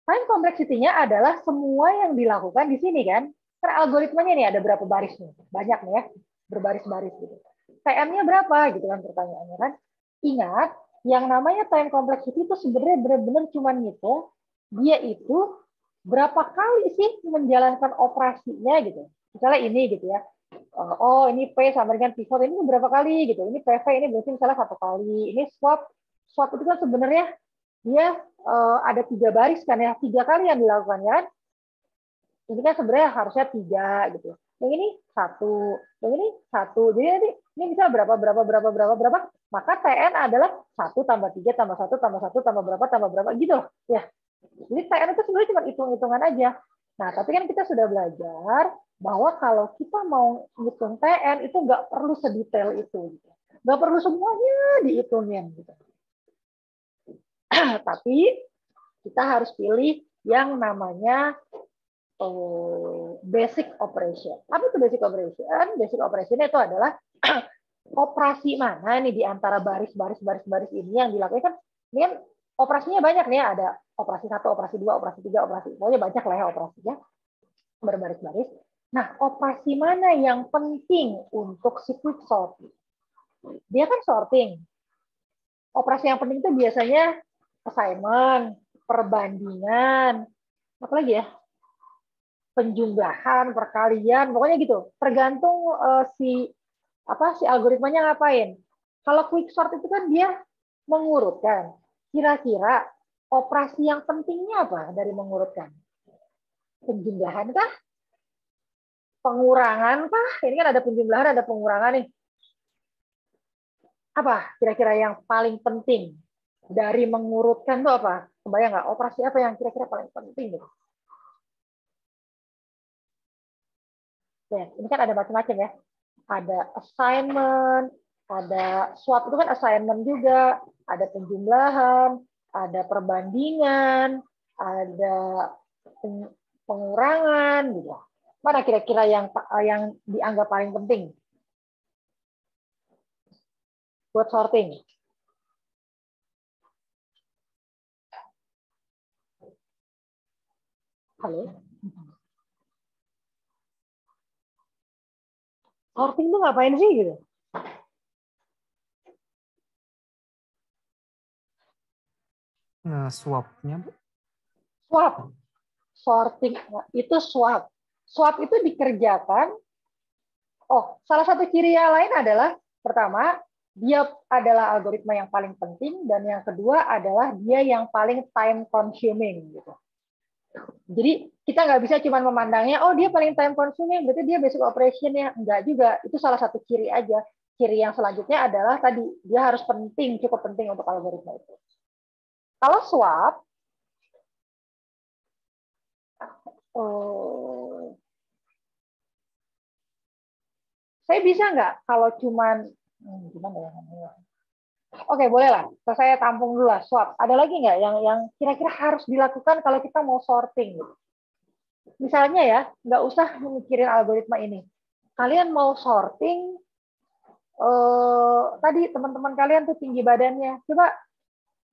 Time complexity-nya adalah semua yang dilakukan di sini kan. Karena algoritmanya nih ada berapa baris nih, banyak nih ya, berbaris-baris gitu. TM-nya berapa gitu kan pertanyaannya kan. Ingat, yang namanya time complexity itu sebenarnya benar-benar cuma gitu, dia itu berapa kali sih menjalankan operasinya gitu. Misalnya ini gitu ya, Eh, oh ini P sama dengan pivot ini berapa kali gitu. Ini PV ini berarti salah satu kali. Ini swap swap itu kan sebenarnya dia eh, ada tiga baris kan ya, tiga kali yang dilakukan ya kan. Ini kan sebenarnya harusnya tiga gitu. Yang ini satu, yang ini satu. Jadi nanti ini bisa berapa berapa berapa berapa berapa. Maka TN adalah satu tambah tiga tambah satu tambah satu tambah berapa tambah berapa gitu loh. Ya. Jadi TN itu sebenarnya cuma hitung-hitungan aja. Nah, tapi kan kita sudah belajar bahwa kalau kita mau ngitung TN itu nggak perlu sedetail itu. Gitu. Nggak perlu semuanya dihitungin. Gitu. tapi kita harus pilih yang namanya eh, basic operation. Apa itu basic operation? Basic operation itu adalah operasi mana nih di antara baris-baris baris-baris ini yang dilakukan. Ini kan operasinya banyak nih, ada operasi satu, operasi dua, operasi tiga, operasi pokoknya banyak lah ya operasinya berbaris-baris. Nah, operasi mana yang penting untuk si quick sort? Dia kan sorting. Operasi yang penting itu biasanya assignment, perbandingan, apa lagi ya? penjumlahan, perkalian, pokoknya gitu. Tergantung uh, si apa si algoritmanya ngapain. Kalau quick sort itu kan dia mengurutkan. Kira-kira operasi yang pentingnya apa dari mengurutkan? Penjumlahan kah? Pengurangan kah? Ini kan ada penjumlahan, ada pengurangan nih. Apa kira-kira yang paling penting dari mengurutkan itu apa? Kebayang nggak? Operasi apa yang kira-kira paling penting? Gitu? Ya, ini kan ada macam-macam ya. Ada assignment, ada swap itu kan assignment juga, ada penjumlahan, ada perbandingan, ada pengurangan gitu. Mana kira-kira yang yang dianggap paling penting? Buat sorting. Halo. Sorting itu ngapain sih gitu? Nah, eh, swabnya bu? Swab, sorting itu swap swap itu dikerjakan. Oh, salah satu ciri yang lain adalah pertama dia adalah algoritma yang paling penting dan yang kedua adalah dia yang paling time consuming gitu. Jadi kita nggak bisa cuma memandangnya oh dia paling time consuming berarti dia basic operationnya enggak juga itu salah satu ciri aja. Ciri yang selanjutnya adalah tadi dia harus penting cukup penting untuk algoritma itu. Kalau swap, oh, saya bisa nggak kalau cuman hmm, gimana ya Oke, bolehlah. Saya tampung dulu lah swap. Ada lagi nggak yang yang kira-kira harus dilakukan kalau kita mau sorting? Misalnya ya, nggak usah mikirin algoritma ini. Kalian mau sorting, eh, tadi teman-teman kalian tuh tinggi badannya. Coba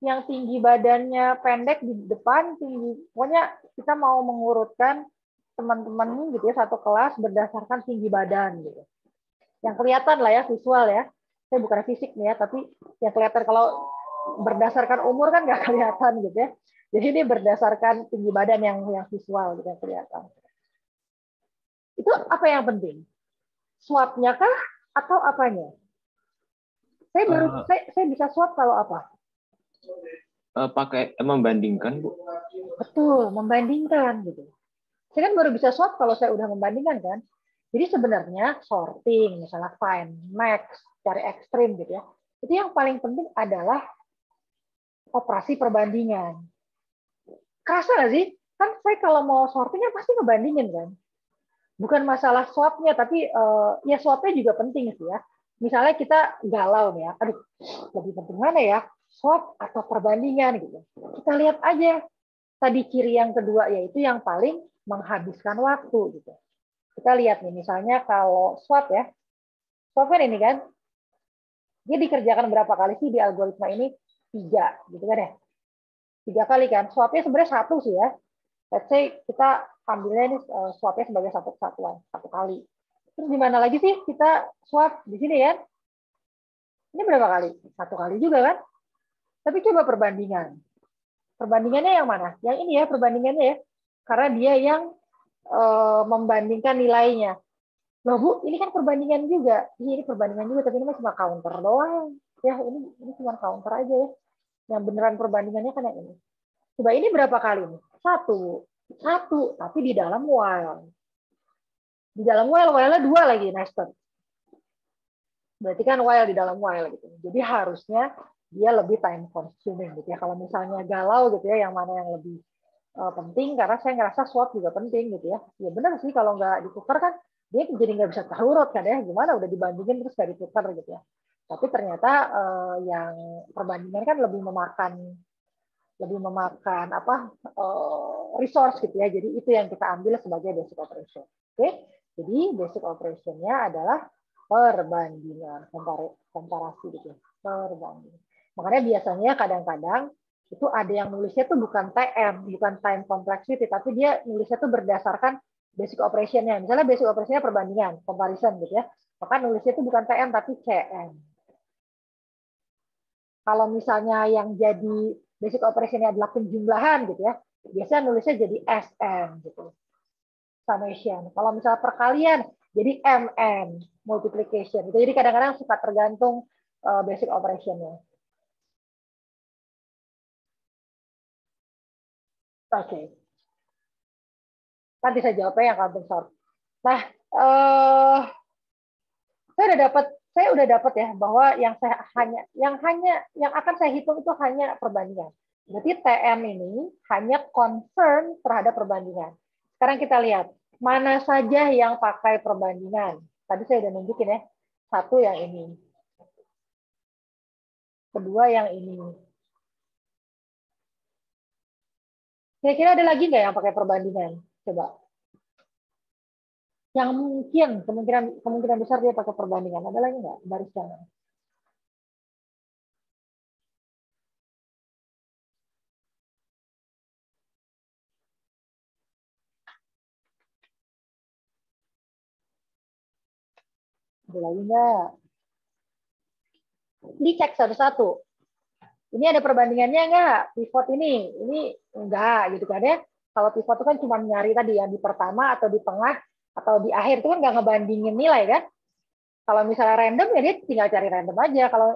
yang tinggi badannya pendek di depan, tinggi pokoknya kita mau mengurutkan teman-teman gitu ya satu kelas berdasarkan tinggi badan gitu. Yang kelihatan lah ya visual ya. Saya bukan fisik nih ya, tapi yang kelihatan kalau berdasarkan umur kan nggak kelihatan gitu ya. Jadi ini berdasarkan tinggi badan yang yang visual gitu yang kelihatan. Itu apa yang penting? Swabnya kah atau apanya? Saya baru uh, saya, saya bisa swab kalau apa? uh, pakai eh, membandingkan, Bu? Betul, membandingkan gitu. Saya kan baru bisa sort kalau saya udah membandingkan kan. Jadi sebenarnya sorting, misalnya find, max, cari ekstrim gitu ya. Itu yang paling penting adalah operasi perbandingan. Kerasa nggak sih? Kan saya kalau mau sortingnya pasti ngebandingin kan. Bukan masalah swapnya, tapi uh, ya swapnya juga penting sih ya. Misalnya kita galau nih ya, aduh lebih penting mana ya? swap atau perbandingan gitu. Kita lihat aja tadi ciri yang kedua yaitu yang paling menghabiskan waktu gitu. Kita lihat nih misalnya kalau swap ya. Swap kan ini kan dia dikerjakan berapa kali sih di algoritma ini? Tiga, gitu kan ya. Tiga kali kan. Swapnya sebenarnya satu sih ya. Let's say kita ambilnya ini eh, swapnya sebagai satu kesatuan, satu kali. Terus di mana lagi sih kita swap di sini ya? Ini berapa kali? Satu kali juga kan? Tapi coba perbandingan. Perbandingannya yang mana? Yang ini ya perbandingannya ya. Karena dia yang e, membandingkan nilainya. Loh Bu, ini kan perbandingan juga. Iya, ini perbandingan juga, tapi ini cuma counter doang. Ya, ini ini cuma counter aja ya. Yang beneran perbandingannya kan yang ini. Coba ini berapa kali nih? Satu. Satu, tapi di dalam while. Di dalam while, while-nya dua lagi nested. Berarti kan while di dalam while gitu. Jadi harusnya dia lebih time consuming gitu ya. Kalau misalnya galau gitu ya, yang mana yang lebih uh, penting karena saya ngerasa swap juga penting gitu ya. Ya benar sih kalau nggak diputar kan dia jadi nggak bisa tahurut kan ya. Gimana udah dibandingin terus dari ditukar gitu ya. Tapi ternyata uh, yang perbandingan kan lebih memakan lebih memakan apa uh, resource gitu ya. Jadi itu yang kita ambil sebagai basic operation. Oke. Okay? Jadi basic operationnya adalah perbandingan, komparasi gitu ya. Perbandingan. Makanya biasanya kadang-kadang itu ada yang nulisnya tuh bukan TM, bukan time complexity, tapi dia nulisnya tuh berdasarkan basic operationnya Misalnya basic operationnya perbandingan, comparison gitu ya. Maka nulisnya tuh bukan TM tapi CM. Kalau misalnya yang jadi basic operationnya adalah penjumlahan gitu ya, biasanya nulisnya jadi SM gitu. Summation. Kalau misalnya perkalian jadi MM, multiplication. Jadi kadang-kadang suka tergantung eh, basic operationnya nya Oke. Okay. Nanti saya jawabnya yang kambing besar. Nah, uh, saya udah dapat saya udah dapat ya bahwa yang saya hanya yang hanya yang akan saya hitung itu hanya perbandingan. Berarti TM ini hanya concern terhadap perbandingan. Sekarang kita lihat mana saja yang pakai perbandingan. Tadi saya udah nunjukin ya. Satu yang ini. Kedua yang ini. Kira-kira ada lagi nggak yang pakai perbandingan? Coba. Yang mungkin kemungkinan kemungkinan besar dia pakai perbandingan. Ada lagi nggak baris kanan? Ada lagi nggak? Dicek satu-satu ini ada perbandingannya nggak pivot ini ini enggak gitu kan ya kalau pivot itu kan cuma nyari tadi yang di pertama atau di tengah atau di akhir itu kan nggak ngebandingin nilai kan kalau misalnya random ya dia tinggal cari random aja kalau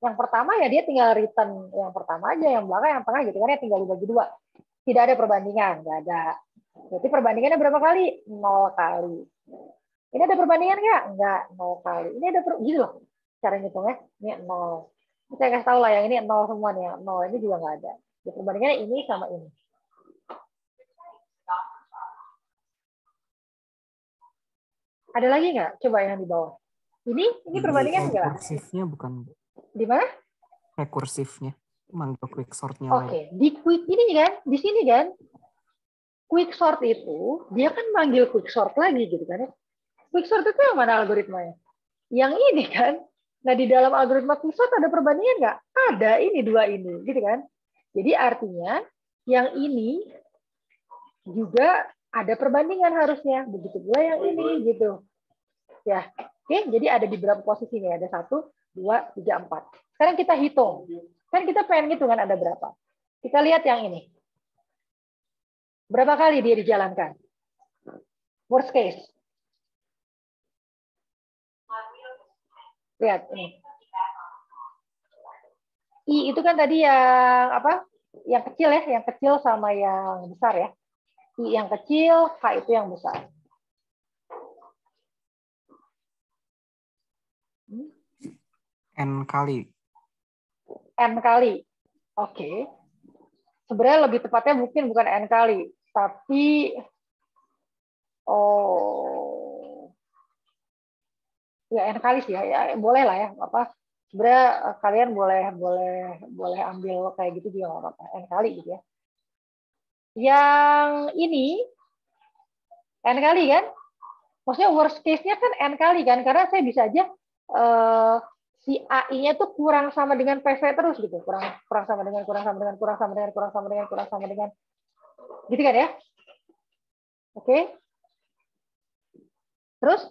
yang pertama ya dia tinggal return yang pertama aja yang belakang yang tengah gitu kan ya tinggal dibagi dua tidak ada perbandingan nggak ada jadi perbandingannya berapa kali nol kali ini ada perbandingan nggak nggak nol kali ini ada per gitu loh cara ngitungnya ini nol saya kasih tahu lah yang ini nol semua nih, nol ini juga nggak ada. Perbandingannya ini sama ini. Ada lagi nggak? Coba yang di bawah. Ini ini perbandingan nggak? Rekursifnya bukan. Di mana? Rekursifnya. Manggil quick sortnya. Oke, okay. di quick ini kan, di sini kan, quick sort itu dia kan manggil quick sort lagi gitu kan? Ya. Quick sort itu yang mana algoritmanya? Yang ini kan, Nah, di dalam algoritma pusat ada perbandingan nggak? Ada, ini dua ini, gitu kan? Jadi artinya yang ini juga ada perbandingan harusnya, begitu pula yang ini, gitu. Ya, oke. Jadi ada di berapa posisinya? Ada satu, dua, tiga, empat. Sekarang kita hitung. Kan kita pengen hitungan ada berapa. Kita lihat yang ini. Berapa kali dia dijalankan? Worst case. Lihat ini I itu kan tadi yang apa? Yang kecil ya, yang kecil sama yang besar ya. I yang kecil, K itu yang besar. N kali. N kali. Oke. Okay. Sebenarnya lebih tepatnya mungkin bukan N kali, tapi oh ya enak kali sih ya, ya boleh lah ya apa sebenarnya eh, kalian boleh boleh boleh ambil kayak gitu juga nggak apa-apa enak kali gitu ya yang ini n kali kan maksudnya worst case-nya kan n kali kan karena saya bisa aja eh, si AI-nya tuh kurang sama dengan PV terus gitu kurang kurang sama dengan kurang sama dengan kurang sama dengan kurang sama dengan kurang sama dengan gitu kan ya oke okay. terus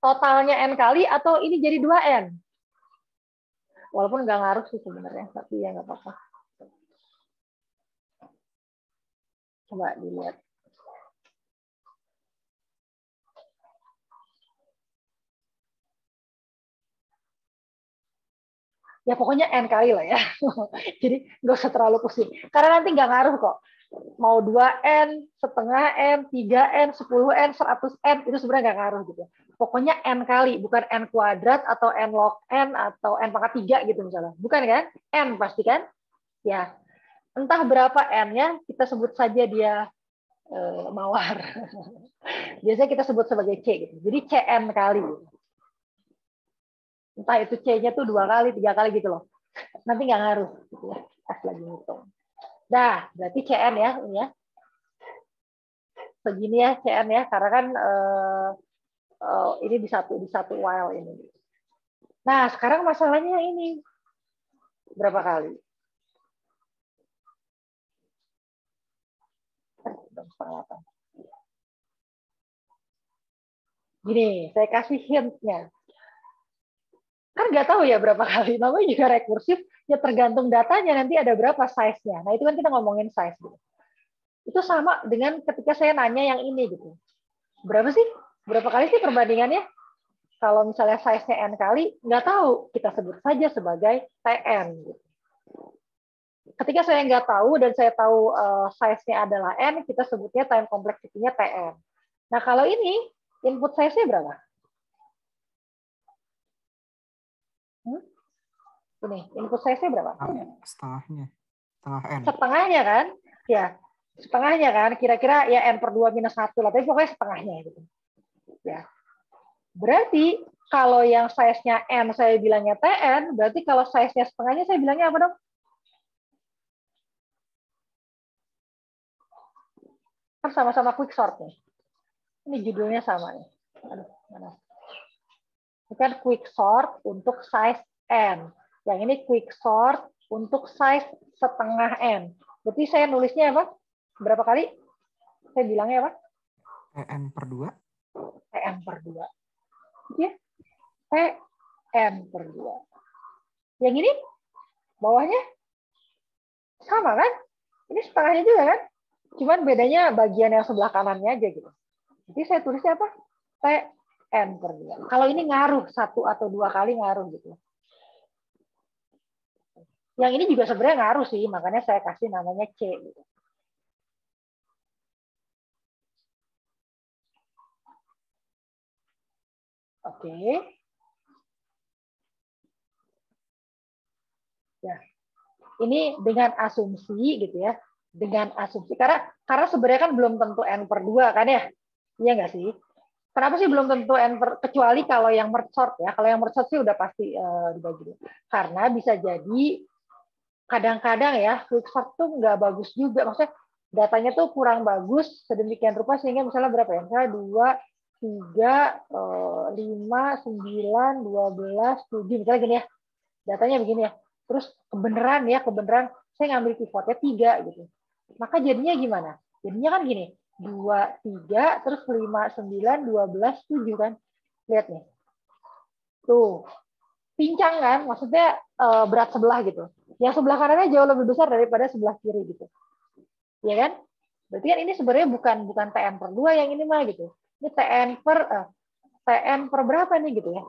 totalnya n kali atau ini jadi 2n? Walaupun nggak ngaruh sih sebenarnya, tapi ya nggak apa-apa. Coba dilihat. Ya pokoknya N kali lah ya. Jadi nggak usah terlalu pusing. Karena nanti nggak ngaruh kok mau 2N, setengah N, 3N, 10N, 100N, itu sebenarnya nggak ngaruh gitu pokoknya n kali, bukan n kuadrat atau n log n atau n pangkat tiga gitu misalnya. Bukan kan? n pasti kan? Ya. Entah berapa n-nya, kita sebut saja dia e, mawar. Biasanya kita sebut sebagai C. Gitu. Jadi cn kali. Entah itu C-nya tuh dua kali, tiga kali gitu loh. Nanti nggak ngaruh. Gitu ya. Pas lagi ngitung. Nah, berarti cn ya. Ini ya. Segini ya cn ya. Karena kan... E, uh, ini di satu di satu while ini. Nah sekarang masalahnya ini berapa kali? Gini, saya kasih hintnya. Kan nggak tahu ya berapa kali, namanya juga rekursif, ya tergantung datanya nanti ada berapa size-nya. Nah itu kan kita ngomongin size. Gitu. Itu sama dengan ketika saya nanya yang ini gitu. Berapa sih Berapa kali sih perbandingannya? Kalau misalnya size-nya N kali, nggak tahu. Kita sebut saja sebagai TN. Ketika saya nggak tahu dan saya tahu eh, size-nya adalah N, kita sebutnya time complexity-nya TN. Nah, kalau ini input size-nya berapa? Hmm? Ini, input size-nya berapa? Setengahnya. Setengah N. Setengahnya kan? Ya, setengahnya kan. Kira-kira ya N per 2 minus 1 lah. Tapi pokoknya setengahnya. Gitu ya. Berarti kalau yang size-nya N saya bilangnya TN, berarti kalau size-nya setengahnya saya bilangnya apa dong? Kan sama-sama quick sort nih. Ini judulnya sama nih. Aduh, mana? Ini kan quick sort untuk size N. Yang ini quick sort untuk size setengah N. Berarti saya nulisnya apa? Berapa kali? Saya bilangnya apa? TN per 2. PM per 2. Ya. PM per 2. Yang ini bawahnya sama kan? Ini setengahnya juga kan? Cuman bedanya bagian yang sebelah kanannya aja gitu. Jadi saya tulisnya apa? PM per 2. Kalau ini ngaruh satu atau dua kali ngaruh gitu. Yang ini juga sebenarnya ngaruh sih, makanya saya kasih namanya C. Gitu. Oke. Okay. Ya. Ini dengan asumsi gitu ya. Dengan asumsi karena karena sebenarnya kan belum tentu n per 2 kan ya. Iya nggak sih? Kenapa sih belum tentu n per kecuali kalau yang short ya. Kalau yang short sih udah pasti uh, dibagi. Karena bisa jadi kadang-kadang ya quick sort tuh nggak bagus juga. Maksudnya datanya tuh kurang bagus sedemikian rupa sehingga misalnya berapa ya? Misalnya dua 3, 5, 9, 12, 7. Misalnya gini ya, datanya begini ya. Terus kebenaran ya, kebenaran saya ngambil pivotnya 3 gitu. Maka jadinya gimana? Jadinya kan gini, 2, 3, terus 5, 9, 12, 7 kan. Lihat nih. Tuh, pincang kan, maksudnya eh, berat sebelah gitu. Yang sebelah kanannya jauh lebih besar daripada sebelah kiri gitu. Iya kan? Berarti kan ini sebenarnya bukan bukan TM per 2 yang ini mah gitu ini TN per eh, TN per berapa nih gitu ya?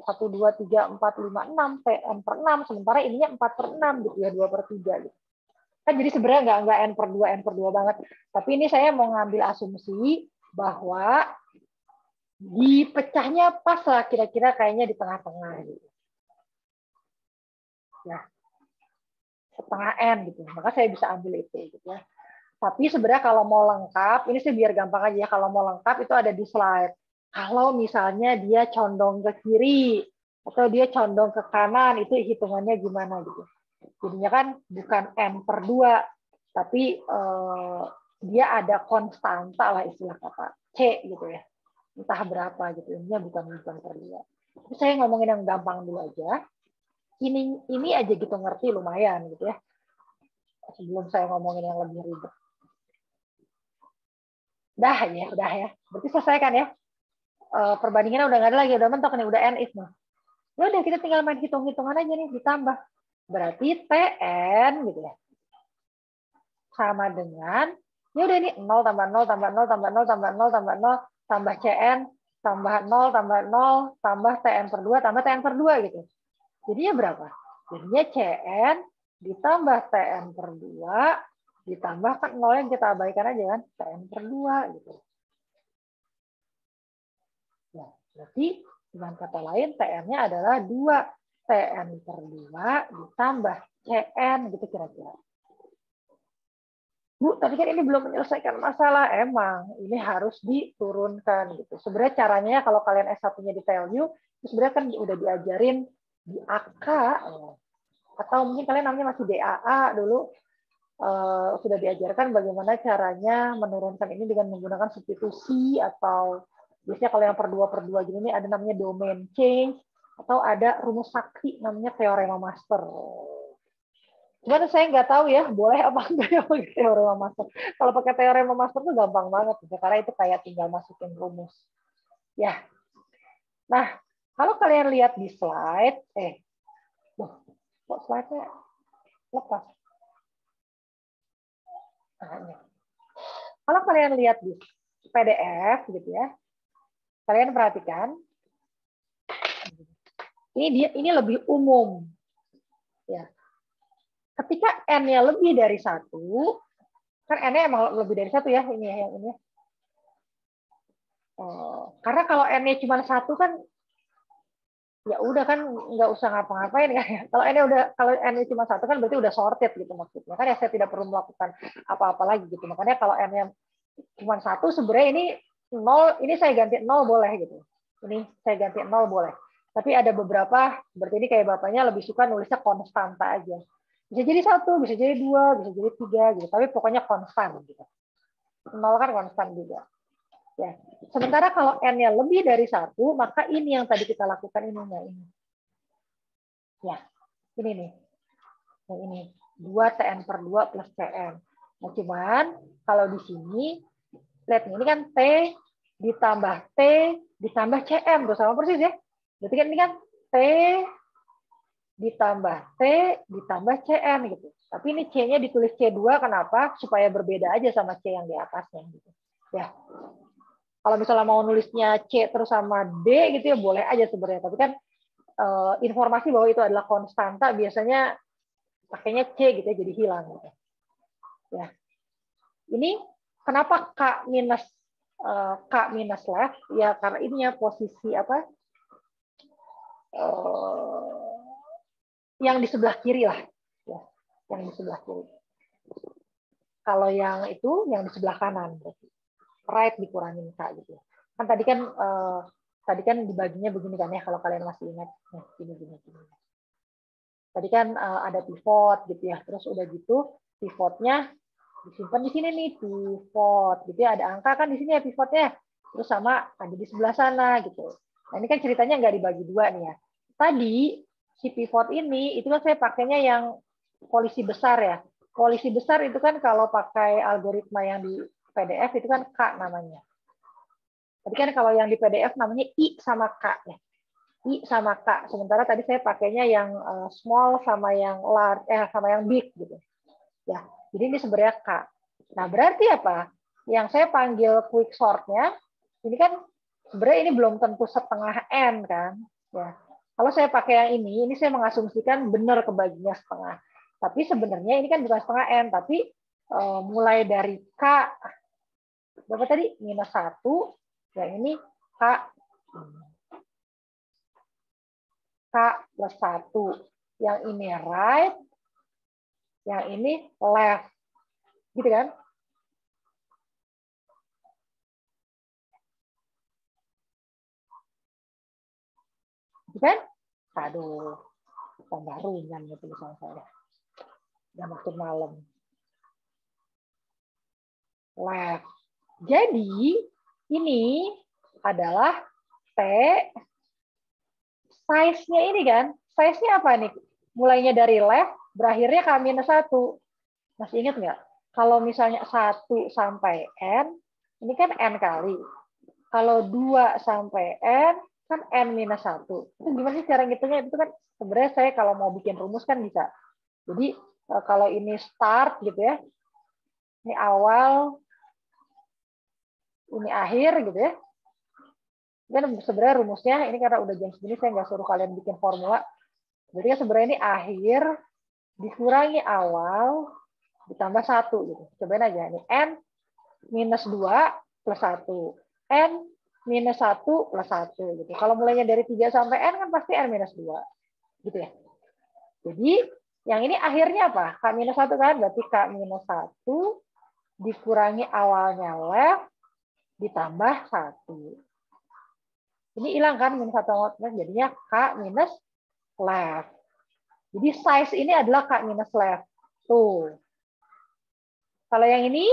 1, 2, 3, 4, 5, 6, TN per 6, sementara ininya 4 per 6 gitu ya, 2 per 3 gitu. Kan jadi sebenarnya nggak, nggak N per 2, N per 2 banget. Tapi ini saya mau ngambil asumsi bahwa dipecahnya pas lah kira-kira kayaknya di tengah-tengah gitu. Ya, setengah N gitu. Maka saya bisa ambil itu gitu ya. Tapi sebenarnya kalau mau lengkap, ini sih biar gampang aja ya, kalau mau lengkap itu ada di slide. Kalau misalnya dia condong ke kiri, atau dia condong ke kanan, itu hitungannya gimana gitu. Jadinya kan bukan M per 2, tapi eh, dia ada konstanta lah istilah kata, C gitu ya. Entah berapa gitu, ini bukan bukan per 2. Terus saya ngomongin yang gampang dulu aja. Ini, ini aja gitu ngerti lumayan gitu ya. Sebelum saya ngomongin yang lebih ribet Udah ya, udah ya. Berarti selesai kan ya? E, perbandingannya udah nggak ada lagi, udah mentok nih, udah is mah. Ya udah kita tinggal main hitung-hitungan aja nih, ditambah. Berarti TN gitu ya. Sama dengan, ya udah nih 0 tambah 0 tambah 0 tambah 0 tambah 0 tambah 0 tambah CN tambah 0 tambah 0 tambah TN per 2 tambah TN per 2 gitu. Jadinya berapa? Jadinya CN ditambah TN per 2 ditambah kan yang kita abaikan aja kan tn per dua gitu. Ya, berarti dengan kata lain TN-nya adalah 2. TN per 2 ditambah CN gitu kira-kira. Bu, tapi kan ini belum menyelesaikan masalah. Emang ini harus diturunkan gitu. Sebenarnya caranya ya, kalau kalian S1-nya di TLU, sebenarnya kan udah diajarin di AK atau mungkin kalian namanya masih DAA dulu Eh, sudah diajarkan bagaimana caranya menurunkan ini dengan menggunakan substitusi atau biasanya kalau yang per dua per dua gini ini ada namanya domain change atau ada rumus saksi namanya teorema master. Cuman saya nggak tahu ya, boleh apa enggak ya pakai teorema master. Kalau pakai teorema master tuh gampang banget, ya, karena itu kayak tinggal masukin rumus. Ya. Nah, kalau kalian lihat di slide, eh, kok slide-nya lepas? Nah, kalau kalian lihat di PDF gitu ya, kalian perhatikan ini dia ini lebih umum ya ketika n-nya lebih dari satu kan n-nya emang lebih dari satu ya ini yang ini oh, karena kalau n-nya cuma satu kan ya udah kan nggak usah ngapa-ngapain kan ya. Kalau ini udah kalau n cuma satu kan berarti udah sorted gitu maksudnya. Kan ya saya tidak perlu melakukan apa-apa lagi gitu. Makanya kalau n cuma satu sebenarnya ini nol ini saya ganti nol boleh gitu. Ini saya ganti nol boleh. Tapi ada beberapa berarti ini kayak bapaknya lebih suka nulisnya konstanta aja. Bisa jadi satu, bisa jadi dua, bisa jadi tiga gitu. Tapi pokoknya konstan gitu. Nol kan konstan juga. Ya. Sementara kalau n-nya lebih dari satu, maka ini yang tadi kita lakukan ini ininya ini. Ya, ini nih. Nah, ini 2 tn per dua plus tn. Nah, cuman kalau di sini lihat nih, ini kan t ditambah t ditambah cm tuh sama persis ya. Berarti kan ini kan t ditambah t ditambah cm gitu. Tapi ini c-nya ditulis c2 kenapa? Supaya berbeda aja sama c yang di atasnya gitu. Ya kalau misalnya mau nulisnya C terus sama D gitu ya boleh aja sebenarnya tapi kan eh, informasi bahwa itu adalah konstanta biasanya pakainya C gitu ya jadi hilang gitu. ya ini kenapa K minus eh, K minus left ya karena ini ya posisi apa eh, yang di sebelah kiri lah ya yang di sebelah kiri kalau yang itu yang di sebelah kanan pride dikurangin kak gitu kan tadi kan uh, tadi kan dibaginya begini kan ya kalau kalian masih ingat nah, gini gini gini tadi kan uh, ada pivot gitu ya terus udah gitu pivotnya disimpan di sini nih pivot gitu ya ada angka kan di sini ya pivotnya terus sama ada di sebelah sana gitu nah ini kan ceritanya nggak dibagi dua nih ya tadi si pivot ini itu kan saya pakainya yang polisi besar ya polisi besar itu kan kalau pakai algoritma yang di PDF itu kan K namanya. Tadi kan kalau yang di PDF namanya I sama K ya. I sama K. Sementara tadi saya pakainya yang eh, small sama yang large eh sama yang big gitu. Ya, jadi ini sebenarnya K. Nah, berarti apa? Yang saya panggil quick sortnya, ini kan sebenarnya ini belum tentu setengah n kan. Ya. Kalau saya pakai yang ini, ini saya mengasumsikan benar kebaginya setengah. Tapi sebenarnya ini kan bukan setengah n, tapi eh, mulai dari k berapa tadi? Minus 1, yang ini K. K plus 1. Yang ini right, yang ini left. Gitu kan? Gitu kan? Aduh, tambah ringan ya tulisan saya. Udah makin malam. Left. Jadi ini adalah T size-nya ini kan. Size-nya apa nih? Mulainya dari left, berakhirnya K minus 1. Masih ingat nggak? Kalau misalnya satu sampai N, ini kan N kali. Kalau dua sampai N, kan N minus satu Itu gimana sih cara ngitungnya? Itu kan sebenarnya saya kalau mau bikin rumus kan bisa. Jadi eh, kalau ini start gitu ya, ini awal, ini akhir gitu ya. Dan sebenarnya rumusnya ini karena udah jam segini saya nggak suruh kalian bikin formula. Jadi kan sebenarnya ini akhir dikurangi awal ditambah satu gitu. Sebenarnya aja ini n minus dua plus satu, n minus satu plus satu, gitu. Kalau mulainya dari 3 sampai n kan pasti n minus dua, gitu ya. Jadi yang ini akhirnya apa? K minus satu kan? Berarti K minus satu dikurangi awalnya left ditambah satu. Ini hilang kan minus satu left, jadinya K minus left. Jadi size ini adalah K minus left. Tuh. Kalau yang ini,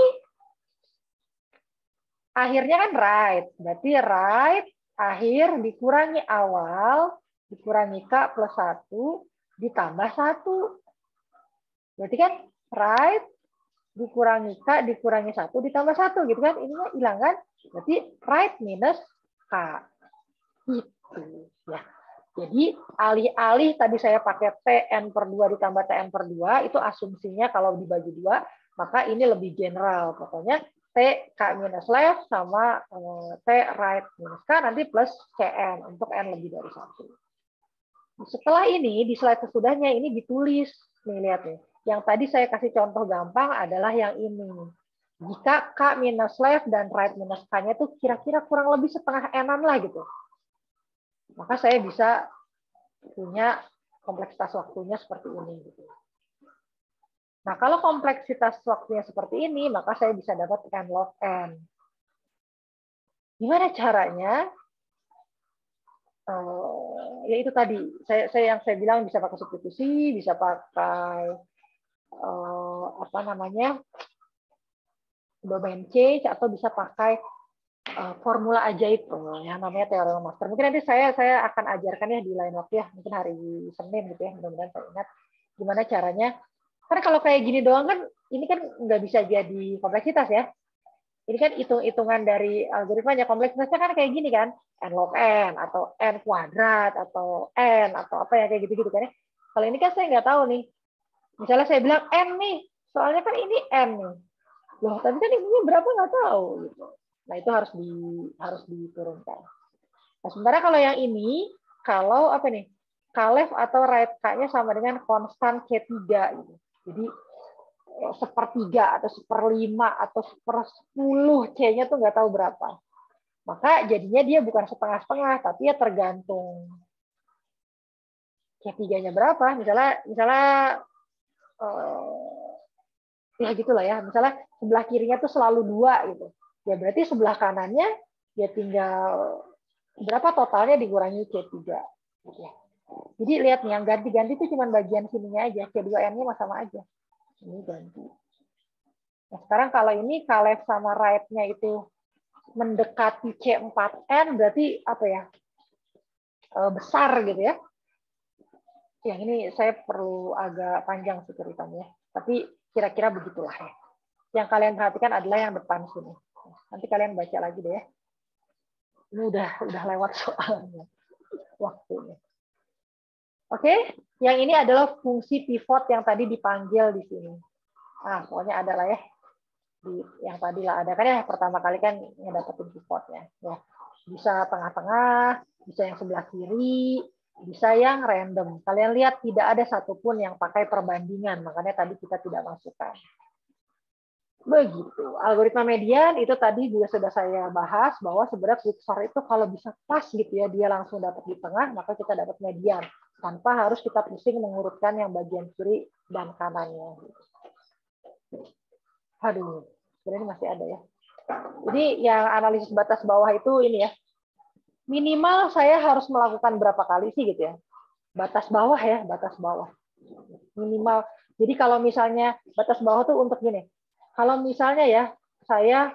akhirnya kan right. Berarti right, akhir dikurangi awal, dikurangi K plus satu ditambah satu. Berarti kan right, dikurangi K dikurangi satu ditambah satu gitu kan. Ini hilang kan? Berarti right minus K. Itu ya. Jadi alih-alih tadi saya pakai TN per dua ditambah TN per dua itu asumsinya kalau dibagi dua maka ini lebih general. Pokoknya T K minus left sama eh, T right minus K, nanti plus CN untuk N lebih dari satu. Setelah ini, di slide sesudahnya ini ditulis. Nih, lihat nih. Yang tadi saya kasih contoh gampang adalah yang ini. Jika K minus left dan right minus K-nya itu kira-kira kurang lebih setengah n lah gitu. Maka saya bisa punya kompleksitas waktunya seperti ini. Gitu. Nah, kalau kompleksitas waktunya seperti ini, maka saya bisa dapat N log N. Gimana caranya? Uh, ya itu tadi, saya, saya yang saya bilang bisa pakai substitusi, bisa pakai Eh, apa namanya domain change atau bisa pakai eh, formula aja itu ya namanya teorema master. Mungkin nanti saya saya akan ajarkan ya di lain waktu ya, mungkin hari Senin gitu ya, mudah-mudahan saya ingat gimana caranya. Karena kalau kayak gini doang kan ini kan nggak bisa jadi kompleksitas ya. Ini kan hitung-hitungan dari algoritmanya kompleksitasnya kan kayak gini kan, n log n atau n kuadrat atau n atau apa ya kayak gitu-gitu kan ya. Kalau ini kan saya nggak tahu nih Misalnya saya bilang N nih, soalnya kan ini N Loh, tapi kan ibunya berapa nggak tahu gitu. Nah, itu harus di harus diturunkan. Nah, sementara kalau yang ini, kalau apa nih? Kalef atau right K-nya sama dengan konstan K3 gitu. Jadi eh, sepertiga atau seperlima atau sepersepuluh C-nya tuh nggak tahu berapa. Maka jadinya dia bukan setengah-setengah, tapi ya tergantung ketiganya berapa. Misalnya, misalnya uh, ya gitulah ya misalnya sebelah kirinya tuh selalu dua gitu ya berarti sebelah kanannya ya tinggal berapa totalnya dikurangi C3 ya. jadi lihat nih yang ganti-ganti itu cuma bagian sininya aja C2N nya sama aja ini ganti nah sekarang kalau ini Kalef sama rightnya itu mendekati C4N berarti apa ya eh, besar gitu ya yang ini saya perlu agak panjang ceritanya, tapi kira-kira begitulah ya. Yang kalian perhatikan adalah yang depan sini. Nanti kalian baca lagi deh ya. Ini udah udah lewat soalnya waktunya. Oke, yang ini adalah fungsi pivot yang tadi dipanggil di sini. Ah, pokoknya ada lah ya. Di, yang tadi lah ada kan ya pertama kali kan dapetin pivotnya. Ya, bisa tengah-tengah, bisa yang sebelah kiri, bisa yang random. Kalian lihat tidak ada satupun yang pakai perbandingan, makanya tadi kita tidak masukkan. Begitu. Algoritma median itu tadi juga sudah saya bahas bahwa sebenarnya sort itu kalau bisa pas gitu ya, dia langsung dapat di tengah, maka kita dapat median tanpa harus kita pusing mengurutkan yang bagian kiri dan kanannya. Aduh, sebenarnya masih ada ya. Jadi yang analisis batas bawah itu ini ya, minimal saya harus melakukan berapa kali sih gitu ya batas bawah ya batas bawah minimal jadi kalau misalnya batas bawah tuh untuk gini kalau misalnya ya saya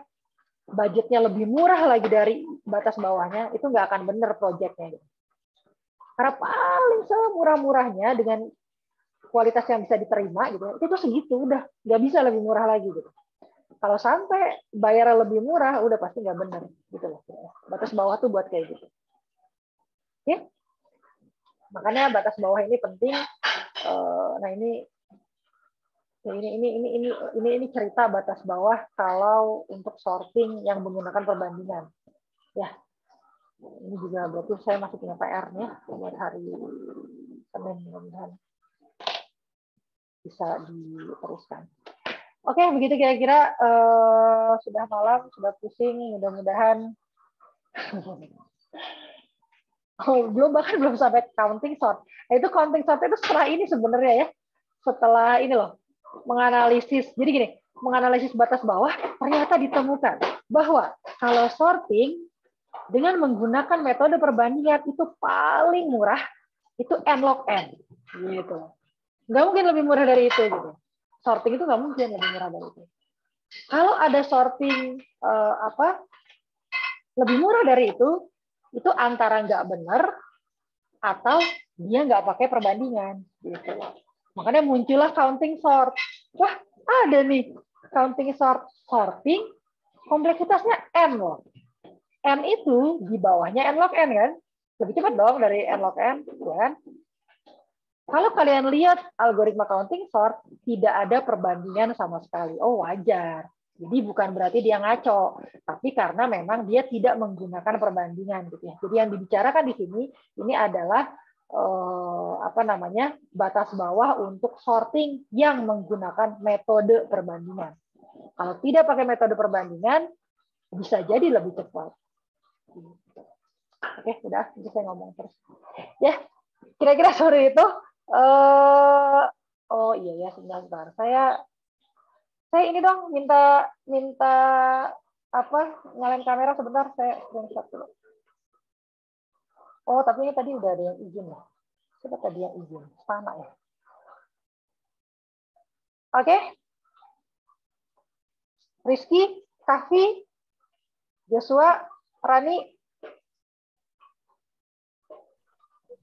budgetnya lebih murah lagi dari batas bawahnya itu nggak akan bener proyeknya gitu. karena paling semurah-murahnya dengan kualitas yang bisa diterima gitu itu segitu udah nggak bisa lebih murah lagi gitu kalau sampai bayar lebih murah, udah pasti nggak benar gitu loh. Batas bawah tuh buat kayak gitu. Ya, makanya batas bawah ini penting. Eh, nah ini ini ini ini ini ini ini cerita batas bawah kalau untuk sorting yang menggunakan perbandingan. Ya, ini juga berarti saya masih punya PR nih buat hari Senin mudah-mudahan bisa diteruskan. Oke, okay, begitu kira-kira uh, sudah malam, sudah pusing, mudah-mudahan oh, belum bahkan belum sampai counting sort. Nah, itu counting sort itu setelah ini sebenarnya ya, setelah ini loh menganalisis. Jadi gini, menganalisis batas bawah ternyata ditemukan bahwa kalau sorting dengan menggunakan metode perbandingan itu paling murah itu n log n gitu. Gak mungkin lebih murah dari itu gitu sorting itu nggak mungkin lebih murah dari itu. Kalau ada sorting eh, apa lebih murah dari itu, itu antara nggak benar atau dia nggak pakai perbandingan. Gitu. Makanya muncullah counting sort. Wah, ada nih counting sort sorting kompleksitasnya n loh. N itu di bawahnya n log n kan? Lebih cepat dong dari n log n, gitu kan? Kalau kalian lihat algoritma counting sort, tidak ada perbandingan sama sekali. Oh, wajar. Jadi bukan berarti dia ngaco, tapi karena memang dia tidak menggunakan perbandingan gitu ya. Jadi yang dibicarakan di sini ini adalah eh, apa namanya batas bawah untuk sorting yang menggunakan metode perbandingan. Kalau tidak pakai metode perbandingan bisa jadi lebih cepat. Gitu. Oke, udah, saya ngomong terus. Ya, kira-kira sore itu Uh, oh iya ya sebentar. Saya saya ini dong minta minta apa nyalain kamera sebentar saya screenshot dulu. Oh tapi ini tadi udah ada yang izin ya. Coba tadi yang izin sama ya. Oke. Okay. Rizky, Kavi, Joshua, Rani.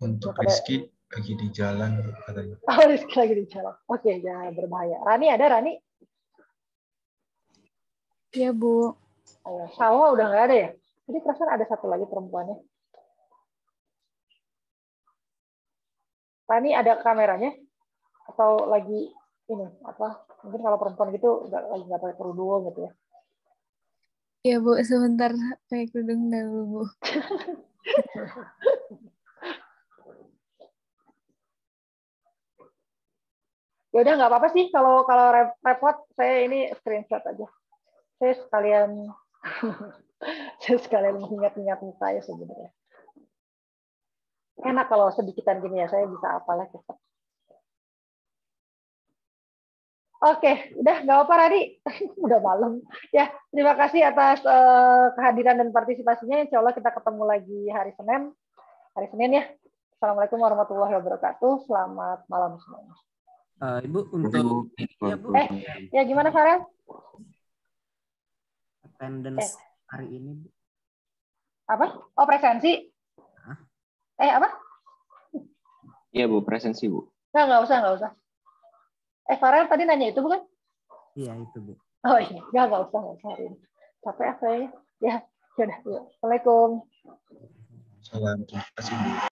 Untuk Rizky, lagi di jalan katanya. Oh, Rizky lagi di jalan. Oke, okay, jangan berbahaya. Rani ada Rani? Iya bu. Oh, Salwa udah nggak ada ya? Jadi perasaan ada satu lagi perempuannya. Rani ada kameranya atau lagi ini apa? Mungkin kalau perempuan gitu nggak lagi nggak pakai kerudung gitu ya? Iya bu, sebentar pakai kerudung dulu bu. ya udah nggak apa-apa sih kalau kalau repot saya ini screenshot aja saya sekalian saya sekalian mengingat-ingat saya sebenarnya enak kalau sedikitan gini ya saya bisa apalah cepat Oke, udah nggak apa Radi, udah malam. Ya, terima kasih atas uh, kehadiran dan partisipasinya. Insya Allah kita ketemu lagi hari Senin. Hari Senin ya. Assalamualaikum warahmatullahi wabarakatuh. Selamat malam semuanya. Uh, Ibu untuk ya, Bu. Eh, ya gimana Farel? Attendance eh. hari ini, Bu. Apa? Oh, presensi. Hah? Eh, apa? Iya, Bu, presensi, Bu. Nah, nggak usah, nggak usah. Eh, Farel tadi nanya itu bukan? Iya, itu, Bu. Oh, iya. Nggak, nggak usah, nggak usah hari ini. Capek apa ya? Ya, sudah. Assalamualaikum. Salam. Terima kasih,